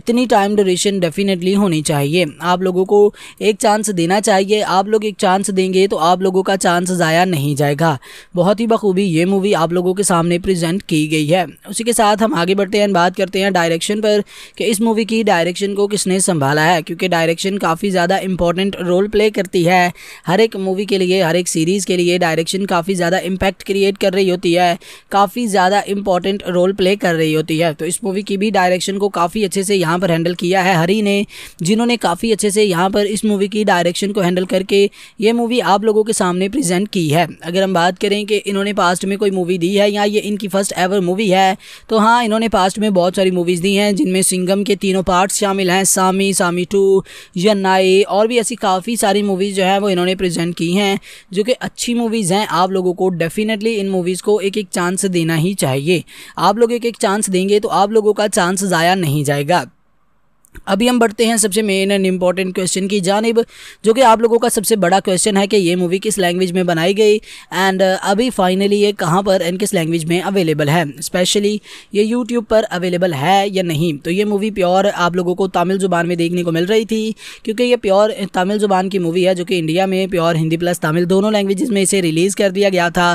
इतनी टाइम ड्यूरेशन डेफिनेटली होनी चाहिए आप लोगों को एक चांस देना चाहिए आप लोग एक चांस देंगे तो आप लोगों का चांस ज़ाया नहीं जाएगा बहुत ही बखूबी ये मूवी आप लोगों के सामने प्रजेंट की गई है उसी के साथ हम आगे बढ़ते हैं बात करते हैं डायरेक्शन पर कि इस मूवी की डायरेक्शन को किसने संभाला है क्योंकि डायरेक्शन काफ़ी ज़्यादा इंपॉर्टेंट रोल प्ले करती है हर एक मूवी के लिए हर एक सीरीज़ के लिए डायरेक्शन काफ़ी ज़्यादा इम्पैक्ट क्रिएट कर रही होती है काफ़ी ज़्यादा इंपॉर्टेंट रोल प्ले कर रही होती है तो इस मूवी की भी डायरेक्शन को काफ़ी अच्छे से यहाँ पर हैंडल किया है हरी ने जिन्होंने काफ़ी अच्छे से यहाँ पर इस मूवी की डायरेक्शन को हैंडल करके ये मूवी आप लोगों के सामने प्रेजेंट की है अगर हम बात करें कि इन्होंने पास्ट में कोई मूवी दी है या ये इनकी फ़र्स्ट एवर मूवी है तो हाँ इन्होंने पास्ट में बहुत सारी मूवीज़ दी हैं जिनमें सिंगम के तीनों पार्ट्स शामिल हैं सामी सामी टू यन्नाई और भी ऐसी काफ़ी सारी मूवीज़ जो हैं वो इन्होंने प्रजेंट की हैं जो कि अच्छी मूवीज़ हैं आप लोगों को डेफिनेटली इन मूवीज़ को एक एक चांस देना ही चाहिए आप लोग एक एक चांस देंगे तो आप लोगों का चांस ज़ाया नहीं जाएगा अभी हम बढ़ते हैं सबसे मेन एंड इम्पॉर्टेंट क्वेश्चन की जानब जो कि आप लोगों का सबसे बड़ा क्वेश्चन है कि ये मूवी किस लैंग्वेज में बनाई गई एंड uh, अभी फाइनली ये कहाँ पर एंड किस लैंग्वेज में अवेलेबल है स्पेशली ये यूट्यूब पर अवेलेबल है या नहीं तो ये मूवी प्योर आप लोगों को तमिल ज़ुबान में देखने को मिल रही थी क्योंकि ये प्योर तमिल ज़ुबान की मूवी है जो कि इंडिया में प्योर हिंदी प्लस तमिल दोनों लैंग्वेज में इसे रिलीज़ कर दिया गया था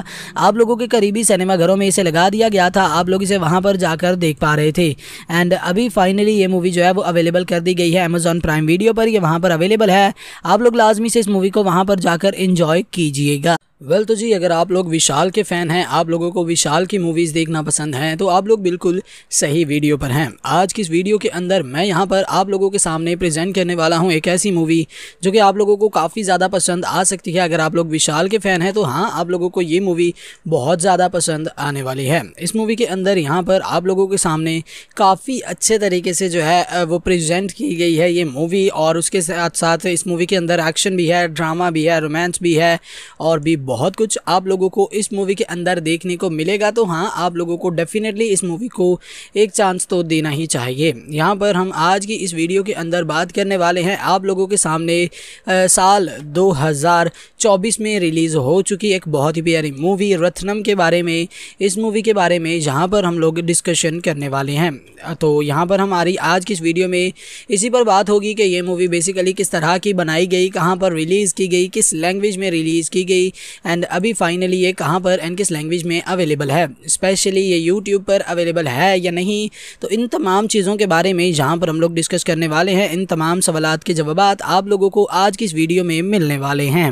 आप लोगों के करीबी सिनेमाघरों में इसे लगा दिया गया था आप लोग इसे वहाँ पर जाकर देख पा रहे थे एंड अभी फाइनली ये मूवी जो है वो अवेलेबल अवेलेबल कर दी गई है अमेजॉन प्राइम वीडियो पर यह वहाँ पर अवेलेबल है आप लोग लाजमी से इस मूवी को वहाँ पर जाकर इंजॉय कीजिएगा वेल well, तो जी अगर आप लोग विशाल के फ़ैन हैं आप लोगों को विशाल की मूवीज़ देखना पसंद हैं तो आप लोग बिल्कुल सही वीडियो पर हैं आज की इस वीडियो के अंदर मैं यहाँ पर आप लोगों के सामने प्रेजेंट करने वाला हूँ एक ऐसी मूवी जो कि आप लोगों को काफ़ी ज़्यादा पसंद आ सकती है अगर आप लोग विशाल के फ़ैन हैं तो हाँ आप लोगों को ये मूवी बहुत ज़्यादा पसंद आने वाली है इस मूवी के अंदर यहाँ पर आप लोगों के सामने काफ़ी अच्छे तरीके से जो है वो प्रजेंट की गई है ये मूवी और उसके साथ साथ इस मूवी के अंदर एक्शन भी है ड्रामा भी है रोमांस भी है और भी बहुत कुछ आप लोगों को इस मूवी के अंदर देखने को मिलेगा तो हाँ आप लोगों को डेफिनेटली इस मूवी को एक चांस तो देना ही चाहिए यहाँ पर हम आज की इस वीडियो के अंदर बात करने वाले हैं आप लोगों के सामने आ, साल 2024 में रिलीज़ हो चुकी एक बहुत ही प्यारी मूवी रत्नम के बारे में इस मूवी के बारे में जहाँ पर हम लोग डिस्कशन करने वाले हैं तो यहाँ पर हमारी आज की इस वीडियो में इसी पर बात होगी कि ये मूवी बेसिकली किस तरह की बनाई गई कहाँ पर रिलीज़ की गई किस लैंग्वेज में रिलीज़ की गई एंड अभी फाइनली ये कहाँ पर एंड किस लैंग्वेज में अवेलेबल है स्पेशली ये यूट्यूब पर अवेलेबल है या नहीं तो इन तमाम चीज़ों के बारे में जहाँ पर हम लोग डिस्कस करने वाले हैं इन तमाम सवाल के जवाब आप लोगों को आज की इस वीडियो में मिलने वाले हैं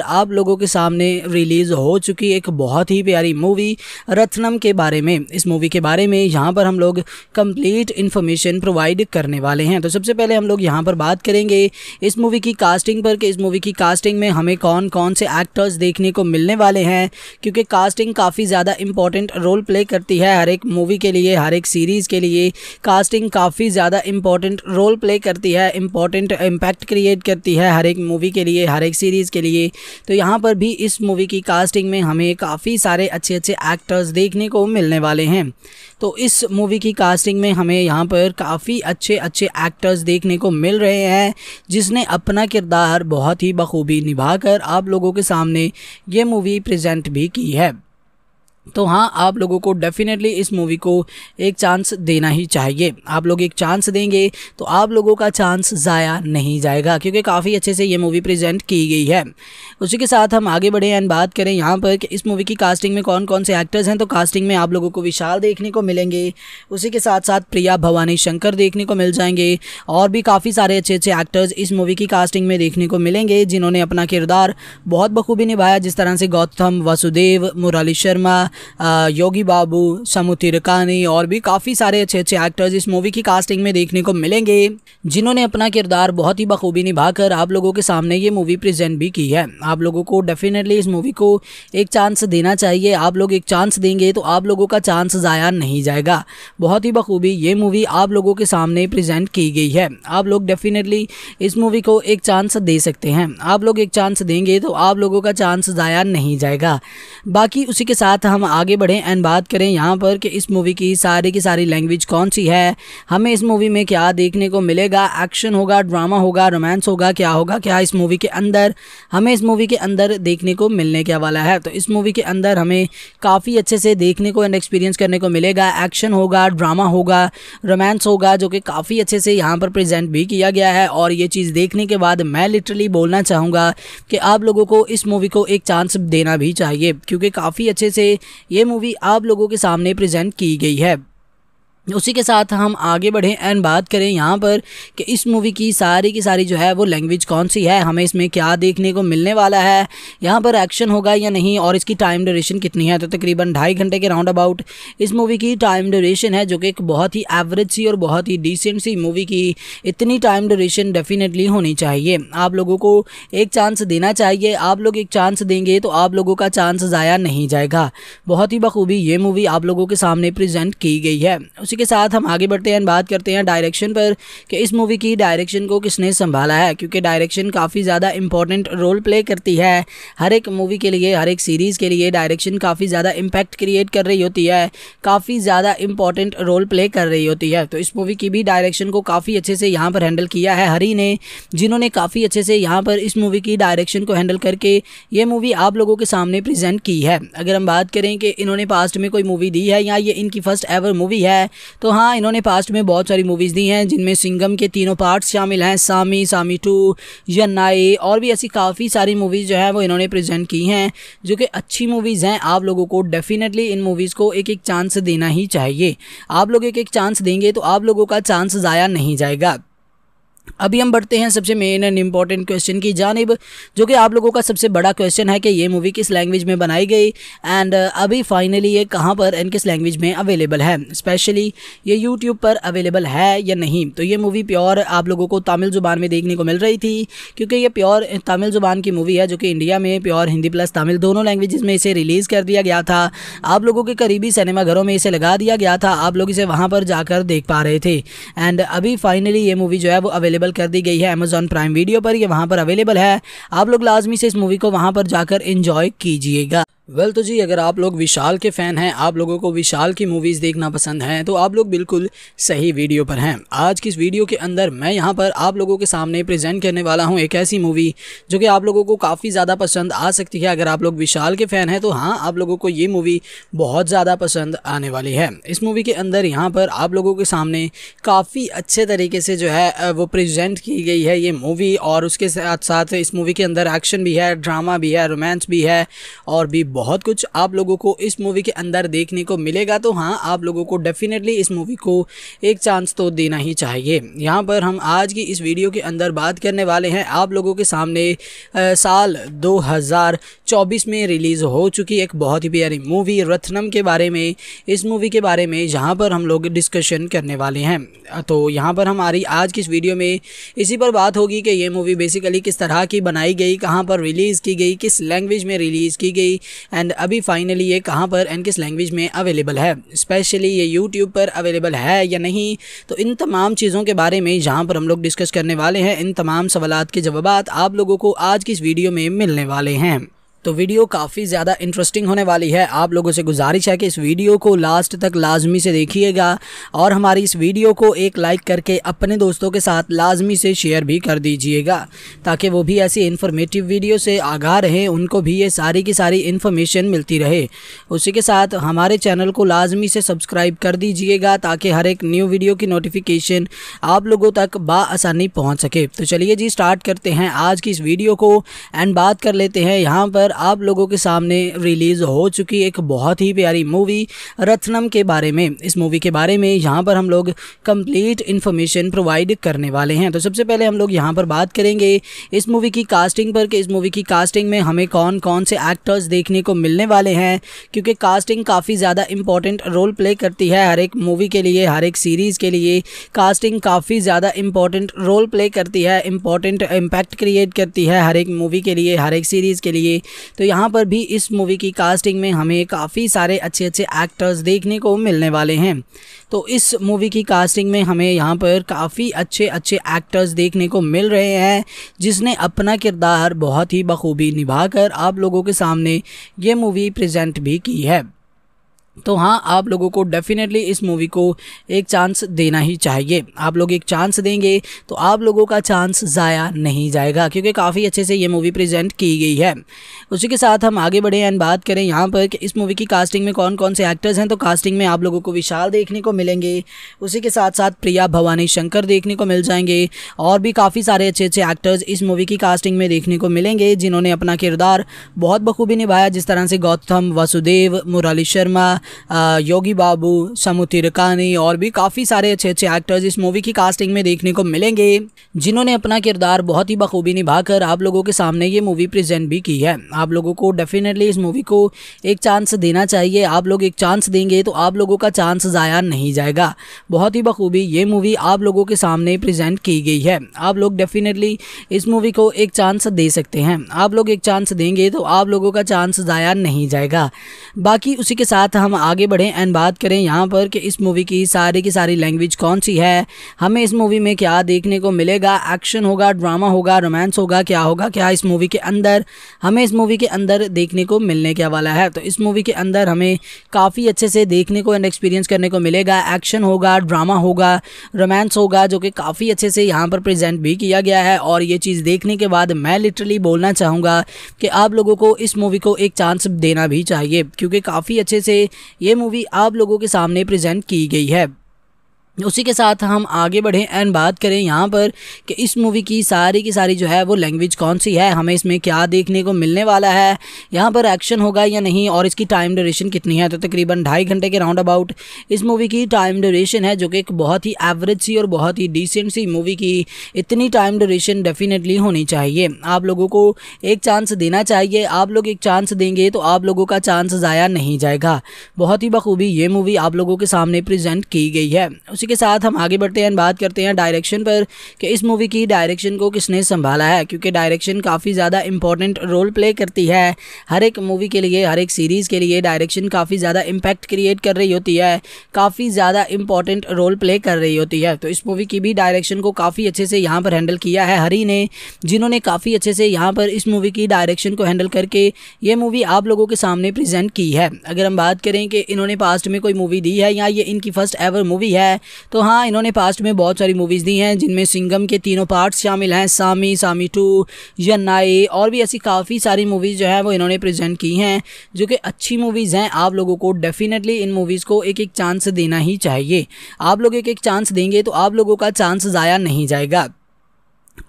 पर आप लोगों के सामने रिलीज़ हो चुकी एक बहुत ही प्यारी मूवी रत्नम के बारे में इस मूवी के बारे में यहाँ पर हम लोग कंप्लीट इन्फॉर्मेशन प्रोवाइड करने वाले हैं तो सबसे पहले हम लोग यहाँ पर बात करेंगे इस मूवी की कास्टिंग पर कि इस मूवी की कास्टिंग में हमें कौन कौन से एक्टर्स देखने को मिलने वाले हैं क्योंकि कास्टिंग काफ़ी ज़्यादा इंपॉर्टेंट रोल प्ले करती है हर एक मूवी के लिए हर एक सीरीज़ के लिए कास्टिंग काफ़ी ज़्यादा इंपॉर्टेंट रोल प्ले करती है इंपॉर्टेंट इम्पैक्ट क्रिएट करती है हर एक मूवी के लिए हर एक सीरीज़ के लिए तो यहाँ पर भी इस मूवी की कास्टिंग में हमें काफ़ी सारे अच्छे अच्छे एक्टर्स देखने को मिलने वाले हैं तो इस मूवी की कास्टिंग में हमें यहाँ पर काफ़ी अच्छे अच्छे एक्टर्स देखने को मिल रहे हैं जिसने अपना किरदार बहुत ही बखूबी निभा आप लोगों के सामने ये मूवी प्रजेंट भी की है तो हाँ आप लोगों को डेफिनेटली इस मूवी को एक चांस देना ही चाहिए आप लोग एक चांस देंगे तो आप लोगों का चांस ज़ाया नहीं जाएगा क्योंकि काफ़ी अच्छे से ये मूवी प्रेजेंट की गई है उसी के साथ हम आगे बढ़े एंड बात करें यहाँ पर कि इस मूवी की कास्टिंग में कौन कौन से एक्टर्स हैं तो कास्टिंग में आप लोगों को विशाल देखने को मिलेंगे उसी के साथ साथ प्रिया भवानी शंकर देखने को मिल जाएंगे और भी काफ़ी सारे अच्छे अच्छे एक्टर्स इस मूवी की कास्टिंग में देखने को मिलेंगे जिन्होंने अपना किरदार बहुत बखूबी निभाया जिस तरह से गौतम वासुदेव मुराली शर्मा योगी बाबू समु तिरकानी और भी काफ़ी सारे अच्छे अच्छे एक्टर्स इस मूवी की कास्टिंग में देखने को मिलेंगे जिन्होंने अपना किरदार बहुत ही बखूबी निभाकर आप लोगों के सामने ये मूवी प्रेजेंट भी की है आप लोगों को डेफिनेटली इस मूवी को एक चांस देना चाहिए आप लोग एक चांस देंगे तो आप लोगों का चांस ज़ाया नहीं जाएगा बहुत ही बखूबी ये मूवी आप लोगों के सामने प्रेजेंट की गई है आप लोग डेफिनेटली इस मूवी को एक चांस दे सकते हैं आप लोग एक चांस देंगे तो आप लोगों का चांस ज़ाया नहीं जाएगा बाकी उसी के साथ हम हम आगे बढ़ें एंड बात करें यहाँ पर कि इस मूवी की सारी की सारी लैंग्वेज कौन सी है हमें इस मूवी में क्या देखने को मिलेगा एक्शन होगा ड्रामा होगा रोमांस होगा क्या होगा क्या इस मूवी के अंदर हमें इस मूवी के अंदर देखने को मिलने क्या वाला है तो इस मूवी के अंदर हमें काफ़ी अच्छे से देखने को एंड एक्सपीरियंस करने को मिलेगा एक्शन होगा ड्रामा होगा रोमांस होगा जो कि काफ़ी अच्छे से यहाँ पर प्रजेंट भी किया गया है और ये चीज़ देखने के बाद मैं लिटरली बोलना चाहूँगा कि आप लोगों को इस मूवी को एक चांस देना भी चाहिए क्योंकि काफ़ी अच्छे से ये मूवी आप लोगों के सामने प्रेजेंट की गई है उसी के साथ हम आगे बढ़ें एंड बात करें यहाँ पर कि इस मूवी की सारी की सारी जो है वो लैंग्वेज कौन सी है हमें इसमें क्या देखने को मिलने वाला है यहाँ पर एक्शन होगा या नहीं और इसकी टाइम ड्यूरेशन कितनी है तो तकरीबन ढाई घंटे के राउंड अबाउट इस मूवी की टाइम ड्यूरेशन है जो कि एक बहुत ही एवरेज सी और बहुत ही डिसेंट सी मूवी की इतनी टाइम ड्यूरेशन डेफिनेटली होनी चाहिए आप लोगों को एक चांस देना चाहिए आप लोग एक चांस देंगे तो आप लोगों का चांस ज़ाया नहीं जाएगा बहुत ही बखूबी ये मूवी आप लोगों के सामने प्रजेंट की गई है उसी के साथ हम आगे बढ़ते हैं बात करते हैं डायरेक्शन पर कि इस मूवी की डायरेक्शन को किसने संभाला है क्योंकि डायरेक्शन काफ़ी ज़्यादा इंपॉर्टेंट रोल प्ले करती है हर एक मूवी के लिए हर एक सीरीज़ के लिए डायरेक्शन काफ़ी ज़्यादा इम्पैक्ट क्रिएट कर रही होती है काफ़ी ज़्यादा इंपॉर्टेंट रोल प्ले कर रही होती है तो इस मूवी की भी डायरेक्शन को काफ़ी अच्छे से यहाँ पर हैंडल किया है हरी ने जिन्होंने काफ़ी अच्छे से यहाँ पर इस मूवी की डायरेक्शन को हैंडल करके ये मूवी आप लोगों के सामने प्रेजेंट की है अगर हम बात करें कि इन्होंने पास्ट में कोई मूवी दी है या ये इनकी फ़र्स्ट एवर मूवी है तो हाँ इन्होंने पास्ट में बहुत सारी मूवीज़ दी हैं जिनमें सिंगम के तीनों पार्ट्स शामिल हैं सामी सामी टू यन्नाई और भी ऐसी काफ़ी सारी मूवीज़ जो हैं वो इन्होंने प्रजेंट की हैं जो कि अच्छी मूवीज़ हैं आप लोगों को डेफिनेटली इन मूवीज़ को एक एक चांस देना ही चाहिए आप लोग एक एक चांस देंगे तो आप लोगों का चांस ज़ाया नहीं जाएगा अभी हम बढ़ते हैं सबसे मेन एंड इम्पॉर्टेंट क्वेश्चन की जानब जो कि आप लोगों का सबसे बड़ा क्वेश्चन है कि ये मूवी किस लैंग्वेज में बनाई गई एंड uh, अभी फाइनली ये कहाँ पर एंड किस लैंग्वेज में अवेलेबल है स्पेशली ये यूट्यूब पर अवेलेबल है या नहीं तो ये मूवी प्योर आप लोगों को तमिल ज़ुबान में देखने को मिल रही थी क्योंकि ये प्योर तमिल ज़ुबान की मूवी है जो कि इंडिया में प्योर हिंदी प्लस तमिल दोनों लैंग्वेज में इसे रिलीज़ कर दिया गया था आप लोगों के करीबी सिनेमाघरों में इसे लगा दिया गया था आप लोग इसे वहाँ पर जाकर देख पा रहे थे एंड अभी फाइनली ये मूवी जो है वो अवेलेबल अवेलेबल कर दी गई है अमेजोन प्राइम वीडियो पर यह वहाँ पर अवेलेबल है आप लोग लाजमी से इस मूवी को वहाँ पर जाकर इंजॉय कीजिएगा वेल well, तो जी अगर आप लोग विशाल के फ़ैन हैं आप लोगों को विशाल की मूवीज़ देखना पसंद हैं तो आप लोग बिल्कुल सही वीडियो पर हैं आज की इस वीडियो के अंदर मैं यहाँ पर आप लोगों के सामने प्रेजेंट करने वाला हूँ एक ऐसी मूवी जो कि आप लोगों को काफ़ी ज़्यादा पसंद आ सकती है अगर आप लोग विशाल के फ़ैन हैं तो हाँ आप लोगों को ये मूवी बहुत ज़्यादा पसंद आने वाली है इस मूवी के अंदर यहाँ पर आप लोगों के सामने काफ़ी अच्छे तरीके से जो है वो प्रजेंट की गई है ये मूवी और उसके साथ साथ इस मूवी के अंदर एक्शन भी है ड्रामा भी है रोमांस भी है और भी बहुत कुछ आप लोगों को इस मूवी के अंदर देखने को मिलेगा तो हाँ आप लोगों को डेफिनेटली इस मूवी को एक चांस तो देना ही चाहिए यहाँ पर हम आज की इस वीडियो के अंदर बात करने वाले हैं आप लोगों के सामने आ, साल 2024 में रिलीज़ हो चुकी एक बहुत ही प्यारी मूवी रत्नम के बारे में इस मूवी के बारे में जहाँ पर हम लोग डिस्कशन करने वाले हैं तो यहाँ पर हमारी आज की इस वीडियो में इसी पर बात होगी कि ये मूवी बेसिकली किस तरह की बनाई गई कहाँ पर रिलीज़ की गई किस लैंग्वेज में रिलीज़ की गई एंड अभी फाइनली ये कहाँ पर एंड किस लैंग्वेज में अवेलेबल है स्पेशली ये यूट्यूब पर अवेलेबल है या नहीं तो इन तमाम चीज़ों के बारे में जहाँ पर हम लोग डिस्कस करने वाले हैं इन तमाम सवाल के जवाब आप लोगों को आज की इस वीडियो में मिलने वाले हैं तो वीडियो काफ़ी ज़्यादा इंटरेस्टिंग होने वाली है आप लोगों से गुजारिश है कि इस वीडियो को लास्ट तक लाजमी से देखिएगा और हमारी इस वीडियो को एक लाइक करके अपने दोस्तों के साथ लाजमी से शेयर भी कर दीजिएगा ताकि वो भी ऐसी इन्फॉर्मेटिव वीडियो से आगाह रहें उनको भी ये सारी की सारी इन्फॉर्मेशन मिलती रहे उसी के साथ हमारे चैनल को लाजमी से सब्सक्राइब कर दीजिएगा ताकि हर एक न्यू वीडियो की नोटिफिकेशन आप लोगों तक बासानी पहुँच सके तो चलिए जी स्टार्ट करते हैं आज की इस वीडियो को एंड बात कर लेते हैं यहाँ पर पर आप लोगों के सामने रिलीज़ हो चुकी एक बहुत ही प्यारी मूवी रत्नम के बारे में इस मूवी के बारे में यहाँ पर हम लोग कंप्लीट इन्फॉर्मेशन प्रोवाइड करने वाले हैं तो सबसे पहले हम लोग यहाँ पर बात करेंगे इस मूवी की कास्टिंग पर कि इस मूवी की कास्टिंग में हमें कौन कौन से एक्टर्स देखने को मिलने वाले हैं क्योंकि कास्टिंग काफ़ी ज़्यादा इंपॉर्टेंट रोल प्ले करती है हर एक मूवी के लिए हर एक सीरीज़ के लिए कास्टिंग काफ़ी ज़्यादा इंपॉर्टेंट रोल प्ले करती है इंपॉर्टेंट इम्पैक्ट क्रिएट करती है हर एक मूवी के लिए हर एक सीरीज़ के लिए तो यहाँ पर भी इस मूवी की कास्टिंग में हमें काफ़ी सारे अच्छे अच्छे एक्टर्स देखने को मिलने वाले हैं तो इस मूवी की कास्टिंग में हमें यहाँ पर काफ़ी अच्छे अच्छे एक्टर्स देखने को मिल रहे हैं जिसने अपना किरदार बहुत ही बखूबी निभा आप लोगों के सामने ये मूवी प्रजेंट भी की है तो हाँ आप लोगों को डेफिनेटली इस मूवी को एक चांस देना ही चाहिए आप लोग एक चांस देंगे तो आप लोगों का चांस ज़ाया नहीं जाएगा क्योंकि काफ़ी अच्छे से ये मूवी प्रेजेंट की गई है उसी के साथ हम आगे बढ़े एंड बात करें यहाँ पर कि इस मूवी की कास्टिंग में कौन कौन से एक्टर्स हैं तो कास्टिंग में आप लोगों को विशाल देखने को मिलेंगे उसी के साथ साथ प्रिया भवानी शंकर देखने को मिल जाएंगे और भी काफ़ी सारे अच्छे अच्छे एक्टर्स इस मूवी की कास्टिंग में देखने को मिलेंगे जिन्होंने अपना किरदार बहुत बखूबी निभाया जिस तरह से गौतम वसुदेव मुराली शर्मा योगी बाबू समुतिर कानी और भी काफ़ी सारे अच्छे अच्छे एक्टर्स इस मूवी की कास्टिंग में देखने को मिलेंगे जिन्होंने अपना किरदार बहुत ही बखूबी निभाकर आप लोगों के सामने ये मूवी प्रेजेंट भी की है आप लोगों को डेफिनेटली इस मूवी को एक चांस देना चाहिए आप लोग एक चांस देंगे तो आप लोगों का चांस ज़ाया नहीं जाएगा बहुत ही बखूबी ये मूवी आप लोगों के सामने प्रेजेंट की गई है आप लोग डेफिनेटली इस मूवी को एक चांस दे सकते हैं आप लोग एक चांस देंगे तो आप लोगों का चांस ज़ाया नहीं जाएगा बाकी उसी के साथ हम हम आगे बढ़ें एंड बात करें यहाँ पर कि इस मूवी की सारी की सारी लैंग्वेज कौन सी है हमें इस मूवी में क्या देखने को मिलेगा एक्शन होगा ड्रामा होगा रोमांस होगा क्या होगा क्या इस मूवी के अंदर हमें इस मूवी के अंदर देखने को मिलने क्या वाला है तो इस मूवी के अंदर हमें काफ़ी अच्छे से देखने को एंड एक्सपीरियंस करने को मिलेगा एक्शन होगा ड्रामा होगा रोमांस होगा जो कि काफ़ी अच्छे से यहाँ पर प्रजेंट भी किया गया है और ये चीज़ देखने के बाद मैं लिटरली बोलना चाहूँगा कि आप लोगों को इस मूवी को एक चांस देना भी चाहिए क्योंकि काफ़ी अच्छे से ये मूवी आप लोगों के सामने प्रेजेंट की गई है उसी के साथ हम आगे बढ़ें एंड बात करें यहाँ पर कि इस मूवी की सारी की सारी जो है वो लैंग्वेज कौन सी है हमें इसमें क्या देखने को मिलने वाला है यहाँ पर एक्शन होगा या नहीं और इसकी टाइम ड्यूरेशन कितनी है तो तकरीबन ढाई घंटे के राउंड अबाउट इस मूवी की टाइम ड्यूरेशन है जो कि एक बहुत ही एवरेज सी और बहुत ही डिसेंट सी मूवी की इतनी टाइम ड्यूरेशन डेफिनेटली होनी चाहिए आप लोगों को एक चांस देना चाहिए आप लोग एक चांस देंगे तो आप लोगों का चांस ज़ाया नहीं जाएगा बहुत ही बखूबी ये मूवी आप लोगों के सामने प्रजेंट की गई है उसी के साथ हम आगे बढ़ते हैं बात करते हैं डायरेक्शन पर कि इस मूवी की डायरेक्शन को किसने संभाला है क्योंकि डायरेक्शन काफ़ी ज़्यादा इंपॉर्टेंट रोल प्ले करती है हर एक मूवी के लिए हर एक सीरीज़ के लिए डायरेक्शन काफ़ी ज़्यादा इम्पैक्ट क्रिएट कर रही होती है काफ़ी ज़्यादा इंपॉर्टेंट रोल प्ले कर रही होती है तो इस मूवी की भी डायरेक्शन को काफ़ी अच्छे से यहाँ पर हैंडल किया है हरी ने जिन्होंने काफ़ी अच्छे से यहाँ पर इस मूवी की डायरेक्शन को हैंडल करके ये मूवी आप लोगों के सामने प्रेजेंट की है अगर हम बात करें कि इन्होंने पास्ट में कोई मूवी दी है या ये इनकी फ़र्स्ट एवर मूवी है तो हाँ इन्होंने पास्ट में बहुत सारी मूवीज़ दी हैं जिनमें सिंगम के तीनों पार्ट्स शामिल हैं सामी सामी टू यन्नाई और भी ऐसी काफ़ी सारी मूवीज़ जो हैं वो इन्होंने प्रेजेंट की हैं जो कि अच्छी मूवीज़ हैं आप लोगों को डेफिनेटली इन मूवीज़ को एक एक चांस देना ही चाहिए आप लोग एक एक चांस देंगे तो आप लोगों का चांस ज़ाया नहीं जाएगा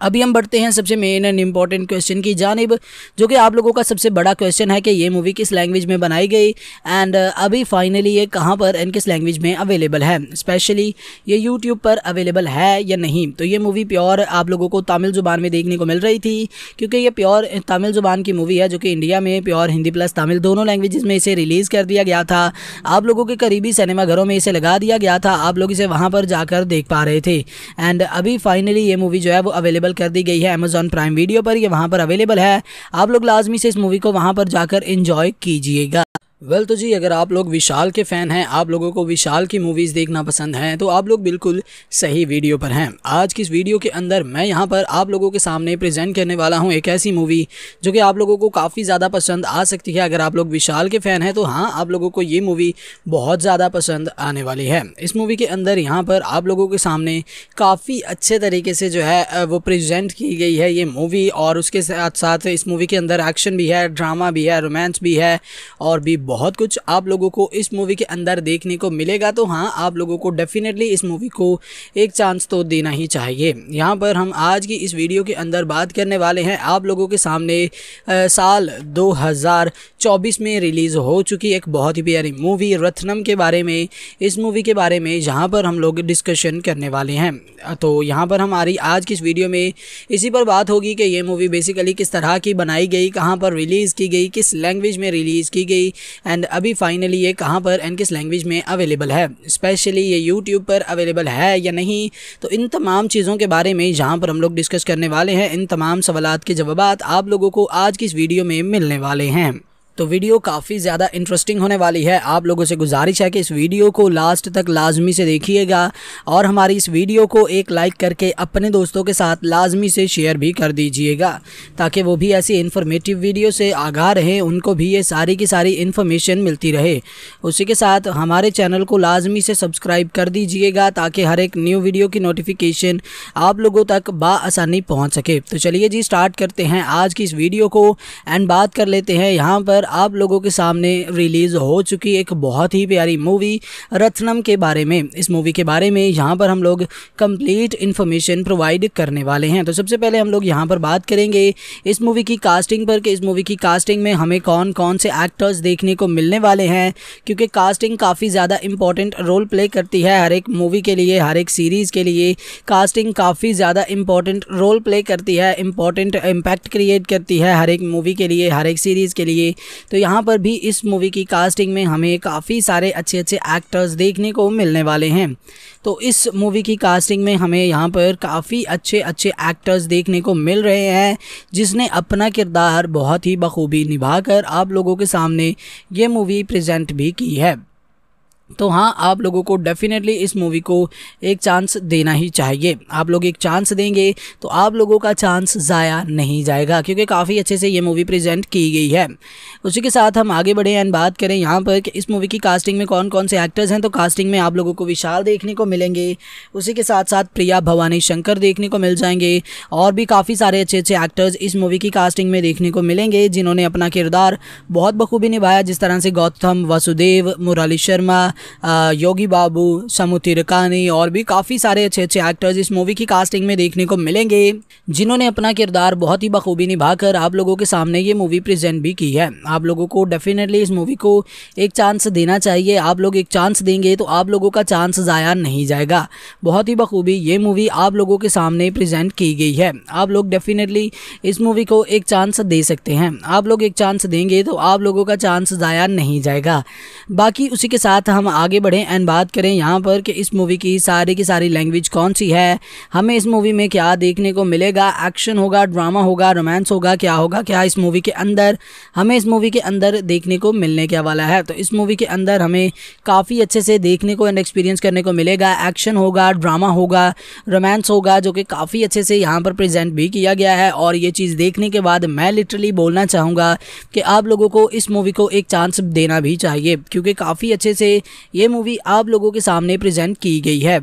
अभी हम बढ़ते हैं सबसे मेन एंड इम्पॉर्टेंट क्वेश्चन की जानब जो कि आप लोगों का सबसे बड़ा क्वेश्चन है कि ये मूवी किस लैंग्वेज में बनाई गई एंड uh, अभी फाइनली ये कहाँ पर एंड किस लैंग्वेज में अवेलेबल है स्पेशली ये यूट्यूब पर अवेलेबल है या नहीं तो ये मूवी प्योर आप लोगों को तमिल ज़ुबान में देखने को मिल रही थी क्योंकि ये प्योर तमिल ज़ुबान की मूवी है जो कि इंडिया में प्योर हिंदी प्लस तमिल दोनों लैंग्वेज में इसे रिलीज़ कर दिया गया था आप लोगों के करीबी सिनेमाघरों में इसे लगा दिया गया था आप लोग इसे वहाँ पर जाकर देख पा रहे थे एंड अभी फाइनली ये मूवी जो है वो अवेलेबल अवेलेबल कर दी गई है अमेजोन प्राइम वीडियो पर ये वहाँ पर अवेलेबल है आप लोग लाजमी से इस मूवी को वहाँ पर जाकर इंजॉय कीजिएगा वेल well, तो जी अगर आप लोग विशाल के फ़ैन हैं आप लोगों को विशाल की मूवीज़ देखना पसंद हैं तो आप लोग बिल्कुल सही वीडियो पर हैं आज की इस वीडियो के अंदर मैं यहाँ पर आप लोगों के सामने प्रेजेंट करने वाला हूँ एक ऐसी मूवी जो कि आप लोगों को काफ़ी ज़्यादा पसंद आ सकती है अगर आप लोग विशाल के फ़ैन हैं तो हाँ आप लोगों को ये मूवी बहुत ज़्यादा पसंद आने वाली है इस मूवी के अंदर यहाँ पर आप लोगों के सामने काफ़ी अच्छे तरीके से जो है वो प्रजेंट की गई है ये मूवी और उसके साथ साथ इस मूवी के अंदर एक्शन भी है ड्रामा भी है रोमांस भी है और भी बहुत कुछ आप लोगों को इस मूवी के अंदर देखने को मिलेगा तो हाँ आप लोगों को डेफिनेटली इस मूवी को एक चांस तो देना ही चाहिए यहाँ पर हम आज की इस वीडियो के अंदर बात करने वाले हैं आप लोगों के सामने आ, साल 2024 में रिलीज़ हो चुकी एक बहुत ही प्यारी मूवी रत्नम के बारे में इस मूवी के बारे में जहाँ पर हम लोग डिस्कशन करने वाले हैं तो यहाँ पर हमारी आज की इस वीडियो में इसी पर बात होगी कि ये मूवी बेसिकली किस तरह की बनाई गई कहाँ पर रिलीज़ की गई किस लैंग्वेज में रिलीज़ की गई एंड अभी फाइनली ये कहाँ पर एंड किस लैंग्वेज में अवेलेबल है स्पेशली ये यूट्यूब पर अवेलेबल है या नहीं तो इन तमाम चीज़ों के बारे में जहाँ पर हम लोग डिस्कस करने वाले हैं इन तमाम सवाल के जवाब आप लोगों को आज की इस वीडियो में मिलने वाले हैं तो वीडियो काफ़ी ज़्यादा इंटरेस्टिंग होने वाली है आप लोगों से गुजारिश है कि इस वीडियो को लास्ट तक लाजमी से देखिएगा और हमारी इस वीडियो को एक लाइक करके अपने दोस्तों के साथ लाजमी से शेयर भी कर दीजिएगा ताकि वो भी ऐसी इन्फॉर्मेटिव वीडियो से आगाह रहें उनको भी ये सारी की सारी इन्फॉर्मेशन मिलती रहे उसी के साथ हमारे चैनल को लाजमी से सब्सक्राइब कर दीजिएगा ताकि हर एक न्यू वीडियो की नोटिफिकेशन आप लोगों तक बासानी पहुँच सके तो चलिए जी स्टार्ट करते हैं आज की इस वीडियो को एंड बात कर लेते हैं यहाँ पर होकर आप लोगों के सामने रिलीज़ हो चुकी एक बहुत ही प्यारी मूवी रत्नम के बारे में इस मूवी के बारे में यहाँ पर हम लोग कंप्लीट इन्फॉर्मेशन प्रोवाइड करने वाले हैं तो सबसे पहले हम लोग यहाँ पर बात करेंगे इस मूवी की कास्टिंग पर कि इस मूवी की कास्टिंग में हमें कौन कौन से एक्टर्स देखने को मिलने वाले हैं क्योंकि कास्टिंग काफ़ी ज़्यादा इंपॉर्टेंट रोल प्ले करती है हर एक मूवी के लिए हर एक सीरीज़ के लिए कास्टिंग काफ़ी ज़्यादा इंपॉर्टेंट रोल प्ले करती है इंपॉर्टेंट इम्पैक्ट क्रिएट करती है हर एक मूवी के लिए हर एक सीरीज़ के लिए तो यहाँ पर भी इस मूवी की कास्टिंग में हमें काफ़ी सारे अच्छे अच्छे एक्टर्स देखने को मिलने वाले हैं तो इस मूवी की कास्टिंग में हमें यहाँ पर काफ़ी अच्छे अच्छे एक्टर्स देखने को मिल रहे हैं जिसने अपना किरदार बहुत ही बखूबी निभा आप लोगों के सामने ये मूवी प्रजेंट भी की है तो हाँ आप लोगों को डेफिनेटली इस मूवी को एक चांस देना ही चाहिए आप लोग एक चांस देंगे तो आप लोगों का चांस ज़ाया नहीं जाएगा क्योंकि काफ़ी अच्छे से ये मूवी प्रेजेंट की गई है उसी के साथ हम आगे बढ़े एंड बात करें यहाँ पर कि इस मूवी की कास्टिंग में कौन कौन से एक्टर्स हैं तो कास्टिंग में आप लोगों को विशाल देखने को मिलेंगे उसी के साथ साथ प्रिया भवानी शंकर देखने को मिल जाएंगे और भी काफ़ी सारे अच्छे अच्छे एक्टर्स इस मूवी की कास्टिंग में देखने को मिलेंगे जिन्होंने अपना किरदार बहुत बखूबी निभाया जिस तरह से गौतम वसुदेव मुरली शर्मा योगी बाबू समुति तिरकानी और भी काफ़ी सारे अच्छे अच्छे एक्टर्स इस मूवी की कास्टिंग में देखने को मिलेंगे जिन्होंने अपना किरदार बहुत ही बखूबी निभाकर आप लोगों के सामने ये मूवी प्रेजेंट भी की है आप लोगों को डेफिनेटली इस मूवी को एक चांस देना चाहिए आप लोग एक चांस देंगे तो आप लोगों का चांस ज़ाया नहीं जाएगा बहुत ही बखूबी ये मूवी आप लोगों के सामने प्रजेंट की गई है आप लोग डेफिनेटली इस मूवी को एक चांस दे सकते हैं आप लोग एक चांस देंगे तो आप लोगों का चांस ज़ाया नहीं जाएगा बाकी उसी के साथ हम हम आगे बढ़ें एंड बात करें यहाँ पर कि इस मूवी की सारी की सारी लैंग्वेज कौन सी है हमें इस मूवी में क्या देखने को मिलेगा एक्शन होगा ड्रामा होगा रोमांस होगा क्या होगा क्या इस मूवी के अंदर हमें इस मूवी के अंदर देखने को मिलने क्या वाला है तो इस मूवी के अंदर हमें काफ़ी अच्छे से देखने को एंड एक्सपीरियंस करने को मिलेगा एक्शन होगा ड्रामा होगा रोमांस होगा जो कि काफ़ी अच्छे से यहाँ पर प्रजेंट भी किया गया है और ये चीज़ देखने के बाद मैं लिटरली बोलना चाहूँगा कि आप लोगों को इस मूवी को एक चांस देना भी चाहिए क्योंकि काफ़ी अच्छे से ये मूवी आप लोगों के सामने प्रेजेंट की गई है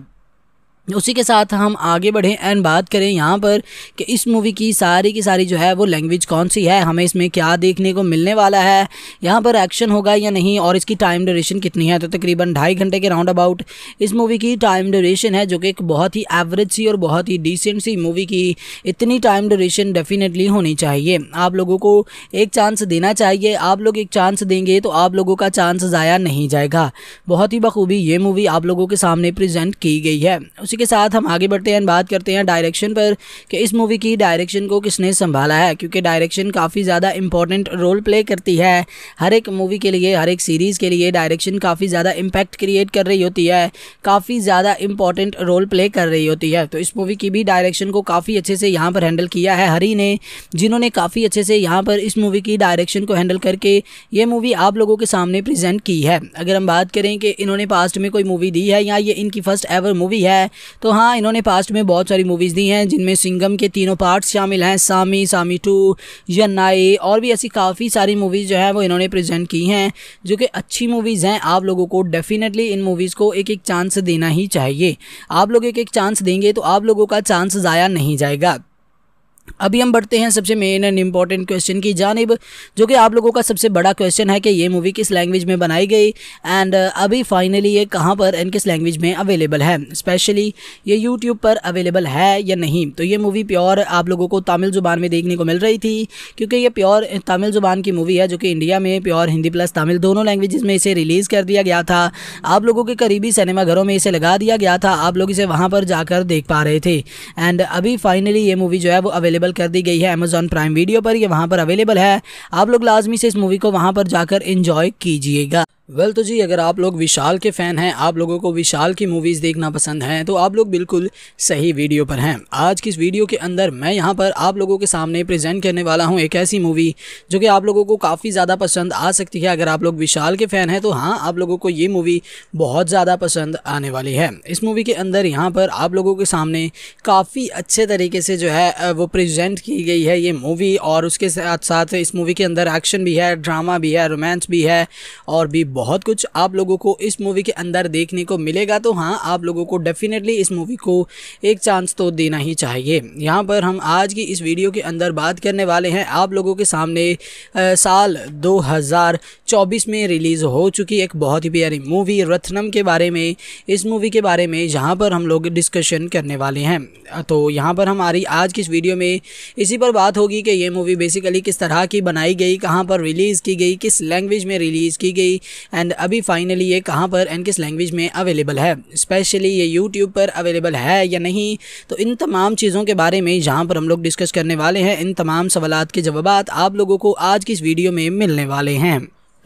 उसी के साथ हम आगे बढ़ें एंड बात करें यहाँ पर कि इस मूवी की सारी की सारी जो है वो लैंग्वेज कौन सी है हमें इसमें क्या देखने को मिलने वाला है यहाँ पर एक्शन होगा या नहीं और इसकी टाइम ड्यूरेशन कितनी है तो तकरीबन ढाई घंटे के राउंड अबाउट इस मूवी की टाइम ड्यूरेशन है जो कि एक बहुत ही एवरेज सी और बहुत ही डिसेंट सी मूवी की इतनी टाइम ड्यूरेशन डेफिनेटली होनी चाहिए आप लोगों को एक चांस देना चाहिए आप लोग एक चांस देंगे तो आप लोगों का चांस ज़ाया नहीं जाएगा बहुत ही बखूबी ये मूवी आप लोगों के सामने प्रजेंट की गई है उसी के साथ हम आगे बढ़ते हैं बात करते हैं डायरेक्शन पर कि इस मूवी की डायरेक्शन को किसने संभाला है क्योंकि डायरेक्शन काफ़ी ज़्यादा इंपॉर्टेंट रोल प्ले करती है हर एक मूवी के लिए हर एक सीरीज़ के लिए डायरेक्शन काफ़ी ज़्यादा इम्पैक्ट क्रिएट कर रही होती है काफ़ी ज़्यादा इंपॉर्टेंट रोल प्ले कर रही होती है तो इस मूवी की भी डायरेक्शन को काफ़ी अच्छे से यहाँ पर हैंडल किया है हरी ने जिन्होंने काफ़ी अच्छे से यहाँ पर इस मूवी की डायरेक्शन को हैंडल करके ये मूवी आप लोगों के सामने प्रेजेंट की है अगर हम बात करें कि इन्होंने पास्ट में कोई मूवी दी है या ये इनकी फर्स्ट एवर मूवी है तो हाँ इन्होंने पास्ट में बहुत सारी मूवीज़ दी हैं जिनमें सिंगम के तीनों पार्ट्स शामिल हैं सामी सामी टू यन्नाई और भी ऐसी काफ़ी सारी मूवीज़ जो है वो इन्होंने प्रेजेंट की हैं जो कि अच्छी मूवीज़ हैं आप लोगों को डेफिनेटली इन मूवीज़ को एक एक चांस देना ही चाहिए आप लोग एक एक चांस देंगे तो आप लोगों का चांस ज़ाया नहीं जाएगा अभी हम बढ़ते हैं सबसे मेन एंड इम्पॉर्टेंट क्वेश्चन की जानब जो कि आप लोगों का सबसे बड़ा क्वेश्चन है कि ये मूवी किस लैंग्वेज में बनाई गई एंड uh, अभी फाइनली ये कहाँ पर एंड किस लैंग्वेज में अवेलेबल है स्पेशली ये यूट्यूब पर अवेलेबल है या नहीं तो ये मूवी प्योर आप लोगों को तमिल ज़ुबान में देखने को मिल रही थी क्योंकि ये प्योर तमिल ज़ुबान की मूवी है जो कि इंडिया में प्योर हिंदी प्लस तमिल दोनों लैंग्वेज में इसे रिलीज़ कर दिया गया था आप लोगों के करीबी सिनेमाघरों में इसे लगा दिया गया था आप लोग इसे वहाँ पर जाकर देख पा रहे थे एंड अभी फाइनली ये मूवी जो है वो अवेलेबल अवेलेबल कर दी गई है अमेजोन प्राइम वीडियो पर ये वहाँ पर अवेलेबल है आप लोग लाजमी से इस मूवी को वहाँ पर जाकर इंजॉय कीजिएगा वेल well, तो जी अगर आप लोग विशाल के फ़ैन हैं आप लोगों को विशाल की मूवीज़ देखना पसंद हैं तो आप लोग बिल्कुल सही वीडियो पर हैं आज की इस वीडियो के अंदर मैं यहाँ पर आप लोगों के सामने प्रेजेंट करने वाला हूँ एक ऐसी मूवी जो कि आप लोगों को काफ़ी ज़्यादा पसंद आ सकती है अगर आप लोग विशाल के फ़ैन हैं तो हाँ आप लोगों को ये मूवी बहुत ज़्यादा पसंद आने वाली है इस मूवी के अंदर यहाँ पर आप लोगों के सामने काफ़ी अच्छे तरीके से जो है वो प्रजेंट की गई है ये मूवी और उसके साथ साथ इस मूवी के अंदर एक्शन भी है ड्रामा भी है रोमांस भी है और भी बहुत कुछ आप लोगों को इस मूवी के अंदर देखने को मिलेगा तो हाँ आप लोगों को डेफिनेटली इस मूवी को एक चांस तो देना ही चाहिए यहाँ पर हम आज की इस वीडियो के अंदर बात करने वाले हैं आप लोगों के सामने आ, साल 2024 में रिलीज़ हो चुकी एक बहुत ही प्यारी मूवी रत्नम के बारे में इस मूवी के बारे में जहाँ पर हम लोग डिस्कशन करने वाले हैं तो यहाँ पर हमारी आज की इस वीडियो में इसी पर बात होगी कि ये मूवी बेसिकली किस तरह की बनाई गई कहाँ पर रिलीज़ की गई किस लैंग्वेज में रिलीज़ की गई एंड अभी फाइनली ये कहाँ पर एंड किस लैंग्वेज में अवेलेबल है स्पेशली ये यूट्यूब पर अवेलेबल है या नहीं तो इन तमाम चीज़ों के बारे में जहाँ पर हम लोग डिस्कस करने वाले हैं इन तमाम सवाल के जवाब आप लोगों को आज की इस वीडियो में मिलने वाले हैं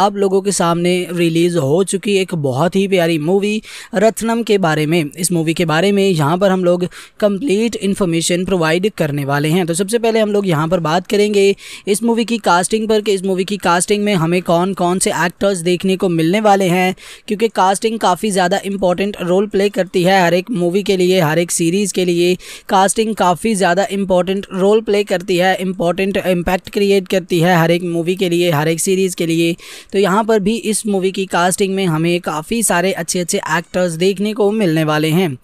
आप लोगों के सामने रिलीज़ हो चुकी एक बहुत ही प्यारी मूवी रत्नम के बारे में इस मूवी के बारे में यहाँ पर हम लोग कंप्लीट इन्फॉर्मेशन प्रोवाइड करने वाले हैं तो सबसे पहले हम लोग यहाँ पर बात करेंगे इस मूवी की कास्टिंग पर कि इस मूवी की कास्टिंग में हमें कौन कौन से एक्टर्स देखने को मिलने वाले हैं क्योंकि कास्टिंग काफ़ी ज़्यादा इंपॉर्टेंट रोल प्ले करती है हर एक मूवी के लिए हर एक सीरीज़ के लिए कास्टिंग काफ़ी ज़्यादा इंपॉर्टेंट रोल प्ले करती है इंपॉर्टेंट इम्पैक्ट क्रिएट करती है हर एक मूवी के लिए हर एक सीरीज़ के लिए तो यहाँ पर भी इस मूवी की कास्टिंग में हमें काफ़ी सारे अच्छे अच्छे एक्टर्स देखने को मिलने वाले हैं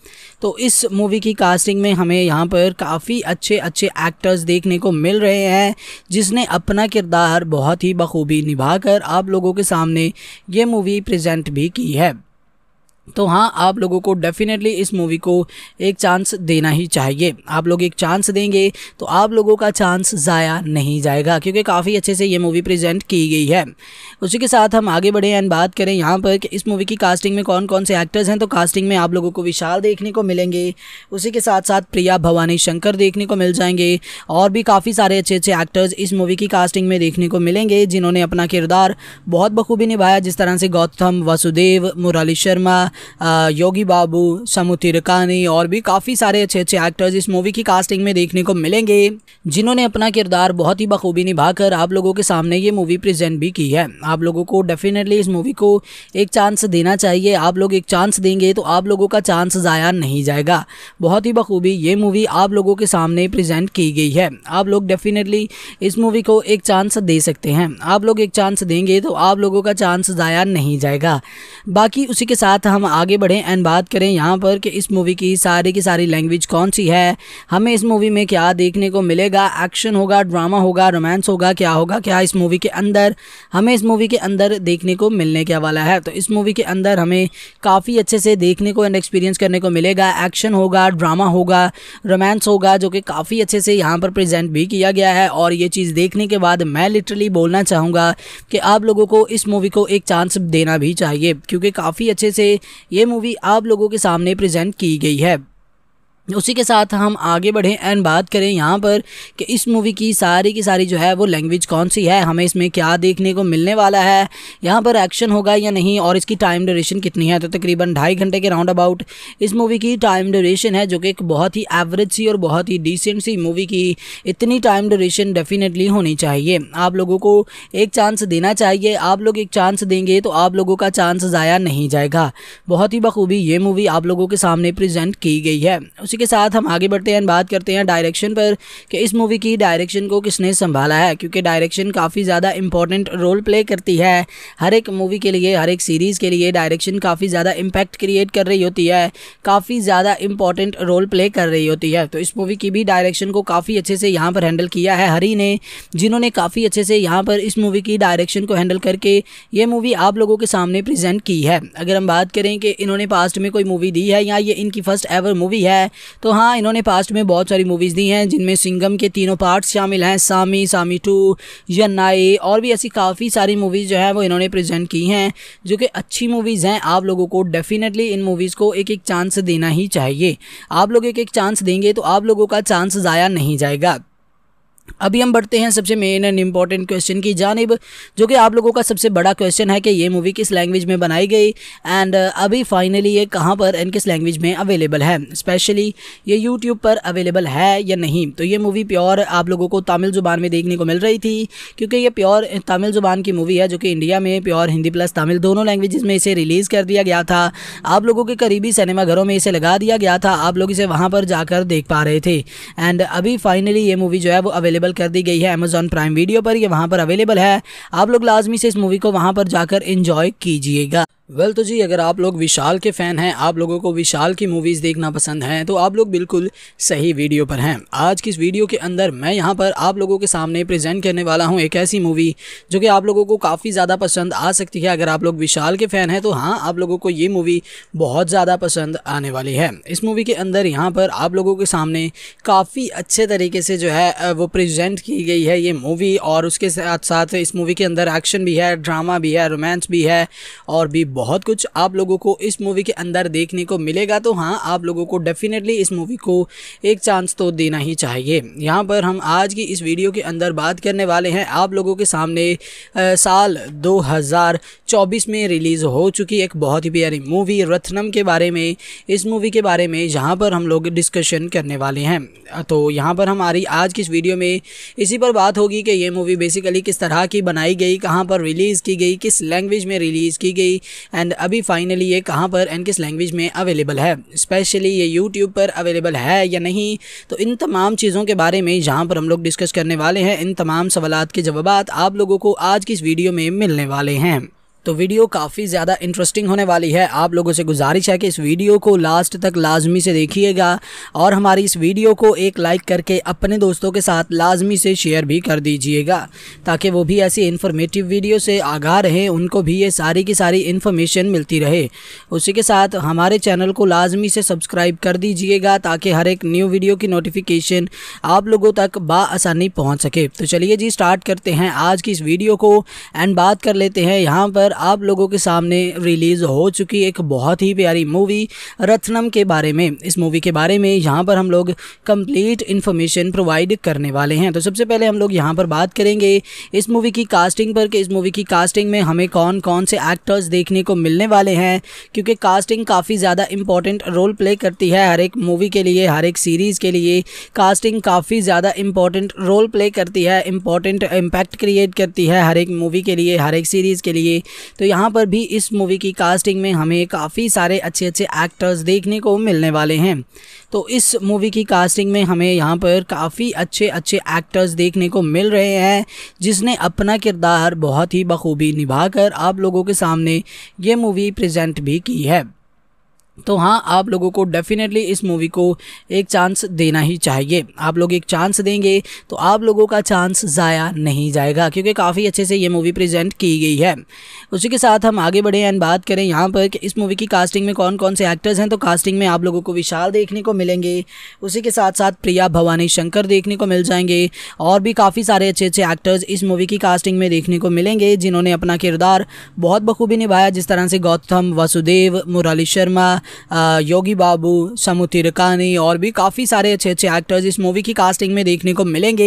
तो इस मूवी की कास्टिंग में हमें यहाँ पर काफ़ी अच्छे अच्छे एक्टर्स देखने को मिल रहे हैं जिसने अपना किरदार बहुत ही बखूबी निभाकर आप लोगों के सामने ये मूवी प्रेजेंट भी की है तो हाँ आप लोगों को डेफिनेटली इस मूवी को एक चांस देना ही चाहिए आप लोग एक चांस देंगे तो आप लोगों का चांस ज़ाया नहीं जाएगा क्योंकि काफ़ी अच्छे से ये मूवी प्रेजेंट की गई है उसी के साथ हम आगे बढ़े एंड बात करें यहाँ पर कि इस मूवी की कास्टिंग में कौन कौन से एक्टर्स हैं तो कास्टिंग में आप लोगों को विशाल देखने को मिलेंगे उसी के साथ साथ प्रिया भवानी शंकर देखने को मिल जाएंगे और भी काफ़ी सारे अच्छे अच्छे एक्टर्स इस मूवी की कास्टिंग में देखने को मिलेंगे जिन्होंने अपना किरदार बहुत बखूबी निभाया जिस तरह से गौतम वसुदेव मुरली शर्मा योगी बाबू समु तिरकानी और भी काफ़ी सारे अच्छे अच्छे एक्टर्स इस मूवी की कास्टिंग में देखने को मिलेंगे जिन्होंने अपना किरदार बहुत ही बखूबी निभाकर आप लोगों के सामने ये मूवी प्रेजेंट भी की है आप लोगों को डेफिनेटली इस मूवी को एक चांस देना चाहिए आप लोग एक चांस देंगे तो आप लोगों का चांस ज़ाया नहीं जाएगा बहुत ही बखूबी ये मूवी आप लोगों के सामने प्रजेंट की गई है आप लोग डेफिनेटली इस मूवी को एक चांस दे सकते हैं आप लोग एक चांस देंगे तो आप लोगों का चांस ज़ाया नहीं जाएगा बाकी उसी के साथ हम आगे बढ़ें एंड बात करें यहाँ पर कि इस मूवी की सारी की सारी लैंग्वेज कौन सी है हमें इस मूवी में क्या देखने को मिलेगा एक्शन होगा ड्रामा होगा रोमांस होगा क्या होगा क्या इस मूवी के अंदर हमें इस मूवी के अंदर देखने को मिलने क्या वाला है तो इस मूवी के अंदर हमें काफ़ी अच्छे से देखने को एंड एक्सपीरियंस करने को मिलेगा एक्शन होगा ड्रामा होगा रोमांस होगा जो कि काफ़ी अच्छे से यहाँ पर प्रजेंट भी किया गया है और ये चीज़ देखने के बाद मैं लिटरली बोलना चाहूँगा कि आप लोगों को इस मूवी को एक चांस देना भी चाहिए क्योंकि काफ़ी अच्छे से ये मूवी आप लोगों के सामने प्रेजेंट की गई है उसी के साथ हम आगे बढ़ें एंड बात करें यहाँ पर कि इस मूवी की सारी की सारी जो है वो लैंग्वेज कौन सी है हमें इसमें क्या देखने को मिलने वाला है यहाँ पर एक्शन होगा या नहीं और इसकी टाइम ड्यूरेशन कितनी है तो तकरीबन ढाई घंटे के राउंड अबाउट इस मूवी की टाइम ड्यूरेशन है जो कि एक बहुत ही एवरेज सी और बहुत ही डिसेंट सी मूवी की इतनी टाइम ड्यूरेशन डेफिनेटली होनी चाहिए आप लोगों को एक चांस देना चाहिए आप लोग एक चांस देंगे तो आप लोगों का चांस ज़ाया नहीं जाएगा बहुत ही बखूबी ये मूवी आप लोगों के सामने प्रजेंट की गई है उसी इसी के साथ हम आगे बढ़ते हैं बात करते हैं डायरेक्शन पर कि इस मूवी की डायरेक्शन को किसने संभाला है क्योंकि डायरेक्शन काफ़ी ज़्यादा इंपॉर्टेंट रोल प्ले करती है हर एक मूवी के लिए हर एक सीरीज़ के लिए डायरेक्शन काफ़ी ज़्यादा इम्पैक्ट क्रिएट कर रही होती है काफ़ी ज़्यादा इंपॉर्टेंट रोल प्ले कर रही होती है तो इस मूवी की भी डायरेक्शन को काफ़ी अच्छे से यहाँ पर हैंडल किया है हरी ने जिन्होंने काफ़ी अच्छे से यहाँ पर इस मूवी की डायरेक्शन को हैंडल करके ये मूवी आप लोगों के सामने प्रेजेंट की है अगर हम बात करें कि इन्होंने पास्ट में कोई मूवी दी है या ये इनकी फ़र्स्ट एवर मूवी है तो हाँ इन्होंने पास्ट में बहुत सारी मूवीज़ दी हैं जिनमें सिंगम के तीनों पार्ट्स शामिल हैं सामी सामी टू यन्नाई और भी ऐसी काफ़ी सारी मूवीज़ जो है वो इन्होंने प्रेजेंट की हैं जो कि अच्छी मूवीज़ हैं आप लोगों को डेफिनेटली इन मूवीज़ को एक एक चांस देना ही चाहिए आप लोग एक एक चांस देंगे तो आप लोगों का चांस ज़ाया नहीं जाएगा अभी हम बढ़ते हैं सबसे मेन एंड इम्पॉर्टेंट क्वेश्चन की जानब जो कि आप लोगों का सबसे बड़ा क्वेश्चन है कि ये मूवी किस लैंग्वेज में बनाई गई एंड uh, अभी फाइनली ये कहाँ पर एंड किस लैंग्वेज में अवेलेबल है स्पेशली ये यूट्यूब पर अवेलेबल है या नहीं तो ये मूवी प्योर आप लोगों को तमिल ज़ुबान में देखने को मिल रही थी क्योंकि ये प्योर तमिल ज़ुबान की मूवी है जो कि इंडिया में प्योर हिंदी प्लस तमिल दोनों लैंग्वेज में इसे रिलीज़ कर दिया गया था आप लोगों के करीबी सिनेमाघरों में इसे लगा दिया गया था आप लोग इसे वहाँ पर जाकर देख पा रहे थे एंड अभी फाइनली ये मूवी जो है वो अवेलेबल अवेलेबल कर दी गई है अमेजोन प्राइम वीडियो पर ये वहाँ पर अवेलेबल है आप लोग लाजमी से इस मूवी को वहाँ पर जाकर इंजॉय कीजिएगा वेल well, तो जी अगर आप लोग विशाल के फ़ैन हैं आप लोगों को विशाल की मूवीज़ देखना पसंद हैं तो आप लोग बिल्कुल सही वीडियो पर हैं आज की इस वीडियो के अंदर मैं यहाँ पर आप लोगों के सामने प्रेजेंट करने वाला हूँ एक ऐसी मूवी जो कि आप लोगों को काफ़ी ज़्यादा पसंद आ सकती है अगर आप लोग विशाल के फ़ैन हैं तो हाँ आप लोगों को ये मूवी बहुत ज़्यादा पसंद आने वाली है इस मूवी के अंदर यहाँ पर आप लोगों के सामने काफ़ी अच्छे तरीके से जो है वो प्रजेंट की गई है ये मूवी और उसके साथ साथ इस मूवी के अंदर एक्शन भी है ड्रामा भी है रोमांस भी है और भी बहुत कुछ आप लोगों को इस मूवी के अंदर देखने को मिलेगा तो हाँ आप लोगों को डेफिनेटली इस मूवी को एक चांस तो देना ही चाहिए यहाँ पर हम आज की इस वीडियो के अंदर बात करने वाले हैं आप लोगों के सामने आ, साल 2024 में रिलीज़ हो चुकी एक बहुत ही प्यारी मूवी रत्नम के बारे में इस मूवी के बारे में जहाँ पर हम लोग डिस्कशन करने वाले हैं तो यहाँ पर हमारी आज की इस वीडियो में इसी पर बात होगी कि ये मूवी बेसिकली किस तरह की बनाई गई कहाँ पर रिलीज़ की गई किस लैंग्वेज में रिलीज़ की गई एंड अभी फाइनली ये कहाँ पर एंड किस लैंग्वेज में अवेलेबल है स्पेशली ये यूट्यूब पर अवेलेबल है या नहीं तो इन तमाम चीज़ों के बारे में जहाँ पर हम लोग डिस्कस करने वाले हैं इन तमाम सवाल के जवाब आप लोगों को आज की इस वीडियो में मिलने वाले हैं तो वीडियो काफ़ी ज़्यादा इंटरेस्टिंग होने वाली है आप लोगों से गुजारिश है कि इस वीडियो को लास्ट तक लाजमी से देखिएगा और हमारी इस वीडियो को एक लाइक करके अपने दोस्तों के साथ लाजमी से शेयर भी कर दीजिएगा ताकि वो भी ऐसी इन्फॉर्मेटिव वीडियो से आगाह रहें उनको भी ये सारी की सारी इन्फॉर्मेशन मिलती रहे उसी के साथ हमारे चैनल को लाजमी से सब्सक्राइब कर दीजिएगा ताकि हर एक न्यू वीडियो की नोटिफिकेशन आप लोगों तक बासानी पहुँच सके तो चलिए जी स्टार्ट करते हैं आज की इस वीडियो को एंड बात कर लेते हैं यहाँ पर पर आप लोगों के सामने रिलीज़ हो चुकी एक बहुत ही प्यारी मूवी रत्नम के बारे में इस मूवी के बारे में यहाँ पर हम लोग कंप्लीट इन्फॉर्मेशन प्रोवाइड करने वाले हैं तो सबसे पहले हम लोग यहाँ पर बात करेंगे इस मूवी की कास्टिंग पर कि इस मूवी की कास्टिंग में हमें कौन कौन से एक्टर्स देखने को मिलने वाले हैं क्योंकि कास्टिंग काफ़ी ज़्यादा इंपॉर्टेंट रोल प्ले करती है हर एक मूवी के लिए हर एक सीरीज़ के लिए कास्टिंग काफ़ी ज़्यादा इंपॉर्टेंट रोल प्ले करती है इंपॉर्टेंट इम्पैक्ट क्रिएट करती है हर एक मूवी के लिए हर एक सीरीज़ के लिए तो यहाँ पर भी इस मूवी की कास्टिंग में हमें काफ़ी सारे अच्छे अच्छे एक्टर्स देखने को मिलने वाले हैं तो इस मूवी की कास्टिंग में हमें यहाँ पर काफ़ी अच्छे अच्छे एक्टर्स देखने को मिल रहे हैं जिसने अपना किरदार बहुत ही बखूबी निभाकर आप लोगों के सामने ये मूवी प्रेजेंट भी की है तो हाँ आप लोगों को डेफिनेटली इस मूवी को एक चांस देना ही चाहिए आप लोग एक चांस देंगे तो आप लोगों का चांस ज़ाया नहीं जाएगा क्योंकि काफ़ी अच्छे से ये मूवी प्रेजेंट की गई है उसी के साथ हम आगे बढ़े एंड बात करें यहाँ पर कि इस मूवी की कास्टिंग में कौन कौन से एक्टर्स हैं तो कास्टिंग में आप लोगों को विशाल देखने को मिलेंगे उसी के साथ साथ प्रिया भवानी शंकर देखने को मिल जाएंगे और भी काफ़ी सारे अच्छे अच्छे एक्टर्स इस मूवी की कास्टिंग में देखने को मिलेंगे जिन्होंने अपना किरदार बहुत बखूबी निभाया जिस तरह से गौतम वासुदेव मुरली शर्मा योगी बाबू समुतिर कानी और भी काफ़ी सारे अच्छे अच्छे एक्टर्स इस मूवी की कास्टिंग में देखने को मिलेंगे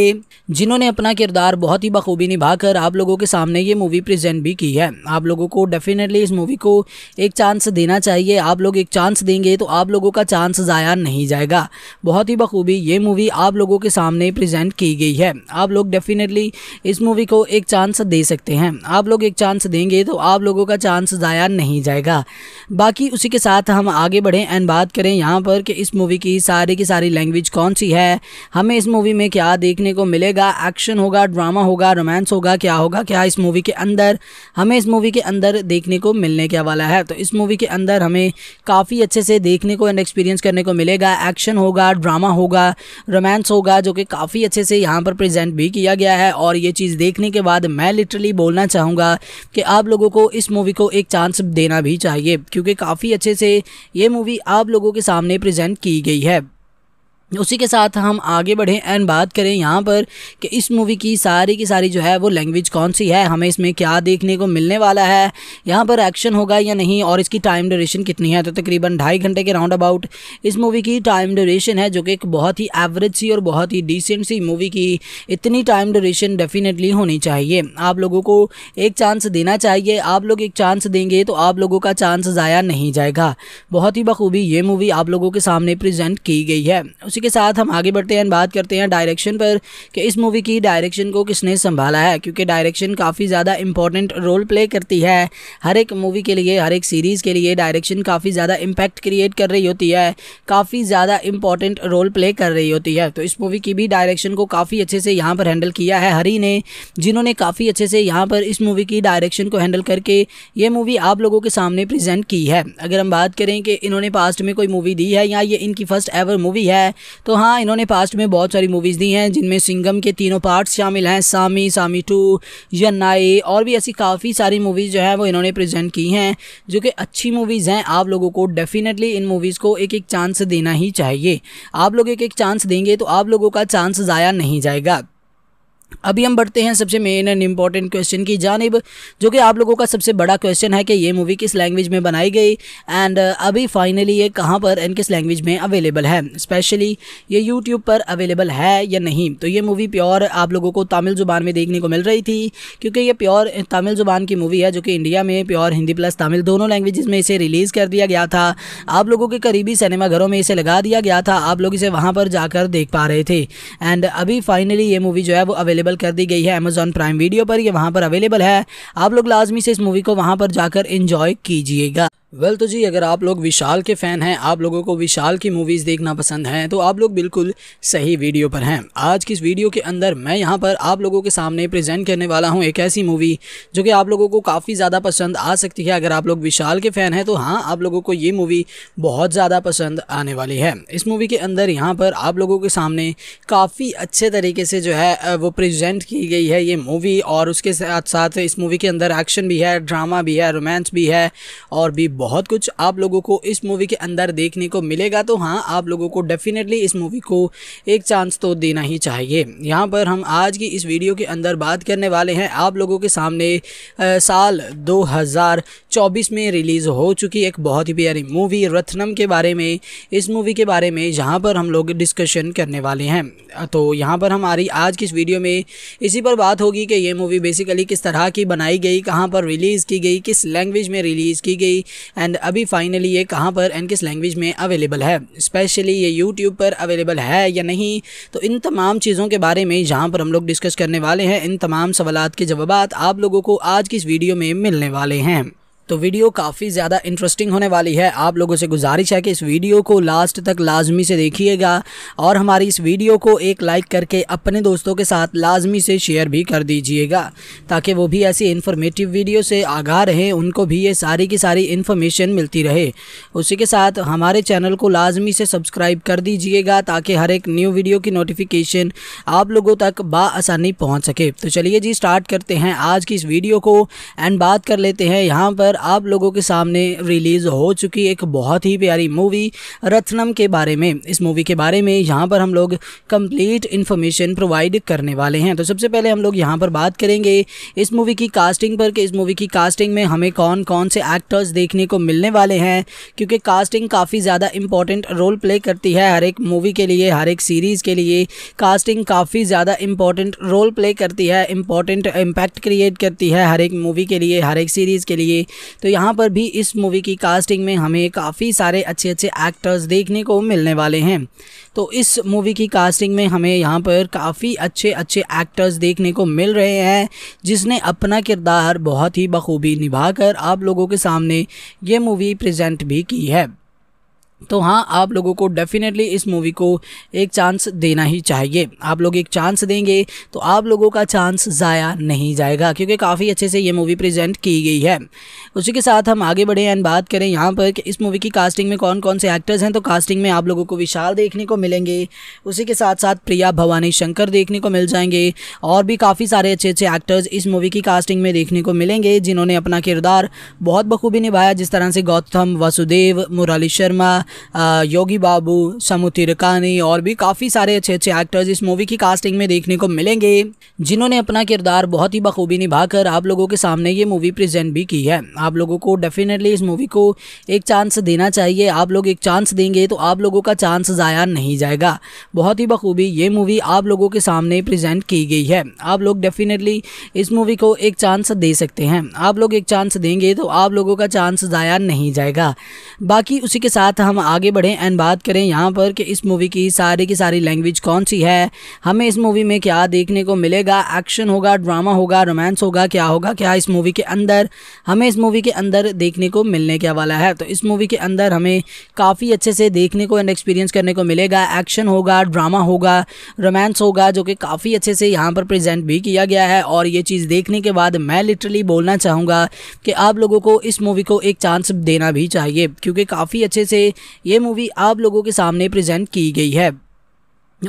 जिन्होंने अपना किरदार बहुत ही बखूबी निभाकर आप लोगों के सामने ये मूवी प्रेजेंट भी की है आप लोगों को डेफिनेटली इस मूवी को एक चांस देना चाहिए आप लोग एक चांस देंगे तो आप लोगों का चांस ज़ाया नहीं जाएगा बहुत ही बखूबी ये मूवी आप लोगों के सामने प्रजेंट की गई है आप लोग डेफिनेटली इस मूवी को एक चांस दे सकते हैं आप लोग एक चांस देंगे तो आप लोगों का चांस ज़ाया नहीं जाएगा बाकी उसी के साथ हम आगे बढ़ें एंड बात करें यहाँ पर कि इस मूवी की सारी की सारी लैंग्वेज कौन सी है हमें इस मूवी में क्या देखने को मिलेगा एक्शन होगा ड्रामा होगा रोमांस होगा क्या होगा क्या इस मूवी के अंदर हमें इस मूवी के अंदर देखने को मिलने क्या वाला है तो इस मूवी के अंदर हमें काफ़ी अच्छे से देखने को एंड एक्सपीरियंस करने को मिलेगा एक्शन होगा ड्रामा होगा रोमांस होगा जो कि काफ़ी अच्छे से यहाँ पर प्रजेंट भी किया गया है और ये चीज़ देखने के बाद मैं लिटरली बोलना चाहूँगा कि आप लोगों को इस मूवी को एक चांस देना भी चाहिए क्योंकि काफ़ी अच्छे से ये मूवी आप लोगों के सामने प्रेजेंट की गई है उसी के साथ हम आगे बढ़ें एंड बात करें यहाँ पर कि इस मूवी की सारी की सारी जो है वो लैंग्वेज कौन सी है हमें इसमें क्या देखने को मिलने वाला है यहाँ पर एक्शन होगा या नहीं और इसकी टाइम ड्यूरेशन कितनी है तो तकरीबन ढाई घंटे के राउंड अबाउट इस मूवी की टाइम ड्यूरेशन है जो कि एक बहुत ही एवरेज सी और बहुत ही डिसेंट सी मूवी की इतनी टाइम ड्यूरेशन डेफिनेटली होनी चाहिए आप लोगों को एक चांस देना चाहिए आप लोग एक चांस देंगे तो आप लोगों का चांस ज़ाया नहीं जाएगा बहुत ही बखूबी ये मूवी आप लोगों के सामने प्रजेंट की गई है उसी इसी के साथ हम आगे बढ़ते हैं बात करते हैं डायरेक्शन पर कि इस मूवी की डायरेक्शन को किसने संभाला है क्योंकि डायरेक्शन काफ़ी ज़्यादा इंपॉर्टेंट रोल प्ले करती है हर एक मूवी के लिए हर एक सीरीज़ के लिए डायरेक्शन काफ़ी ज़्यादा इम्पैक्ट क्रिएट कर रही होती है काफ़ी ज़्यादा इंपॉर्टेंट रोल प्ले कर रही होती है तो इस मूवी की भी डायरेक्शन को काफ़ी अच्छे से यहाँ पर हैंडल किया है हरी ने जिन्होंने काफ़ी अच्छे से यहाँ पर इस मूवी की डायरेक्शन को हैंडल करके ये मूवी आप लोगों के सामने प्रेजेंट की है अगर हम बात करें कि इन्होंने पास्ट में कोई मूवी दी है या ये इनकी फ़र्स्ट एवर मूवी है तो हाँ इन्होंने पास्ट में बहुत सारी मूवीज़ दी हैं जिनमें सिंगम के तीनों पार्ट्स शामिल हैं सामी सामी टू यन्नाई और भी ऐसी काफ़ी सारी मूवीज़ जो है वो इन्होंने प्रेजेंट की हैं जो कि अच्छी मूवीज़ हैं आप लोगों को डेफिनेटली इन मूवीज़ को एक एक चांस देना ही चाहिए आप लोग एक एक चांस देंगे तो आप लोगों का चांस ज़ाया नहीं जाएगा अभी हम बढ़ते हैं सबसे मेन एंड इम्पॉर्टेंट क्वेश्चन की जानब जो कि आप लोगों का सबसे बड़ा क्वेश्चन है कि ये मूवी किस लैंग्वेज में बनाई गई एंड uh, अभी फाइनली ये कहाँ पर एंड किस लैंग्वेज में अवेलेबल है स्पेशली ये यूट्यूब पर अवेलेबल है या नहीं तो ये मूवी प्योर आप लोगों को तमिल ज़ुबान में देखने को मिल रही थी क्योंकि ये प्योर तमिल ज़ुबान की मूवी है जो कि इंडिया में प्योर हिंदी प्लस तमिल दोनों लैंग्वेज में इसे रिलीज़ कर दिया गया था आप लोगों के करीबी सिनेमाघरों में इसे लगा दिया गया था आप लोग इसे वहाँ पर जाकर देख पा रहे थे एंड अभी फाइनली ये मूवी जो है वो अवेलेबल अवेलेबल कर दी गई है अमेजोन प्राइम वीडियो पर ये वहाँ पर अवेलेबल है आप लोग लाजमी से इस मूवी को वहाँ पर जाकर इंजॉय कीजिएगा वेल well, तो जी अगर आप लोग विशाल के फ़ैन हैं आप लोगों को विशाल की मूवीज़ देखना पसंद हैं तो आप लोग बिल्कुल सही वीडियो पर हैं आज की इस वीडियो के अंदर मैं यहाँ पर आप लोगों के सामने प्रेजेंट करने वाला हूँ एक ऐसी मूवी जो कि आप लोगों को काफ़ी ज़्यादा पसंद आ सकती है अगर आप लोग विशाल के फ़ैन हैं तो हाँ आप लोगों को ये मूवी बहुत ज़्यादा पसंद आने वाली है इस मूवी के अंदर यहाँ पर आप लोगों के सामने काफ़ी अच्छे तरीके से जो है वो प्रजेंट की गई है ये मूवी और उसके साथ साथ इस मूवी के अंदर एक्शन भी है ड्रामा भी है रोमांस भी है और भी बहुत कुछ आप लोगों को इस मूवी के अंदर देखने को मिलेगा तो हाँ आप लोगों को डेफिनेटली इस मूवी को एक चांस तो देना ही चाहिए यहाँ पर हम आज की इस वीडियो के अंदर बात करने वाले हैं आप लोगों के सामने आ, साल 2024 में रिलीज़ हो चुकी एक बहुत ही प्यारी मूवी रत्नम के बारे में इस मूवी के बारे में जहाँ पर हम लोग डिस्कशन करने वाले हैं तो यहाँ पर हमारी आज की इस वीडियो में इसी पर बात होगी कि ये मूवी बेसिकली किस तरह की बनाई गई कहाँ पर रिलीज़ की गई किस लैंग्वेज में रिलीज़ की गई एंड अभी फाइनली ये कहाँ पर एंड किस लैंग्वेज में अवेलेबल है स्पेशली ये यूट्यूब पर अवेलेबल है या नहीं तो इन तमाम चीज़ों के बारे में जहाँ पर हम लोग डिस्कस करने वाले हैं इन तमाम सवाल के जवाब आप लोगों को आज की इस वीडियो में मिलने वाले हैं तो वीडियो काफ़ी ज़्यादा इंटरेस्टिंग होने वाली है आप लोगों से गुजारिश है कि इस वीडियो को लास्ट तक लाजमी से देखिएगा और हमारी इस वीडियो को एक लाइक करके अपने दोस्तों के साथ लाजमी से शेयर भी कर दीजिएगा ताकि वो भी ऐसी इन्फॉर्मेटिव वीडियो से आगाह रहें उनको भी ये सारी की सारी इन्फॉर्मेशन मिलती रहे उसी के साथ हमारे चैनल को लाजमी से सब्सक्राइब कर दीजिएगा ताकि हर एक न्यू वीडियो की नोटिफिकेशन आप लोगों तक बासानी पहुँच सके तो चलिए जी स्टार्ट करते हैं आज की इस वीडियो को एंड बात कर लेते हैं यहाँ पर आप लोगों के सामने रिलीज़ हो चुकी एक बहुत ही प्यारी मूवी रत्नम के बारे में इस मूवी के बारे में यहाँ पर हम लोग कंप्लीट इन्फॉर्मेशन प्रोवाइड करने वाले हैं तो सबसे पहले हम लोग यहाँ पर बात करेंगे इस मूवी की कास्टिंग पर कि इस मूवी की कास्टिंग में हमें कौन कौन से एक्टर्स देखने को मिलने वाले हैं क्योंकि कास्टिंग काफ़ी ज़्यादा इंपॉर्टेंट रोल प्ले करती है हर एक मूवी के लिए हर एक सीरीज़ के लिए कास्टिंग काफ़ी ज़्यादा इंपॉर्टेंट रोल प्ले करती है इंपॉर्टेंट इम्पैक्ट क्रिएट करती है हर एक मूवी के लिए हर एक सीरीज़ के लिए तो यहाँ पर भी इस मूवी की कास्टिंग में हमें काफ़ी सारे अच्छे अच्छे एक्टर्स देखने को मिलने वाले हैं तो इस मूवी की कास्टिंग में हमें यहाँ पर काफ़ी अच्छे अच्छे एक्टर्स देखने को मिल रहे हैं जिसने अपना किरदार बहुत ही बखूबी निभाकर आप लोगों के सामने ये मूवी प्रजेंट भी की है तो हाँ आप लोगों को डेफिनेटली इस मूवी को एक चांस देना ही चाहिए आप लोग एक चांस देंगे तो आप लोगों का चांस ज़ाया नहीं जाएगा क्योंकि काफ़ी अच्छे से ये मूवी प्रेजेंट की गई है उसी के साथ हम आगे बढ़े एंड बात करें यहाँ पर कि इस मूवी की कास्टिंग में कौन कौन से एक्टर्स हैं तो कास्टिंग में आप लोगों को विशाल देखने को मिलेंगे उसी के साथ साथ प्रिया भवानी शंकर देखने को मिल जाएंगे और भी काफ़ी सारे अच्छे अच्छे एक्टर्स इस मूवी की कास्टिंग में देखने को मिलेंगे जिन्होंने अपना किरदार बहुत बखूबी निभाया जिस तरह से गौतम वासुदेव मुराली शर्मा योगी बाबू समुति तिरकानी और भी काफ़ी सारे अच्छे अच्छे एक्टर्स इस मूवी की कास्टिंग में देखने को मिलेंगे जिन्होंने अपना किरदार बहुत ही बखूबी निभाकर आप लोगों के सामने ये मूवी प्रेजेंट भी की है आप लोगों को डेफिनेटली इस मूवी को एक चांस देना चाहिए आप लोग एक चांस देंगे तो आप लोगों का चांस ज़ाया नहीं जाएगा बहुत ही बखूबी ये मूवी आप लोगों के सामने प्रजेंट की गई है आप लोग डेफिनेटली इस मूवी को एक चांस दे सकते हैं आप लोग एक चांस देंगे तो आप लोगों का चांस ज़ाया नहीं जाएगा बाकी उसी के साथ हम आगे बढ़ें एंड बात करें यहाँ पर कि इस मूवी की सारी की सारी लैंग्वेज कौन सी है हमें इस मूवी में क्या देखने को मिलेगा एक्शन होगा ड्रामा होगा रोमांस होगा क्या होगा क्या इस मूवी के अंदर हमें इस मूवी के अंदर देखने को मिलने क्या वाला है तो इस मूवी के अंदर हमें काफ़ी अच्छे से देखने को एंड एक्सपीरियंस करने को मिलेगा एक्शन होगा ड्रामा होगा रोमांस होगा जो कि काफ़ी अच्छे से यहाँ पर प्रजेंट भी किया गया है और ये चीज़ देखने के बाद मैं लिटरली बोलना चाहूँगा कि आप लोगों को इस मूवी को एक चांस देना भी चाहिए क्योंकि काफ़ी अच्छे से ये मूवी आप लोगों के सामने प्रेजेंट की गई है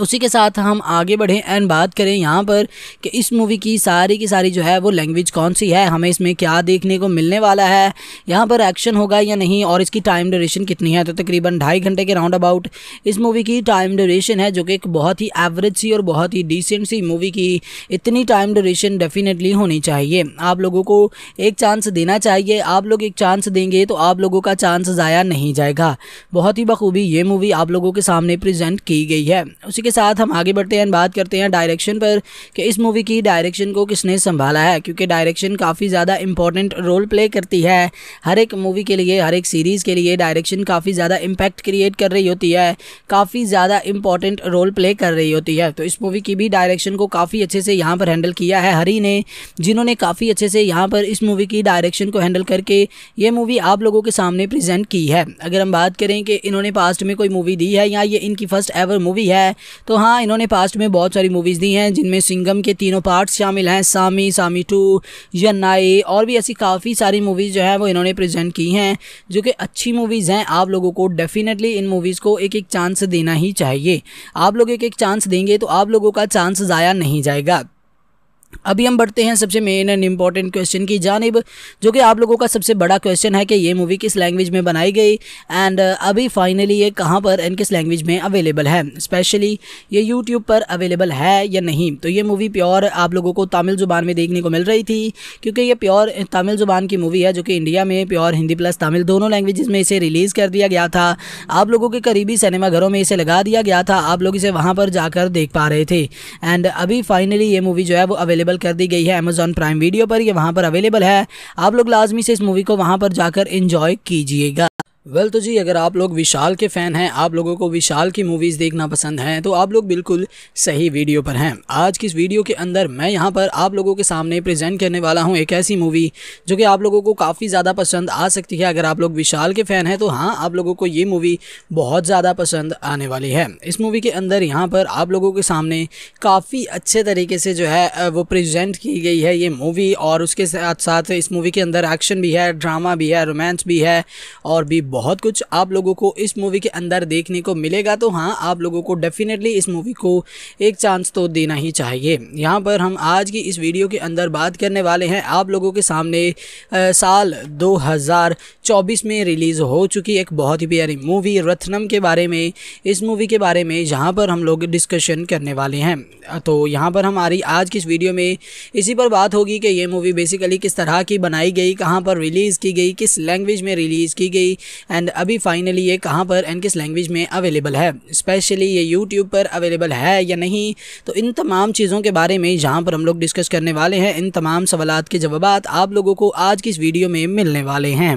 उसी के साथ हम आगे बढ़ें एंड बात करें यहाँ पर कि इस मूवी की सारी की सारी जो है वो लैंग्वेज कौन सी है हमें इसमें क्या देखने को मिलने वाला है यहाँ पर एक्शन होगा या नहीं और इसकी टाइम ड्यूरेशन कितनी है तो तकरीबन ढाई घंटे के राउंड अबाउट इस मूवी की टाइम ड्यूरेशन है जो कि एक बहुत ही एवरेज सी और बहुत ही डिसेंट सी मूवी की इतनी टाइम ड्यूरेशन डेफिनेटली होनी चाहिए आप लोगों को एक चांस देना चाहिए आप लोग एक चांस देंगे तो आप लोगों का चांस ज़ाया नहीं जाएगा बहुत ही बखूबी ये मूवी आप लोगों के सामने प्रजेंट की गई है उसी इसी के साथ हम आगे बढ़ते हैं बात करते हैं डायरेक्शन पर कि इस मूवी की डायरेक्शन को किसने संभाला है क्योंकि डायरेक्शन काफ़ी ज़्यादा इंपॉर्टेंट रोल प्ले करती है हर एक मूवी के लिए हर एक सीरीज़ के लिए डायरेक्शन काफ़ी ज़्यादा इम्पैक्ट क्रिएट कर रही होती है काफ़ी ज़्यादा इंपॉर्टेंट रोल प्ले कर रही होती है तो इस मूवी की भी डायरेक्शन को काफ़ी अच्छे से यहाँ पर हैंडल किया है हरी ने जिन्होंने काफ़ी अच्छे से यहाँ पर इस मूवी की डायरेक्शन को हैंडल करके ये मूवी आप लोगों के सामने प्रेजेंट की है अगर हम बात करें कि इन्होंने पास्ट में कोई मूवी दी है या ये इनकी फ़र्स्ट एवर मूवी है तो हाँ इन्होंने पास्ट में बहुत सारी मूवीज़ दी हैं जिनमें सिंगम के तीनों पार्ट्स शामिल हैं सामी सामी टू यन्नाई और भी ऐसी काफ़ी सारी मूवीज़ जो है वो इन्होंने प्रेजेंट की हैं जो कि अच्छी मूवीज़ हैं आप लोगों को डेफिनेटली इन मूवीज़ को एक एक चांस देना ही चाहिए आप लोग एक एक चांस देंगे तो आप लोगों का चांस ज़ाया नहीं जाएगा अभी हम बढ़ते हैं सबसे मेन एंड इम्पॉर्टेंट क्वेश्चन की जानब जो कि आप लोगों का सबसे बड़ा क्वेश्चन है कि ये मूवी किस लैंग्वेज में बनाई गई एंड uh, अभी फाइनली ये कहाँ पर एंड किस लैंग्वेज में अवेलेबल है स्पेशली ये यूट्यूब पर अवेलेबल है या नहीं तो ये मूवी प्योर आप लोगों को तमिल ज़ुबान में देखने को मिल रही थी क्योंकि ये प्योर तमिल ज़ुबान की मूवी है जो कि इंडिया में प्योर हिंदी प्लस तमिल दोनों लैंग्वेज में इसे रिलीज़ कर दिया गया था आप लोगों के करीबी सिनेमाघरों में इसे लगा दिया गया था आप लोग इसे वहाँ पर जाकर देख पा रहे थे एंड अभी फाइनली ये मूवी जो है वो अवेलेबल अवेलेबल कर दी गई है अमेज़ॉन प्राइम वीडियो पर ये वहाँ पर अवेलेबल है आप लोग लाजमी से इस मूवी को वहाँ पर जाकर इंजॉय कीजिएगा वेल तो जी अगर आप लोग विशाल के फ़ैन हैं आप लोगों को विशाल की मूवीज़ देखना पसंद हैं तो आप लोग बिल्कुल सही वीडियो पर हैं आज की इस वीडियो के अंदर मैं यहाँ पर आप लोगों के सामने प्रेजेंट करने वाला हूँ एक ऐसी मूवी जो कि आप लोगों को काफ़ी ज़्यादा पसंद आ सकती है अगर आप लोग विशाल के फ़ैन हैं तो हाँ आप लोगों को ये मूवी बहुत ज़्यादा पसंद आने वाली है इस मूवी के अंदर यहाँ पर आप लोगों के सामने काफ़ी अच्छे तरीके से जो है वो प्रजेंट की गई है ये मूवी और उसके साथ साथ इस मूवी के अंदर एक्शन भी है ड्रामा भी है रोमांस भी है और भी बहुत कुछ आप लोगों को इस मूवी के अंदर देखने को मिलेगा तो हाँ आप लोगों को डेफिनेटली इस मूवी को एक चांस तो देना ही चाहिए यहाँ पर हम आज की इस वीडियो के अंदर बात करने वाले हैं आप लोगों के सामने आ, साल 2024 में रिलीज़ हो चुकी एक बहुत ही प्यारी मूवी रत्नम के बारे में इस मूवी के बारे में जहाँ पर हम लोग डिस्कशन करने वाले हैं तो यहाँ पर हमारी आज की इस वीडियो में इसी पर बात होगी कि ये मूवी बेसिकली किस तरह की बनाई गई कहाँ पर रिलीज़ की गई किस लैंग्वेज में रिलीज़ की गई एंड अभी फाइनली ये कहाँ पर एंड किस लैंग्वेज में अवेलेबल है स्पेशली ये यूट्यूब पर अवेलेबल है या नहीं तो इन तमाम चीज़ों के बारे में जहाँ पर हम लोग डिस्कस करने वाले हैं इन तमाम सवाल के जवाब आप लोगों को आज की इस वीडियो में मिलने वाले हैं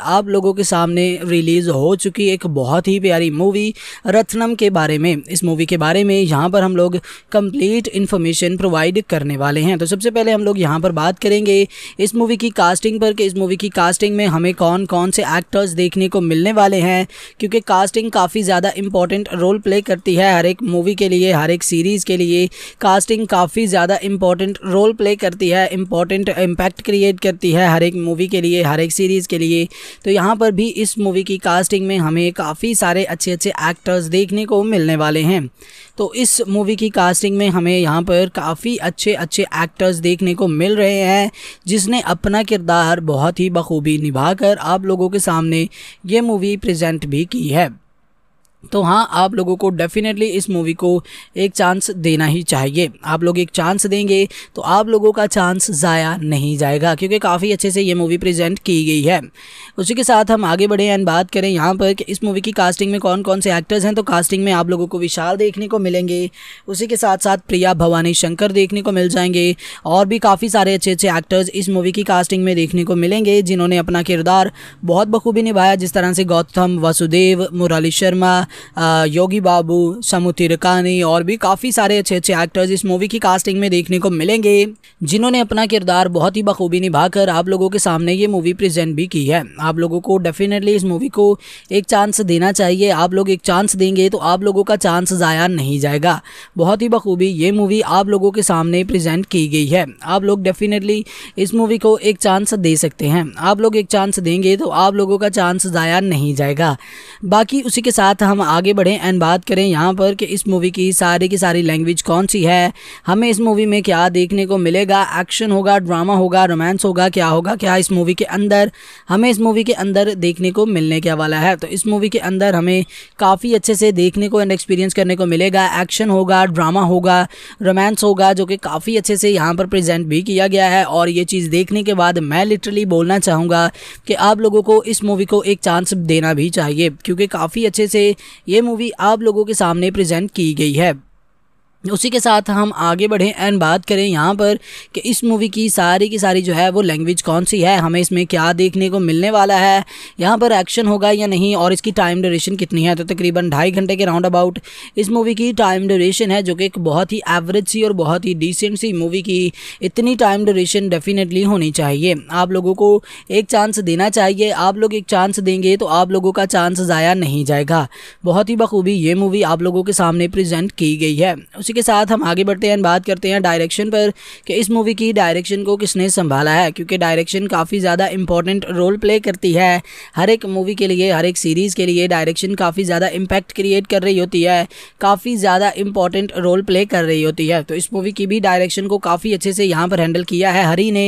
आप लोगों के सामने रिलीज़ हो चुकी एक बहुत ही प्यारी मूवी रत्नम के बारे में इस मूवी के बारे में यहाँ पर हम लोग कंप्लीट इन्फॉर्मेशन प्रोवाइड करने वाले हैं तो सबसे पहले हम लोग यहाँ पर बात करेंगे इस मूवी की कास्टिंग पर कि इस मूवी की कास्टिंग में हमें कौन कौन से एक्टर्स देखने को मिलने वाले हैं क्योंकि कास्टिंग काफ़ी ज़्यादा इंपॉर्टेंट रोल प्ले करती है हर एक मूवी के लिए हर एक सीरीज़ के लिए कास्टिंग काफ़ी ज़्यादा इंपॉर्टेंट रोल प्ले करती है इंपॉर्टेंट इम्पैक्ट क्रिएट करती है हर एक मूवी के लिए हर एक सीरीज़ के लिए तो यहाँ पर भी इस मूवी की कास्टिंग में हमें काफ़ी सारे अच्छे अच्छे एक्टर्स देखने को मिलने वाले हैं तो इस मूवी की कास्टिंग में हमें यहाँ पर काफ़ी अच्छे अच्छे एक्टर्स देखने को मिल रहे हैं जिसने अपना किरदार बहुत ही बखूबी निभा आप लोगों के सामने ये मूवी प्रजेंट भी की है तो हाँ आप लोगों को डेफिनेटली इस मूवी को एक चांस देना ही चाहिए आप लोग एक चांस देंगे तो आप लोगों का चांस ज़ाया नहीं जाएगा क्योंकि काफ़ी अच्छे से ये मूवी प्रेजेंट की गई है उसी के साथ हम आगे बढ़े एंड बात करें यहाँ पर कि इस मूवी की कास्टिंग में कौन कौन से एक्टर्स हैं तो कास्टिंग में आप लोगों को विशाल देखने को मिलेंगे उसी के साथ साथ प्रिया भवानी शंकर देखने को मिल जाएंगे और भी काफ़ी सारे अच्छे अच्छे एक्टर्स इस मूवी की कास्टिंग में देखने को मिलेंगे जिन्होंने अपना किरदार बहुत बखूबी निभाया जिस तरह से गौतम वासुदेव मुराली शर्मा योगी बाबू समु तिरकानी और भी काफ़ी सारे अच्छे अच्छे एक्टर्स इस मूवी की कास्टिंग में देखने को मिलेंगे जिन्होंने अपना किरदार बहुत ही बखूबी निभाकर आप लोगों के सामने ये मूवी प्रेजेंट भी की है आप लोगों को डेफिनेटली इस मूवी को एक चांस देना चाहिए आप लोग एक चांस देंगे तो आप लोगों का चांस ज़ाया नहीं जाएगा बहुत ही बखूबी ये मूवी आप लोगों के सामने प्रेजेंट की गई है आप लोग डेफिनेटली इस मूवी को एक चांस दे सकते हैं आप लोग एक चांस देंगे तो आप लोगों का चांस ज़ाया नहीं जाएगा बाकी उसी के साथ हम हम आगे बढ़ें एंड बात करें यहाँ पर कि इस मूवी की सारी की सारी लैंग्वेज कौन सी है हमें इस मूवी में क्या देखने को मिलेगा एक्शन होगा ड्रामा होगा रोमांस होगा क्या होगा क्या इस मूवी के अंदर हमें इस मूवी के अंदर देखने को मिलने क्या वाला है तो इस मूवी के अंदर हमें काफ़ी अच्छे से देखने को एंड एक्सपीरियंस करने को मिलेगा एक्शन होगा ड्रामा होगा रोमांस होगा जो कि काफ़ी अच्छे से यहाँ पर प्रजेंट भी किया गया है और ये चीज़ देखने के बाद मैं लिटरली बोलना चाहूँगा कि आप लोगों को इस मूवी को एक चांस देना भी चाहिए क्योंकि काफ़ी अच्छे से ये मूवी आप लोगों के सामने प्रेजेंट की गई है उसी के साथ हम आगे बढ़ें एंड बात करें यहाँ पर कि इस मूवी की सारी की सारी जो है वो लैंग्वेज कौन सी है हमें इसमें क्या देखने को मिलने वाला है यहाँ पर एक्शन होगा या नहीं और इसकी टाइम ड्यूरेशन कितनी है तो तकरीबन ढाई घंटे के राउंड अबाउट इस मूवी की टाइम ड्यूरेशन है जो कि एक बहुत ही एवरेज सी और बहुत ही डिसेंट सी मूवी की इतनी टाइम ड्यूरेशन डेफिनेटली होनी चाहिए आप लोगों को एक चांस देना चाहिए आप लोग एक चांस देंगे तो आप लोगों का चांस ज़ाया नहीं जाएगा बहुत ही बखूबी ये मूवी आप लोगों के सामने प्रजेंट की गई है उसी के साथ हम आगे बढ़ते हैं बात करते हैं डायरेक्शन पर कि इस मूवी की डायरेक्शन को किसने संभाला है क्योंकि डायरेक्शन काफ़ी ज़्यादा इंपॉर्टेंट रोल प्ले करती है हर एक मूवी के लिए हर एक सीरीज़ के लिए डायरेक्शन काफ़ी ज़्यादा इम्पैक्ट क्रिएट कर रही होती है काफ़ी ज़्यादा इंपॉर्टेंट रोल प्ले कर रही होती है तो इस मूवी की भी डायरेक्शन को काफ़ी अच्छे से यहाँ पर हैंडल किया है हरी ने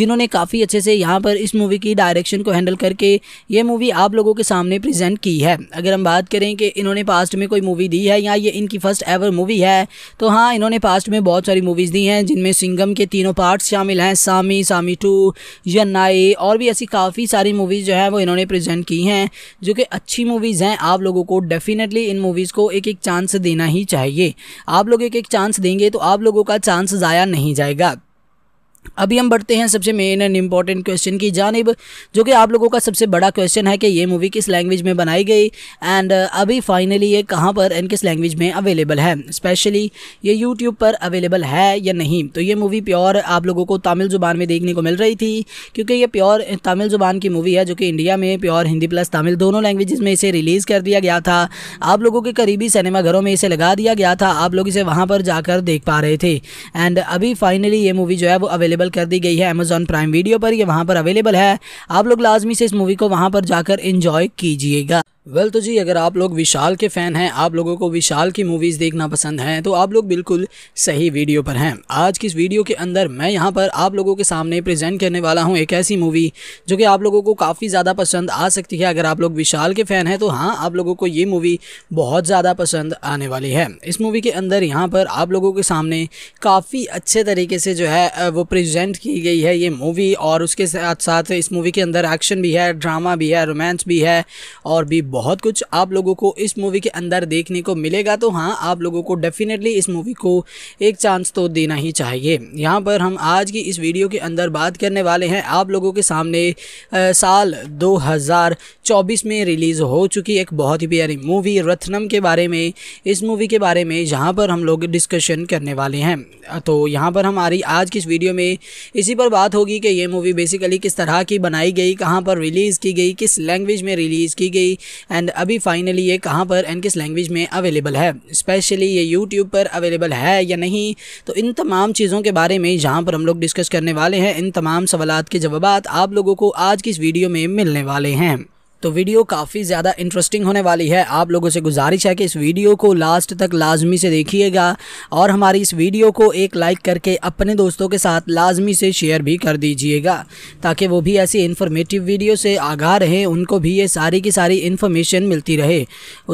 जिन्होंने काफ़ी अच्छे से यहाँ पर इस मूवी की डायरेक्शन को हैंडल करके ये मूवी आप लोगों के सामने प्रेजेंट की है अगर हम बात करें कि इन्होंने पास्ट में कोई मूवी दी है या ये इनकी फर्स्ट एवर मूवी है तो हाँ इन्होंने पास्ट में बहुत सारी मूवीज़ दी हैं जिनमें सिंगम के तीनों पार्ट्स शामिल हैं सामी सामी टू यन्नाई और भी ऐसी काफ़ी सारी मूवीज़ जो है वो इन्होंने प्रेजेंट की हैं जो कि अच्छी मूवीज़ हैं आप लोगों को डेफिनेटली इन मूवीज़ को एक एक चांस देना ही चाहिए आप लोग एक एक चांस देंगे तो आप लोगों का चांस ज़ाया नहीं जाएगा अभी हम बढ़ते हैं सबसे मेन एंड इम्पॉर्टेंट क्वेश्चन की जानब जो कि आप लोगों का सबसे बड़ा क्वेश्चन है कि ये मूवी किस लैंग्वेज में बनाई गई एंड uh, अभी फाइनली ये कहाँ पर एंड किस लैंग्वेज में अवेलेबल है स्पेशली ये यूट्यूब पर अवेलेबल है या नहीं तो ये मूवी प्योर आप लोगों को तमिल ज़ुबान में देखने को मिल रही थी क्योंकि ये प्योर तमिल ज़ुबान की मूवी है जो कि इंडिया में प्योर हिंदी प्लस तमिल दोनों लैंग्वेज में इसे रिलीज़ कर दिया गया था आप लोगों के करीबी सिनेमाघरों में इसे लगा दिया गया था आप लोग इसे वहाँ पर जाकर देख पा रहे थे एंड अभी फाइनली ये मूवी जो है वो अवेलेबल अवेलेबल कर दी गई है अमेज़ॉन प्राइम वीडियो पर ये वहाँ पर अवेलेबल है आप लोग लाजमी से इस मूवी को वहाँ पर जाकर इंजॉय कीजिएगा वेल well, तो जी अगर आप लोग विशाल के फ़ैन हैं आप लोगों को विशाल की मूवीज़ देखना पसंद हैं तो आप लोग बिल्कुल सही वीडियो पर हैं आज की इस वीडियो के अंदर मैं यहाँ पर आप लोगों के सामने प्रेजेंट करने वाला हूँ एक ऐसी मूवी जो कि आप लोगों को काफ़ी ज़्यादा पसंद आ सकती है अगर आप लोग विशाल के फ़ैन हैं तो हाँ आप लोगों को ये मूवी बहुत ज़्यादा पसंद आने वाली है इस मूवी के अंदर यहाँ पर आप लोगों के सामने काफ़ी अच्छे तरीके से जो है वो प्रजेंट की गई है ये मूवी और उसके साथ साथ इस मूवी के अंदर एक्शन भी है ड्रामा भी है रोमांस भी है और भी बहुत कुछ आप लोगों को इस मूवी के अंदर देखने को मिलेगा तो हाँ आप लोगों को डेफिनेटली इस मूवी को एक चांस तो देना ही चाहिए यहाँ पर हम आज की इस वीडियो के अंदर बात करने वाले हैं आप लोगों के सामने आ, साल 2024 में रिलीज़ हो चुकी एक बहुत ही प्यारी मूवी रत्नम के बारे में इस मूवी के बारे में जहाँ पर हम लोग डिस्कशन करने वाले हैं तो यहाँ पर हमारी आज की इस वीडियो में इसी पर बात होगी कि ये मूवी बेसिकली किस तरह की बनाई गई कहाँ पर रिलीज़ की गई किस लैंग्वेज में रिलीज़ की गई एंड अभी फाइनली ये कहाँ पर एंड किस लैंग्वेज में अवेलेबल है स्पेशली ये यूट्यूब पर अवेलेबल है या नहीं तो इन तमाम चीज़ों के बारे में जहाँ पर हम लोग डिस्कस करने वाले हैं इन तमाम सवाल के जवाब आप लोगों को आज की इस वीडियो में मिलने वाले हैं तो वीडियो काफ़ी ज़्यादा इंटरेस्टिंग होने वाली है आप लोगों से गुजारिश है कि इस वीडियो को लास्ट तक लाजमी से देखिएगा और हमारी इस वीडियो को एक लाइक करके अपने दोस्तों के साथ लाजमी से शेयर भी कर दीजिएगा ताकि वो भी ऐसी इन्फॉर्मेटिव वीडियो से आगाह रहें उनको भी ये सारी की सारी इन्फॉर्मेशन मिलती रहे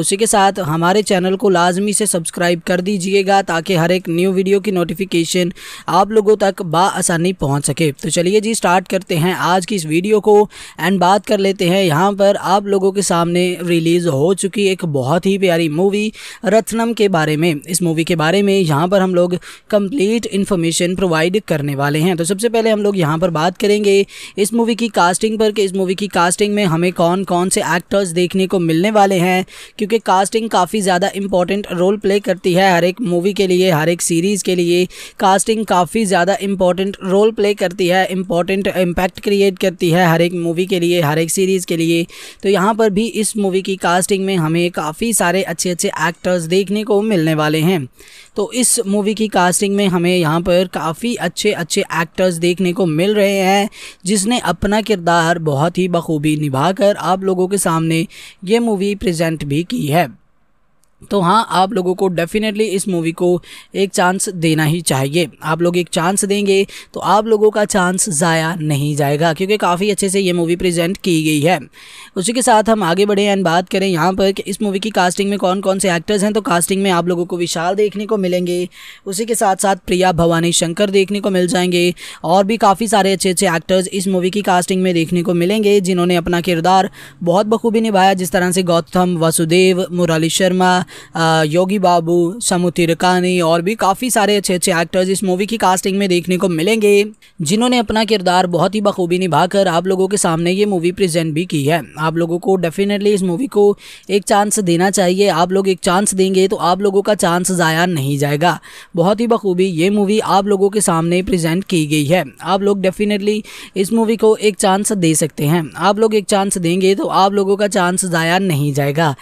उसी के साथ हमारे चैनल को लाजमी से सब्सक्राइब कर दीजिएगा ताकि हर एक न्यू वीडियो की नोटिफिकेशन आप लोगों तक बासानी पहुँच सके तो चलिए जी स्टार्ट करते हैं आज की इस वीडियो को एंड बात कर लेते हैं यहाँ पर आप लोगों के सामने रिलीज़ हो चुकी एक बहुत ही प्यारी मूवी रत्नम के बारे में इस मूवी के बारे में यहाँ पर हम लोग कंप्लीट इन्फॉर्मेशन प्रोवाइड करने वाले हैं तो सबसे पहले हम लोग यहाँ पर बात करेंगे इस मूवी की कास्टिंग पर कि इस मूवी की कास्टिंग में हमें कौन कौन से एक्टर्स देखने को मिलने वाले हैं क्योंकि कास्टिंग काफ़ी ज़्यादा इंपॉर्टेंट रोल प्ले करती है हर एक मूवी के लिए हर एक सीरीज़ के लिए कास्टिंग काफ़ी ज़्यादा इंपॉर्टेंट रोल प्ले करती है इंपॉर्टेंट इम्पैक्ट क्रिएट करती है हर एक मूवी के लिए हर एक सीरीज़ के लिए तो यहाँ पर भी इस मूवी की कास्टिंग में हमें काफ़ी सारे अच्छे अच्छे एक्टर्स देखने को मिलने वाले हैं तो इस मूवी की कास्टिंग में हमें यहाँ पर काफ़ी अच्छे अच्छे एक्टर्स देखने को मिल रहे हैं जिसने अपना किरदार बहुत ही बखूबी निभाकर आप लोगों के सामने ये मूवी प्रजेंट भी की है तो हाँ आप लोगों को डेफिनेटली इस मूवी को एक चांस देना ही चाहिए आप लोग एक चांस देंगे तो आप लोगों का चांस ज़ाया नहीं जाएगा क्योंकि काफ़ी अच्छे से ये मूवी प्रेजेंट की गई है उसी के साथ हम आगे बढ़े एंड बात करें यहाँ पर कि इस मूवी की कास्टिंग में कौन कौन से एक्टर्स हैं तो कास्टिंग में आप लोगों को विशाल देखने को मिलेंगे उसी के साथ साथ प्रिया भवानी शंकर देखने को मिल जाएंगे और भी काफ़ी सारे अच्छे अच्छे एक्टर्स इस मूवी की कास्टिंग में देखने को मिलेंगे जिन्होंने अपना किरदार बहुत बखूबी निभाया जिस तरह से गौतम वासुदेव मुराली शर्मा योगी बाबू समुतिर कानी और भी काफ़ी सारे अच्छे अच्छे एक्टर्स इस मूवी की कास्टिंग में देखने को मिलेंगे जिन्होंने अपना किरदार बहुत ही बखूबी निभाकर आप लोगों के सामने ये मूवी प्रेजेंट भी की है आप लोगों को डेफिनेटली इस मूवी को एक चांस देना चाहिए आप लोग एक चांस देंगे तो आप लोगों का चांस ज़ाया नहीं जाएगा बहुत ही बखूबी ये मूवी आप लोगों के सामने प्रेजेंट की गई है आप लोग डेफिनेटली इस मूवी को एक चांस दे सकते हैं आप लोग एक चांस देंगे तो आप लोगों का चांस ज़ाया नहीं जाएगा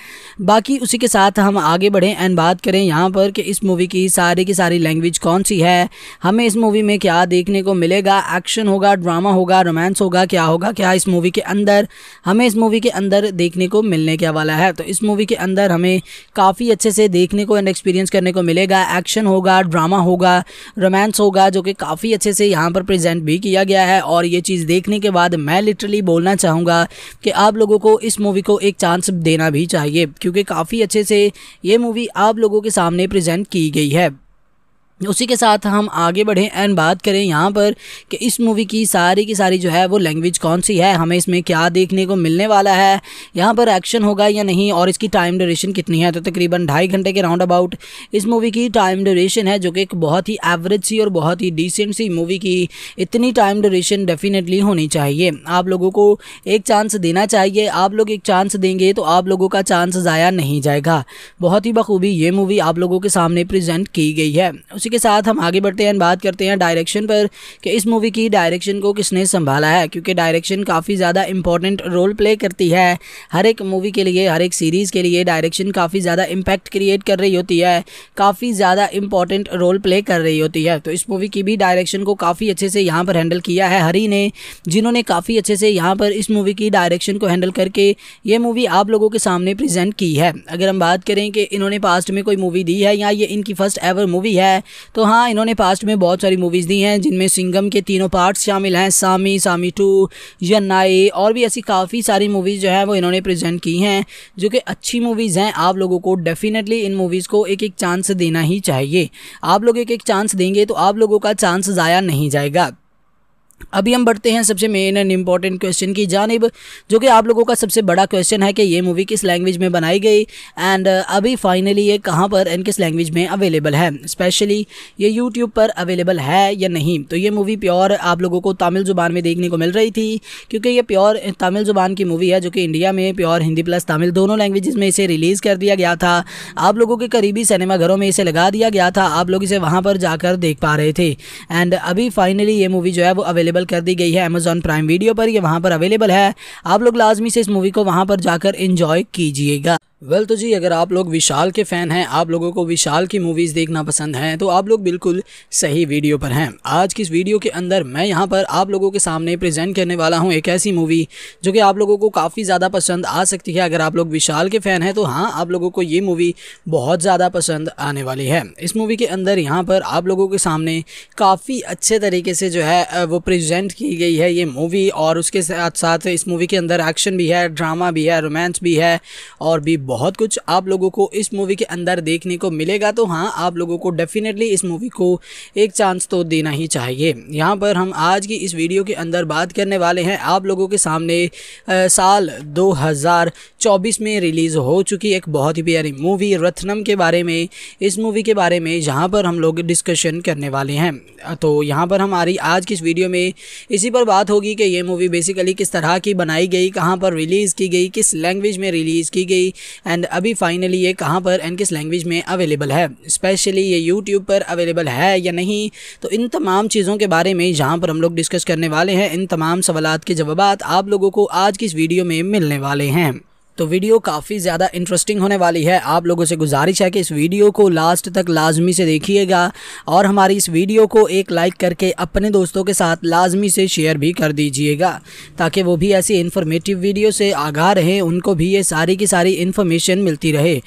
बाकी उसी के साथ हम हम आगे बढ़ें एंड बात करें यहाँ पर कि इस मूवी की सारी की सारी लैंग्वेज कौन सी है हमें इस मूवी में क्या देखने को मिलेगा एक्शन होगा ड्रामा होगा रोमांस होगा क्या होगा क्या इस मूवी के अंदर हमें इस मूवी के अंदर देखने को मिलने क्या वाला है तो इस मूवी के अंदर हमें काफ़ी अच्छे से देखने को एंड एक्सपीरियंस करने को मिलेगा एक्शन होगा ड्रामा होगा रोमांस होगा जो कि काफ़ी अच्छे से यहाँ पर प्रजेंट भी किया गया है और ये चीज़ देखने के बाद मैं लिटरली बोलना चाहूँगा कि आप लोगों को इस मूवी को एक चांस देना भी चाहिए क्योंकि काफ़ी अच्छे से ये मूवी आप लोगों के सामने प्रेजेंट की गई है उसी के साथ हम आगे बढ़ें एंड बात करें यहाँ पर कि इस मूवी की सारी की सारी जो है वो लैंग्वेज कौन सी है हमें इसमें क्या देखने को मिलने वाला है यहाँ पर एक्शन होगा या नहीं और इसकी टाइम ड्यूरेशन कितनी है तो तकरीबन ढाई घंटे के राउंड अबाउट इस मूवी की टाइम ड्यूरेशन है जो कि एक बहुत ही एवरेज सी और बहुत ही डिसेंट सी मूवी की इतनी टाइम ड्यूरेशन डेफिनेटली होनी चाहिए आप लोगों को एक चांस देना चाहिए आप लोग एक चांस देंगे तो आप लोगों का चांस ज़ाया नहीं जाएगा बहुत ही बखूबी ये मूवी आप लोगों के सामने प्रजेंट की गई है उसी के साथ हम आगे बढ़ते हैं बात करते हैं डायरेक्शन पर कि इस मूवी की डायरेक्शन को किसने संभाला है क्योंकि डायरेक्शन काफ़ी ज़्यादा इंपॉर्टेंट रोल प्ले करती है हर एक मूवी के लिए हर एक सीरीज़ के लिए डायरेक्शन काफ़ी ज़्यादा इम्पैक्ट क्रिएट कर रही होती है काफ़ी ज़्यादा इंपॉर्टेंट रोल प्ले कर रही होती है तो इस मूवी की भी डायरेक्शन को काफ़ी अच्छे से यहाँ पर हैंडल किया है हरी ने जिन्होंने काफ़ी अच्छे से यहाँ पर इस मूवी की डायरेक्शन को हैंडल करके ये मूवी आप लोगों के सामने प्रेजेंट की है अगर हम बात करें कि इन्होंने पास्ट में कोई मूवी दी है या ये इनकी फर्स्ट एवर मूवी है तो हाँ इन्होंने पास्ट में बहुत सारी मूवीज़ दी हैं जिनमें सिंगम के तीनों पार्ट्स शामिल हैं सामी सामी टू यन्नाई और भी ऐसी काफ़ी सारी मूवीज़ जो है वो इन्होंने प्रेजेंट की हैं जो कि अच्छी मूवीज़ हैं आप लोगों को डेफिनेटली इन मूवीज़ को एक एक चांस देना ही चाहिए आप लोग एक एक चांस देंगे तो आप लोगों का चांस ज़ाया नहीं जाएगा अभी हम बढ़ते हैं सबसे मेन एंड इम्पॉर्टेंट क्वेश्चन की जानब जो कि आप लोगों का सबसे बड़ा क्वेश्चन है कि ये मूवी किस लैंग्वेज में बनाई गई एंड uh, अभी फाइनली ये कहाँ पर एंड किस लैंग्वेज में अवेलेबल है स्पेशली ये यूट्यूब पर अवेलेबल है या नहीं तो ये मूवी प्योर आप लोगों को तमिल ज़ुबान में देखने को मिल रही थी क्योंकि ये प्योर तमिल ज़ुबान की मूवी है जो कि इंडिया में प्योर हिंदी प्लस तमिल दोनों लैंग्वेज में इसे रिलीज़ कर दिया गया था आप लोगों के करीबी सिनेमाघरों में इसे लगा दिया गया था आप लोग इसे वहाँ पर जाकर देख पा रहे थे एंड अभी फाइनली ये मूवी जो है वो अवेलेबल अवेलेबल कर दी गई है अमेज़ॉन प्राइम वीडियो पर ये वहाँ पर अवेलेबल है आप लोग लाजमी से इस मूवी को वहाँ पर जाकर इंजॉय कीजिएगा वेल well, तो जी अगर आप लोग विशाल के फ़ैन हैं आप लोगों को विशाल की मूवीज़ देखना पसंद हैं तो आप लोग बिल्कुल सही वीडियो पर हैं आज की इस वीडियो के अंदर मैं यहाँ पर आप लोगों के सामने प्रेजेंट करने वाला हूँ एक ऐसी मूवी जो कि आप लोगों को काफ़ी ज़्यादा पसंद आ सकती है अगर आप लोग विशाल के फ़ैन हैं तो हाँ आप लोगों को ये मूवी बहुत ज़्यादा पसंद आने वाली है इस मूवी के अंदर यहाँ पर आप लोगों के सामने काफ़ी अच्छे तरीके से जो है वो प्रजेंट की गई है ये मूवी और उसके साथ साथ इस मूवी के अंदर एक्शन भी है ड्रामा भी है रोमांस भी है और भी बहुत कुछ आप लोगों को इस मूवी के अंदर देखने को मिलेगा तो हाँ आप लोगों को डेफिनेटली इस मूवी को एक चांस तो देना ही चाहिए यहाँ पर हम आज की इस वीडियो के अंदर बात करने वाले हैं आप लोगों के सामने आ, साल 2024 में रिलीज़ हो चुकी एक बहुत ही प्यारी मूवी रत्नम के बारे में इस मूवी के बारे में जहाँ पर हम लोग डिस्कशन करने वाले हैं तो यहाँ पर हमारी आज की इस वीडियो में इसी पर बात होगी कि ये मूवी बेसिकली किस तरह की बनाई गई कहाँ पर रिलीज़ की गई किस लैंग्वेज में रिलीज़ की गई एंड अभी फाइनली ये कहाँ पर एंड किस लैंग्वेज में अवेलेबल है स्पेशली ये यूट्यूब पर अवेलेबल है या नहीं तो इन तमाम चीज़ों के बारे में जहाँ पर हम लोग डिस्कस करने वाले हैं इन तमाम सवाल के जवाब आप लोगों को आज की इस वीडियो में मिलने वाले हैं तो वीडियो काफ़ी ज़्यादा इंटरेस्टिंग होने वाली है आप लोगों से गुजारिश है कि इस वीडियो को लास्ट तक लाजमी से देखिएगा और हमारी इस वीडियो को एक लाइक करके अपने दोस्तों के साथ लाजमी से शेयर भी कर दीजिएगा ताकि वो भी ऐसी इन्फॉर्मेटिव वीडियो से आगाह रहें उनको भी ये सारी की सारी इन्फॉर्मेशन मिलती रहे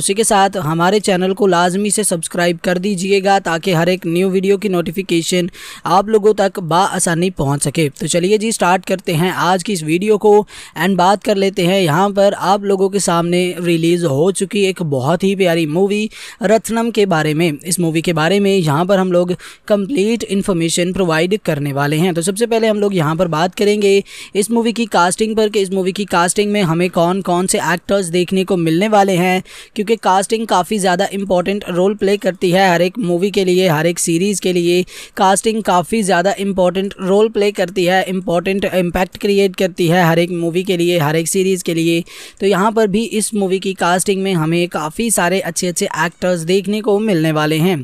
उसी के साथ हमारे चैनल को लाजमी से सब्सक्राइब कर दीजिएगा ताकि हर एक न्यू वीडियो की नोटिफिकेशन आप लोगों तक बासानी पहुँच सके तो चलिए जी स्टार्ट करते हैं आज की इस वीडियो को एंड बात कर लेते हैं यहाँ पर आप लोगों के सामने रिलीज़ हो चुकी एक बहुत ही प्यारी मूवी रत्नम के बारे में इस मूवी के बारे में यहाँ पर हम लोग कंप्लीट इन्फॉर्मेशन प्रोवाइड करने वाले हैं तो सबसे पहले हम लोग यहाँ पर बात करेंगे इस मूवी की कास्टिंग पर कि इस मूवी की कास्टिंग में हमें कौन कौन से एक्टर्स देखने को मिलने वाले हैं क्योंकि कास्टिंग काफ़ी ज़्यादा इंपॉर्टेंट रोल प्ले करती है हर एक मूवी के लिए हर एक सीरीज़ के लिए कास्टिंग काफ़ी ज़्यादा इंपॉर्टेंट रोल प्ले करती है इंपॉर्टेंट इम्पैक्ट क्रिएट करती है हर एक मूवी के लिए हर एक सीरीज़ के लिए तो यहाँ पर भी इस मूवी की कास्टिंग में हमें काफ़ी सारे अच्छे अच्छे एक्टर्स देखने को मिलने वाले हैं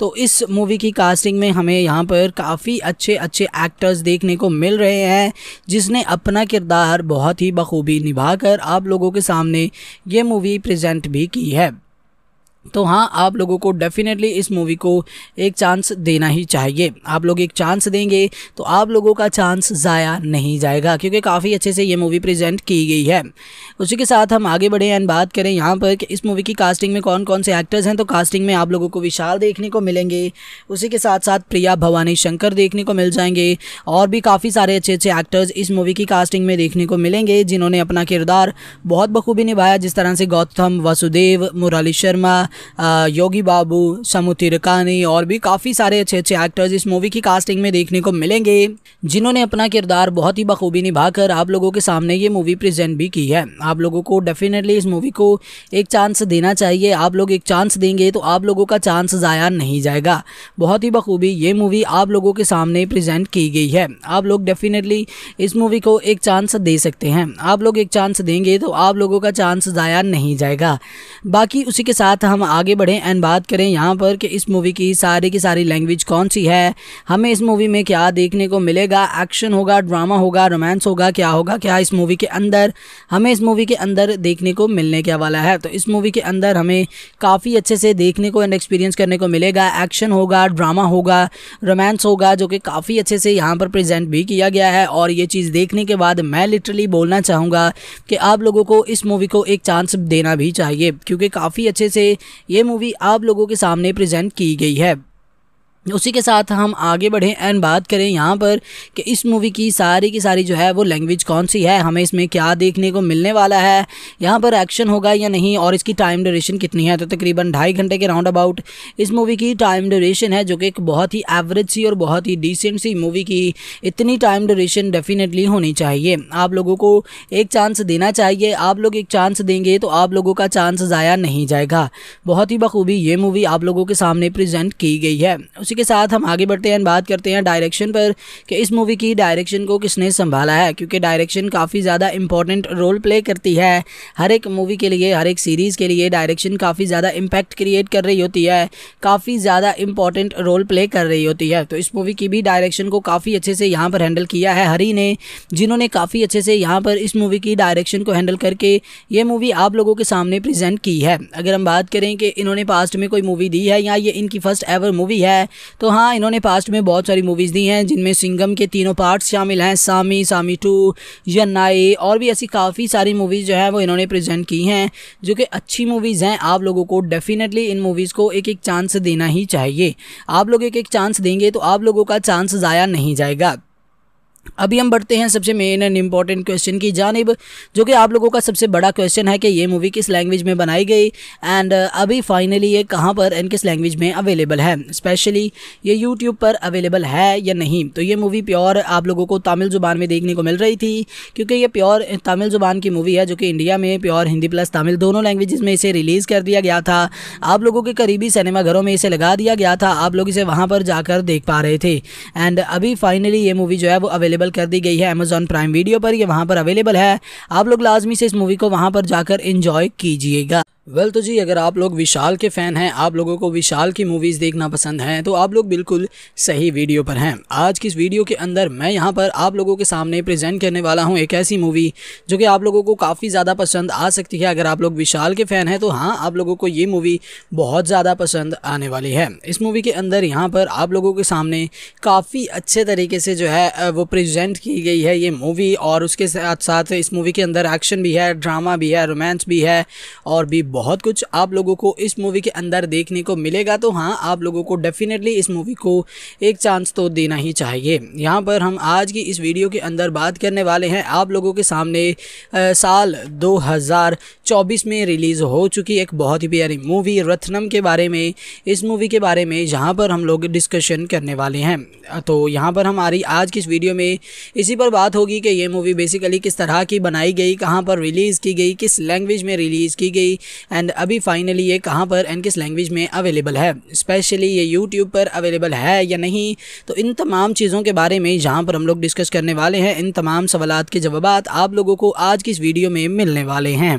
तो इस मूवी की कास्टिंग में हमें यहाँ पर काफ़ी अच्छे अच्छे एक्टर्स देखने को मिल रहे हैं जिसने अपना किरदार बहुत ही बखूबी निभा आप लोगों के सामने ये मूवी प्रजेंट भी की है तो हाँ आप लोगों को डेफिनेटली इस मूवी को एक चांस देना ही चाहिए आप लोग एक चांस देंगे तो आप लोगों का चांस ज़ाया नहीं जाएगा क्योंकि काफ़ी अच्छे से ये मूवी प्रेजेंट की गई है उसी के साथ हम आगे बढ़े एंड बात करें यहाँ पर कि इस मूवी की कास्टिंग में कौन कौन से एक्टर्स हैं तो कास्टिंग में आप लोगों को विशाल देखने को मिलेंगे उसी के साथ साथ प्रिया भवानी शंकर देखने को मिल जाएंगे और भी काफ़ी सारे अच्छे अच्छे एक्टर्स इस मूवी की कास्टिंग में देखने को मिलेंगे जिन्होंने अपना किरदार बहुत बखूबी निभाया जिस तरह से गौतम वासुदेव मुराली शर्मा योगी बाबू समुतिर और भी काफ़ी सारे अच्छे अच्छे एक्टर्स इस मूवी की कास्टिंग में देखने को मिलेंगे जिन्होंने अपना किरदार बहुत ही बखूबी निभाकर आप लोगों के सामने ये मूवी प्रेजेंट भी की है आप लोगों को डेफिनेटली इस मूवी को एक चांस देना चाहिए आप लोग एक चांस देंगे तो आप लोगों का चांस ज़ाया नहीं जाएगा बहुत ही बखूबी ये मूवी आप लोगों के सामने प्रेजेंट की गई है आप लोग डेफिनेटली इस मूवी को एक चांस दे सकते हैं आप लोग एक चांस देंगे तो आप लोगों का चांस ज़ाया नहीं जाएगा बाकी उसी के साथ हम हम आगे बढ़ें एंड बात करें यहाँ पर कि इस मूवी की सारी की सारी लैंग्वेज कौन सी है हमें इस मूवी में क्या देखने को मिलेगा एक्शन होगा ड्रामा होगा रोमांस होगा क्या होगा क्या इस मूवी के अंदर हमें इस मूवी के अंदर देखने को मिलने क्या वाला है तो इस मूवी के अंदर हमें काफ़ी अच्छे से देखने को एंड एक्सपीरियंस करने को मिलेगा एक्शन होगा ड्रामा होगा रोमांस होगा जो कि काफ़ी अच्छे से यहाँ पर प्रजेंट भी किया गया है और ये चीज़ देखने के बाद मैं लिटरली बोलना चाहूँगा कि आप लोगों को इस मूवी को एक चांस देना भी चाहिए क्योंकि काफ़ी अच्छे से ये मूवी आप लोगों के सामने प्रेजेंट की गई है उसी के साथ हम आगे बढ़ें एंड बात करें यहाँ पर कि इस मूवी की सारी की सारी जो है वो लैंग्वेज कौन सी है हमें इसमें क्या देखने को मिलने वाला है यहाँ पर एक्शन होगा या नहीं और इसकी टाइम ड्यूरेशन कितनी है तो तकरीबन ढाई घंटे के राउंड अबाउट इस मूवी की टाइम ड्यूरेशन है जो कि एक बहुत ही एवरेज सी और बहुत ही डिसेंट सी मूवी की इतनी टाइम ड्यूरेशन डेफिनेटली होनी चाहिए आप लोगों को एक चांस देना चाहिए आप लोग एक चांस देंगे तो आप लोगों का चांस ज़ाया नहीं जाएगा बहुत ही बखूबी ये मूवी आप लोगों के सामने प्रजेंट की गई है उसी के साथ हम आगे बढ़ते हैं बात करते हैं डायरेक्शन पर कि इस मूवी की डायरेक्शन को किसने संभाला है क्योंकि डायरेक्शन काफ़ी ज़्यादा इंपॉर्टेंट रोल प्ले करती है हर एक मूवी के लिए हर एक सीरीज़ के लिए डायरेक्शन काफ़ी ज़्यादा इम्पैक्ट क्रिएट कर रही होती है काफ़ी ज़्यादा इंपॉर्टेंट रोल प्ले कर रही होती है तो इस मूवी की भी डायरेक्शन को काफ़ी अच्छे से यहाँ पर हैंडल किया है हरी ने जिन्होंने काफ़ी अच्छे से यहाँ पर इस मूवी की डायरेक्शन को हैंडल करके ये मूवी आप लोगों के सामने प्रेजेंट की है अगर हम बात करें कि इन्होंने पास्ट में कोई मूवी दी है या ये इनकी फर्स्ट एवर मूवी है तो हाँ इन्होंने पास्ट में बहुत सारी मूवीज़ दी हैं जिनमें सिंगम के तीनों पार्ट्स शामिल हैं सामी सामी टू यन्नाई और भी ऐसी काफ़ी सारी मूवीज़ जो है वो इन्होंने प्रेजेंट की हैं जो कि अच्छी मूवीज़ हैं आप लोगों को डेफिनेटली इन मूवीज़ को एक एक चांस देना ही चाहिए आप लोग एक एक चांस देंगे तो आप लोगों का चांस ज़ाया नहीं जाएगा अभी हम बढ़ते हैं सबसे मेन एंड इम्पॉर्टेंट क्वेश्चन की जानब जो कि आप लोगों का सबसे बड़ा क्वेश्चन है कि ये मूवी किस लैंग्वेज में बनाई गई एंड uh, अभी फाइनली ये कहाँ पर एंड किस लैंग्वेज में अवेलेबल है स्पेशली ये यूट्यूब पर अवेलेबल है या नहीं तो ये मूवी प्योर आप लोगों को तमिल ज़ुबान में देखने को मिल रही थी क्योंकि ये प्योर तमिल ज़ुबान की मूवी है जो कि इंडिया में प्योर हिंदी प्लस तमिल दोनों लैंग्वेज में इसे रिलीज़ कर दिया गया था आप लोगों के करीबी सिनेमाघरों में इसे लगा दिया गया था आप लोग इसे वहाँ पर जाकर देख पा रहे थे एंड अभी फाइनली ये मूवी जो है वो अवेलेबल अवेलेबल कर दी गई है अमेज़ॉन प्राइम वीडियो पर ये वहाँ पर अवेलेबल है आप लोग लाजमी से इस मूवी को वहाँ पर जाकर इंजॉय कीजिएगा वेल well, तो जी अगर आप लोग विशाल के फ़ैन हैं आप लोगों को विशाल की मूवीज़ देखना पसंद हैं तो आप लोग बिल्कुल सही वीडियो पर हैं आज की इस वीडियो के अंदर मैं यहाँ पर आप लोगों के सामने प्रेजेंट करने वाला हूँ एक ऐसी मूवी जो कि आप लोगों को काफ़ी ज़्यादा पसंद आ सकती है अगर आप लोग विशाल के फ़ैन हैं तो हाँ आप लोगों को ये मूवी बहुत ज़्यादा पसंद आने वाली है इस मूवी के अंदर यहाँ पर आप लोगों के सामने काफ़ी अच्छे तरीके से जो है वो प्रजेंट की गई है ये मूवी और उसके साथ साथ इस मूवी के अंदर एक्शन भी है ड्रामा भी है रोमांस भी है और भी बहुत कुछ आप लोगों को इस मूवी के अंदर देखने को मिलेगा तो हाँ आप लोगों को डेफिनेटली इस मूवी को एक चांस तो देना ही चाहिए यहाँ पर हम आज की इस वीडियो के अंदर बात करने वाले हैं आप लोगों के सामने आ, साल 2024 में रिलीज़ हो चुकी एक बहुत ही प्यारी मूवी रत्नम के बारे में इस मूवी के बारे में जहाँ पर हम लोग डिस्कशन करने वाले हैं तो यहाँ पर हमारी आज की इस वीडियो में इसी पर बात होगी कि ये मूवी बेसिकली किस तरह की बनाई गई कहाँ पर रिलीज़ की गई किस लैंग्वेज में रिलीज़ की गई एंड अभी फाइनली ये कहाँ पर एंड किस लैंग्वेज में अवेलेबल है स्पेशली ये यूट्यूब पर अवेलेबल है या नहीं तो इन तमाम चीज़ों के बारे में जहाँ पर हम लोग डिस्कस करने वाले हैं इन तमाम सवाल के जवाब आप लोगों को आज की इस वीडियो में मिलने वाले हैं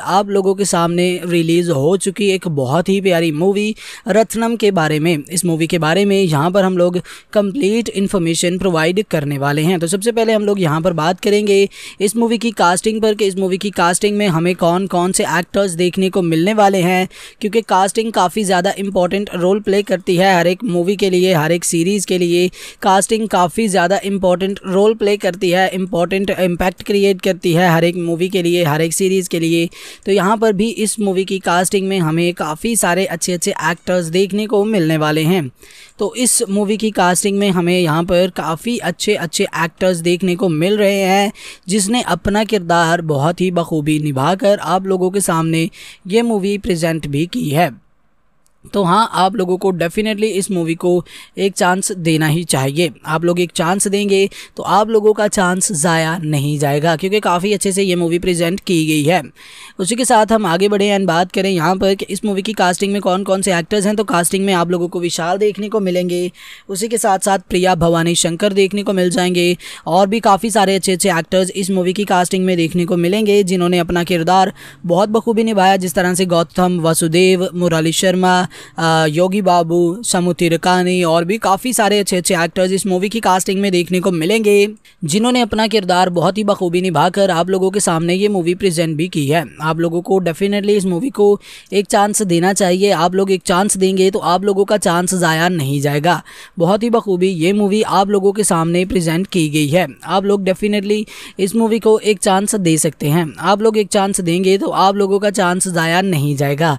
आप लोगों के सामने रिलीज़ हो चुकी एक बहुत ही प्यारी मूवी रत्नम के बारे में इस मूवी के बारे में यहाँ पर हम लोग कंप्लीट इन्फॉर्मेशन प्रोवाइड करने वाले हैं तो सबसे पहले हम लोग यहाँ पर बात करेंगे इस मूवी की कास्टिंग पर कि इस मूवी की कास्टिंग में हमें कौन कौन से एक्टर्स देखने को मिलने वाले हैं क्योंकि कास्टिंग काफ़ी ज़्यादा इंपॉर्टेंट रोल प्ले करती है हर एक मूवी के लिए हर एक सीरीज़ के लिए कास्टिंग काफ़ी ज़्यादा इंपॉर्टेंट रोल प्ले करती है इंपॉर्टेंट इम्पैक्ट क्रिएट करती है हर एक मूवी के लिए हर एक सीरीज़ के लिए तो यहाँ पर भी इस मूवी की कास्टिंग में हमें काफ़ी सारे अच्छे अच्छे एक्टर्स देखने को मिलने वाले हैं तो इस मूवी की कास्टिंग में हमें यहाँ पर काफ़ी अच्छे अच्छे एक्टर्स देखने को मिल रहे हैं जिसने अपना किरदार बहुत ही बखूबी निभा आप लोगों के सामने ये मूवी प्रजेंट भी की है तो हाँ आप लोगों को डेफिनेटली इस मूवी को एक चांस देना ही चाहिए आप लोग एक चांस देंगे तो आप लोगों का चांस ज़ाया नहीं जाएगा क्योंकि काफ़ी अच्छे से ये मूवी प्रेजेंट की गई है उसी के साथ हम आगे बढ़े एंड बात करें यहाँ पर कि इस मूवी की कास्टिंग में कौन कौन से एक्टर्स हैं तो कास्टिंग में आप लोगों को विशाल देखने को मिलेंगे उसी के साथ साथ प्रिया भवानी शंकर देखने को मिल जाएंगे और भी काफ़ी सारे अच्छे अच्छे एक्टर्स इस मूवी की कास्टिंग में देखने को मिलेंगे जिन्होंने अपना किरदार बहुत बखूबी निभाया जिस तरह से गौतम वासुदेव मुराली शर्मा योगी बाबू समुतिर तिरकानी और भी काफ़ी सारे अच्छे अच्छे एक्टर्स इस मूवी की कास्टिंग में देखने को मिलेंगे जिन्होंने अपना किरदार बहुत ही बखूबी निभाकर आप लोगों के सामने ये मूवी प्रेजेंट भी की है आप लोगों को डेफिनेटली इस मूवी को एक चांस देना चाहिए आप लोग एक चांस देंगे तो आप लोगों का चांस ज़ाया नहीं जाएगा बहुत ही बखूबी ये मूवी आप लोगों के सामने प्रेजेंट की गई है आप लोग डेफिनेटली इस मूवी को एक चांस दे सकते हैं आप लोग एक चांस देंगे तो आप लोगों का चांस ज़ाया नहीं जाएगा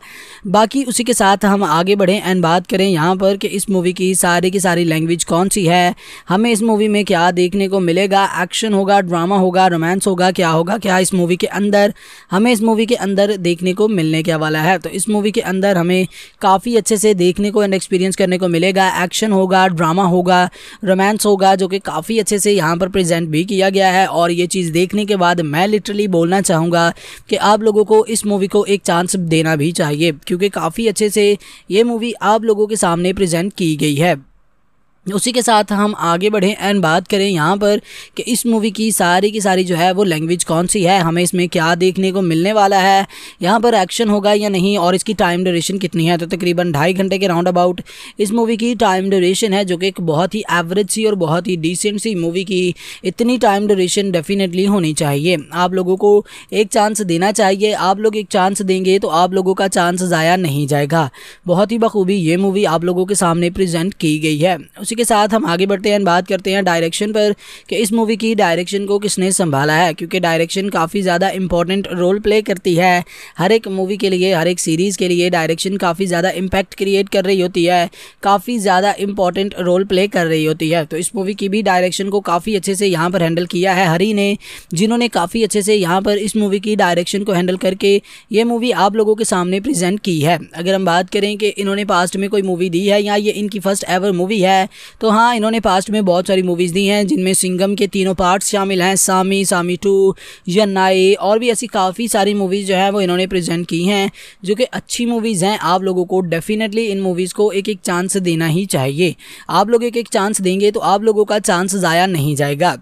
बाकी उसी के साथ हम हम आगे बढ़ें एंड बात करें यहाँ पर कि इस मूवी की सारी की सारी लैंग्वेज कौन सी है हमें इस मूवी में क्या देखने को मिलेगा एक्शन होगा ड्रामा होगा रोमांस होगा क्या होगा क्या इस मूवी के अंदर हमें इस मूवी के अंदर देखने को मिलने क्या वाला है तो इस मूवी के अंदर हमें काफ़ी अच्छे से देखने को एंड एक्सपीरियंस करने को मिलेगा एक्शन होगा ड्रामा होगा रोमांस होगा जो कि काफ़ी अच्छे से यहाँ पर प्रजेंट भी किया गया है और ये चीज़ देखने के बाद मैं लिटरली बोलना चाहूँगा कि आप लोगों को इस मूवी को एक चांस देना भी चाहिए क्योंकि काफ़ी अच्छे से ये मूवी आप लोगों के सामने प्रेजेंट की गई है उसी के साथ हम आगे बढ़ें एंड बात करें यहाँ पर कि इस मूवी की सारी की सारी जो है वो लैंग्वेज कौन सी है हमें इसमें क्या देखने को मिलने वाला है यहाँ पर एक्शन होगा या नहीं और इसकी टाइम ड्यूरेशन कितनी है तो तकरीबन ढाई घंटे के राउंड अबाउट इस मूवी की टाइम ड्यूरेशन है जो कि एक बहुत ही एवरेज सी और बहुत ही डिसेंट सी मूवी की इतनी टाइम ड्यूरेशन डेफिनेटली होनी चाहिए आप लोगों को एक चांस देना चाहिए आप लोग एक चांस देंगे तो आप लोगों का चांस ज़ाया नहीं जाएगा बहुत ही बखूबी ये मूवी आप लोगों के सामने प्रजेंट की गई है उसी के साथ हम आगे बढ़ते हैं बात करते हैं डायरेक्शन पर कि इस मूवी की डायरेक्शन को किसने संभाला है क्योंकि डायरेक्शन काफ़ी ज़्यादा इंपॉर्टेंट रोल प्ले करती है हर एक मूवी के लिए हर एक सीरीज़ के लिए डायरेक्शन काफ़ी ज़्यादा इम्पैक्ट क्रिएट कर रही होती है काफ़ी ज़्यादा इंपॉर्टेंट रोल प्ले कर रही होती है तो इस मूवी की भी डायरेक्शन को काफ़ी अच्छे से यहाँ पर हैंडल किया है हरी ने जिन्होंने काफ़ी अच्छे से यहाँ पर इस मूवी की डायरेक्शन को हैंडल करके ये मूवी आप लोगों के सामने प्रेजेंट की है अगर हम बात करें कि इन्होंने पास्ट में कोई मूवी दी है या ये इनकी फ़र्स्ट एवर मूवी है तो हाँ इन्होंने पास्ट में बहुत सारी मूवीज़ दी हैं जिनमें सिंगम के तीनों पार्ट्स शामिल हैं सामी सामी टू यन्नाई और भी ऐसी काफ़ी सारी मूवीज़ जो है वो इन्होंने प्रेजेंट की हैं जो कि अच्छी मूवीज़ हैं आप लोगों को डेफिनेटली इन मूवीज़ को एक एक चांस देना ही चाहिए आप लोग एक एक चांस देंगे तो आप लोगों का चांस ज़ाया नहीं जाएगा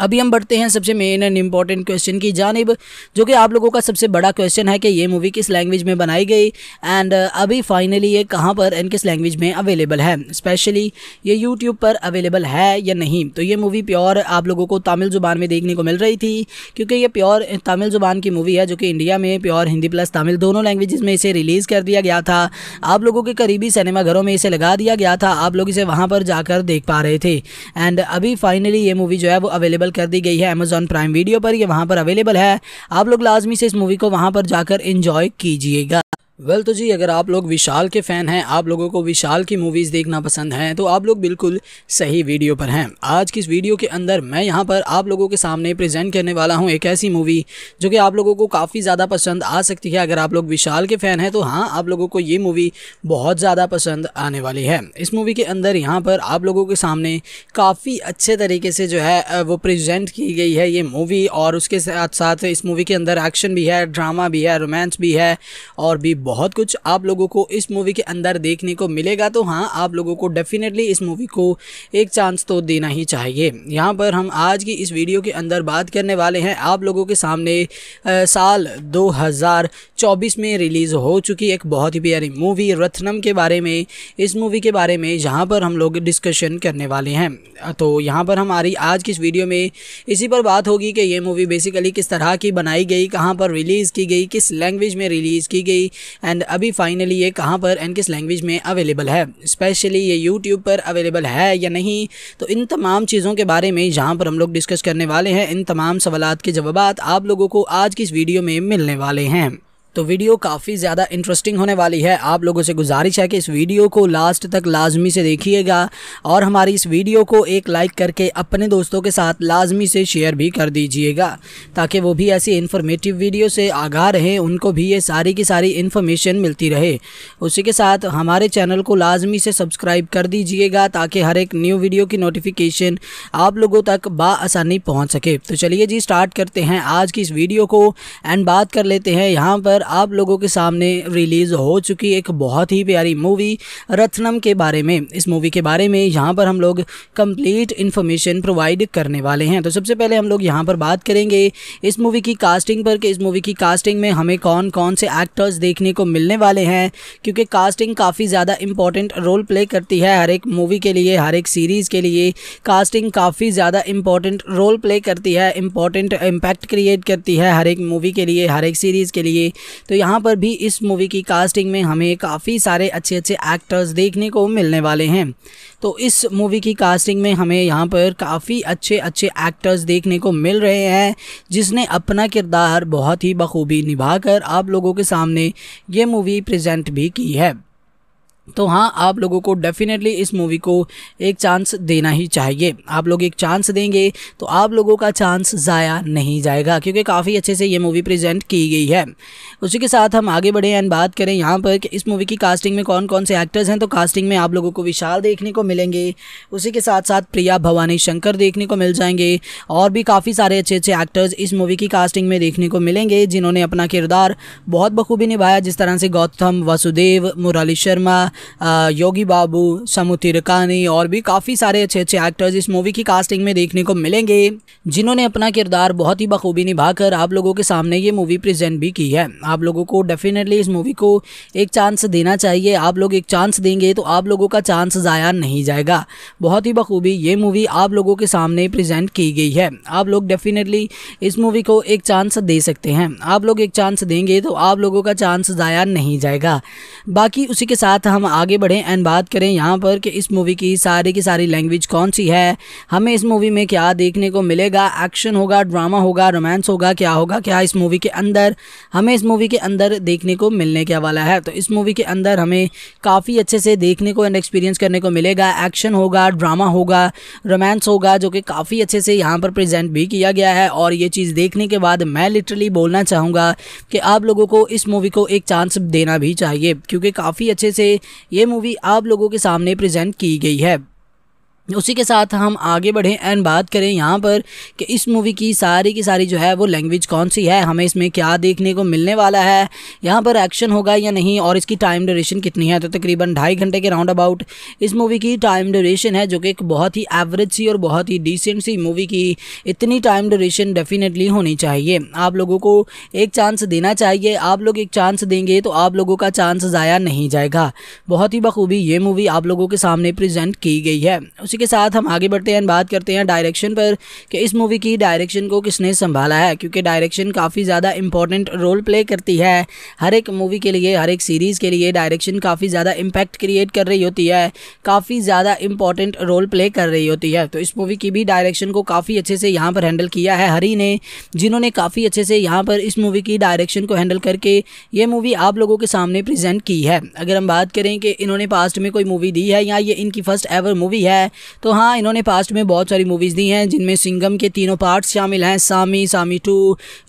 अभी हम बढ़ते हैं सबसे मेन एंड इम्पॉर्टेंट क्वेश्चन की जानब जो कि आप लोगों का सबसे बड़ा क्वेश्चन है कि ये मूवी किस लैंग्वेज में बनाई गई एंड uh, अभी फाइनली ये कहाँ पर एंड किस लैंग्वेज में अवेलेबल है स्पेशली ये यूट्यूब पर अवेलेबल है या नहीं तो ये मूवी प्योर आप लोगों को तमिल ज़ुबान में देखने को मिल रही थी क्योंकि ये प्योर तमिल ज़ुबान की मूवी है जो कि इंडिया में प्योर हिंदी प्लस तमिल दोनों लैंग्वेज में इसे रिलीज़ कर दिया गया था आप लोगों के करीबी सिनेमाघरों में इसे लगा दिया गया था आप लोग इसे वहाँ पर जाकर देख पा रहे थे एंड अभी फाइनली ये मूवी जो है वो अवेलेबल अवेलेबल कर दी गई है अमेजॉन प्राइम वीडियो पर ये वहाँ पर अवेलेबल है आप लोग लाजमी से इस मूवी को वहाँ पर जाकर इंजॉय कीजिएगा वेल well, तो जी अगर आप लोग विशाल के फ़ैन हैं आप लोगों को विशाल की मूवीज़ देखना पसंद हैं तो आप लोग बिल्कुल सही वीडियो पर हैं आज की इस वीडियो के अंदर मैं यहाँ पर आप लोगों के सामने प्रेजेंट करने वाला हूँ एक ऐसी मूवी जो कि आप लोगों को काफ़ी ज़्यादा पसंद आ सकती है अगर आप लोग विशाल के फ़ैन हैं तो हाँ आप लोगों को ये मूवी बहुत ज़्यादा पसंद आने वाली है इस मूवी के अंदर यहाँ पर आप लोगों के सामने काफ़ी अच्छे तरीके से जो है वो प्रजेंट की गई है ये मूवी और उसके साथ साथ इस मूवी के अंदर एक्शन भी है ड्रामा भी है रोमांस भी है और भी बहुत कुछ आप लोगों को इस मूवी के अंदर देखने को मिलेगा तो हाँ आप लोगों को डेफिनेटली इस मूवी को एक चांस तो देना ही चाहिए यहाँ पर हम आज की इस वीडियो के अंदर बात करने वाले हैं आप लोगों के सामने आ, साल 2024 में रिलीज़ हो चुकी एक बहुत ही प्यारी मूवी रत्नम के बारे में इस मूवी के बारे में जहाँ पर हम लोग डिस्कशन करने वाले हैं तो यहाँ पर हमारी आज की इस वीडियो में इसी पर बात होगी कि ये मूवी बेसिकली किस तरह की बनाई गई कहाँ पर रिलीज़ की गई किस लैंग्वेज में रिलीज़ की गई एंड अभी फाइनली ये कहाँ पर एंड किस लैंग्वेज में अवेलेबल है स्पेशली ये यूट्यूब पर अवेलेबल है या नहीं तो इन तमाम चीज़ों के बारे में जहाँ पर हम लोग डिस्कस करने वाले हैं इन तमाम सवाल के जवाब आप लोगों को आज की इस वीडियो में मिलने वाले हैं तो वीडियो काफ़ी ज़्यादा इंटरेस्टिंग होने वाली है आप लोगों से गुजारिश है कि इस वीडियो को लास्ट तक लाजमी से देखिएगा और हमारी इस वीडियो को एक लाइक करके अपने दोस्तों के साथ लाजमी से शेयर भी कर दीजिएगा ताकि वो भी ऐसी इन्फॉर्मेटिव वीडियो से आगाह रहें उनको भी ये सारी की सारी इन्फॉर्मेशन मिलती रहे उसी के साथ हमारे चैनल को लाजमी से सब्सक्राइब कर दीजिएगा ताकि हर एक न्यू वीडियो की नोटिफिकेशन आप लोगों तक बासानी पहुँच सके तो चलिए जी स्टार्ट करते हैं आज की इस वीडियो को एंड बात कर लेते हैं यहाँ पर पर आप लोगों के सामने रिलीज़ हो चुकी एक बहुत ही प्यारी मूवी रत्नम के बारे में इस मूवी के बारे में यहाँ पर हम लोग कंप्लीट इन्फॉर्मेशन प्रोवाइड करने वाले हैं तो सबसे पहले हम लोग यहाँ पर बात करेंगे इस मूवी की कास्टिंग पर कि इस मूवी की कास्टिंग में हमें कौन कौन से एक्टर्स देखने को मिलने वाले हैं क्योंकि कास्टिंग काफ़ी ज़्यादा इंपॉर्टेंट रोल प्ले करती है हर एक मूवी के लिए हर एक सीरीज़ के लिए कास्टिंग काफ़ी ज़्यादा इंपॉर्टेंट रोल प्ले करती है इंपॉर्टेंट इम्पैक्ट क्रिएट करती है हर एक मूवी के लिए हर एक सीरीज़ के लिए तो यहाँ पर भी इस मूवी की कास्टिंग में हमें काफ़ी सारे अच्छे अच्छे एक्टर्स देखने को मिलने वाले हैं तो इस मूवी की कास्टिंग में हमें यहाँ पर काफ़ी अच्छे अच्छे एक्टर्स देखने को मिल रहे हैं जिसने अपना किरदार बहुत ही बखूबी निभा आप लोगों के सामने ये मूवी प्रजेंट भी की है तो हाँ आप लोगों को डेफिनेटली इस मूवी को एक चांस देना ही चाहिए आप लोग एक चांस देंगे तो आप लोगों का चांस ज़ाया नहीं जाएगा क्योंकि काफ़ी अच्छे से ये मूवी प्रेजेंट की गई है उसी के साथ हम आगे बढ़े एंड बात करें यहाँ पर कि इस मूवी की कास्टिंग में कौन कौन से एक्टर्स हैं तो कास्टिंग में आप लोगों को विशाल देखने को मिलेंगे उसी के साथ साथ प्रिया भवानी शंकर देखने को मिल जाएंगे और भी काफ़ी सारे अच्छे अच्छे एक्टर्स इस मूवी की कास्टिंग में देखने को मिलेंगे जिन्होंने अपना किरदार बहुत बखूबी निभाया जिस तरह से गौतम वासुदेव मुराली शर्मा योगी बाबू समुतिर कानी और भी काफ़ी सारे अच्छे अच्छे एक्टर्स इस मूवी की कास्टिंग में देखने को मिलेंगे जिन्होंने अपना किरदार बहुत ही बखूबी निभाकर आप लोगों के सामने ये मूवी प्रेजेंट भी की है आप लोगों को डेफिनेटली इस मूवी को एक चांस देना चाहिए आप लोग एक चांस देंगे तो आप लोगों का चांस ज़ाया नहीं जाएगा बहुत ही बखूबी ये मूवी आप लोगों के सामने प्रेजेंट की गई है आप लोग डेफिनेटली इस मूवी को एक चांस दे सकते हैं आप लोग एक चांस देंगे तो आप लोगों का चांस ज़ाया नहीं जाएगा बाकी उसी के साथ हम हम आगे बढ़ें एंड बात करें यहाँ पर कि इस मूवी की सारी की सारी लैंग्वेज कौन सी है हमें इस मूवी में क्या देखने को मिलेगा एक्शन होगा ड्रामा होगा रोमांस होगा क्या होगा क्या इस मूवी के अंदर हमें इस मूवी के अंदर देखने को मिलने क्या वाला है तो इस मूवी के अंदर हमें काफ़ी अच्छे से देखने को एंड एक्सपीरियंस करने को मिलेगा एक्शन होगा ड्रामा होगा रोमांस होगा जो कि काफ़ी अच्छे से यहाँ पर प्रजेंट भी किया गया है और ये चीज़ देखने के बाद मैं लिटरली बोलना चाहूँगा कि आप लोगों को इस मूवी को एक चांस देना भी चाहिए क्योंकि काफ़ी अच्छे से ये मूवी आप लोगों के सामने प्रेजेंट की गई है उसी के साथ हम आगे बढ़ें एंड बात करें यहाँ पर कि इस मूवी की सारी की सारी जो है वो लैंग्वेज कौन सी है हमें इसमें क्या देखने को मिलने वाला है यहाँ पर एक्शन होगा या नहीं और इसकी टाइम ड्यूरेशन कितनी है तो तकरीबन ढाई घंटे के राउंड अबाउट इस मूवी की टाइम ड्यूरेशन है जो कि एक बहुत ही एवरेज सी और बहुत ही डिसेंट सी मूवी की इतनी टाइम ड्यूरेशन डेफिनेटली होनी चाहिए आप लोगों को एक चांस देना चाहिए आप लोग एक चांस देंगे तो आप लोगों का चांस ज़ाया नहीं जाएगा बहुत ही बखूबी ये मूवी आप लोगों के सामने प्रजेंट की गई है उसी के साथ हम आगे बढ़ते हैं बात करते हैं डायरेक्शन पर कि इस मूवी की डायरेक्शन को किसने संभाला है क्योंकि डायरेक्शन काफ़ी ज़्यादा इंपॉर्टेंट रोल प्ले करती है हर एक मूवी के लिए हर एक सीरीज़ के लिए डायरेक्शन काफ़ी ज़्यादा इम्पैक्ट क्रिएट कर रही होती है काफ़ी ज़्यादा इंपॉर्टेंट रोल प्ले कर रही होती है तो इस मूवी की भी डायरेक्शन को काफ़ी अच्छे से यहाँ पर हैंडल किया है हरी ने जिन्होंने काफ़ी अच्छे से यहाँ पर इस मूवी की डायरेक्शन को हैंडल करके ये मूवी आप लोगों के सामने प्रेजेंट की है अगर हम बात करें कि इन्होंने पास्ट में कोई मूवी दी है या ये इनकी फ़र्स्ट एवर मूवी है तो हाँ इन्होंने पास्ट में बहुत सारी मूवीज़ दी हैं जिनमें सिंगम के तीनों पार्ट्स शामिल हैं सामी सामी टू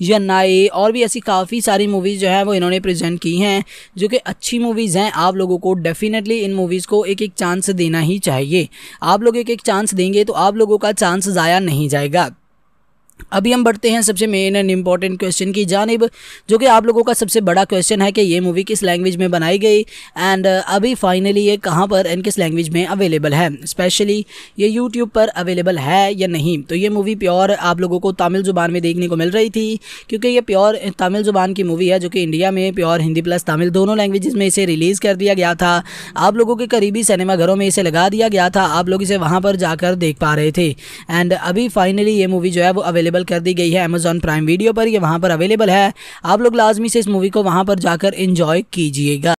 यन्नाई और भी ऐसी काफ़ी सारी मूवीज़ जो हैं वो इन्होंने प्रजेंट की हैं जो कि अच्छी मूवीज़ हैं आप लोगों को डेफिनेटली इन मूवीज़ को एक एक चांस देना ही चाहिए आप लोग एक एक चांस देंगे तो आप लोगों का चांस ज़ाया नहीं जाएगा अभी हम बढ़ते हैं सबसे मेन एंड इम्पॉर्टेंट क्वेश्चन की जानब जो कि आप लोगों का सबसे बड़ा क्वेश्चन है कि ये मूवी किस लैंग्वेज में बनाई गई एंड uh, अभी फाइनली ये कहाँ पर एंड किस लैंग्वेज में अवेलेबल है स्पेशली ये यूट्यूब पर अवेलेबल है या नहीं तो ये मूवी प्योर आप लोगों को तमिल ज़ुबान में देखने को मिल रही थी क्योंकि ये प्योर तमिल ज़ुबान की मूवी है जो कि इंडिया में प्योर हिंदी प्लस तमिल दोनों लैंग्वेज में इसे रिलीज़ कर दिया गया था आप लोगों के करीबी सिनेमाघरों में इसे लगा दिया गया था आप लोग इसे वहाँ पर जाकर देख पा रहे थे एंड अभी फाइनली ये मूवी जो है वो अवेलेबल अवेलेबल कर दी गई है अमेजॉन प्राइम वीडियो पर ये वहाँ पर अवेलेबल है आप लोग लाजमी से इस मूवी को वहाँ पर जाकर इंजॉय कीजिएगा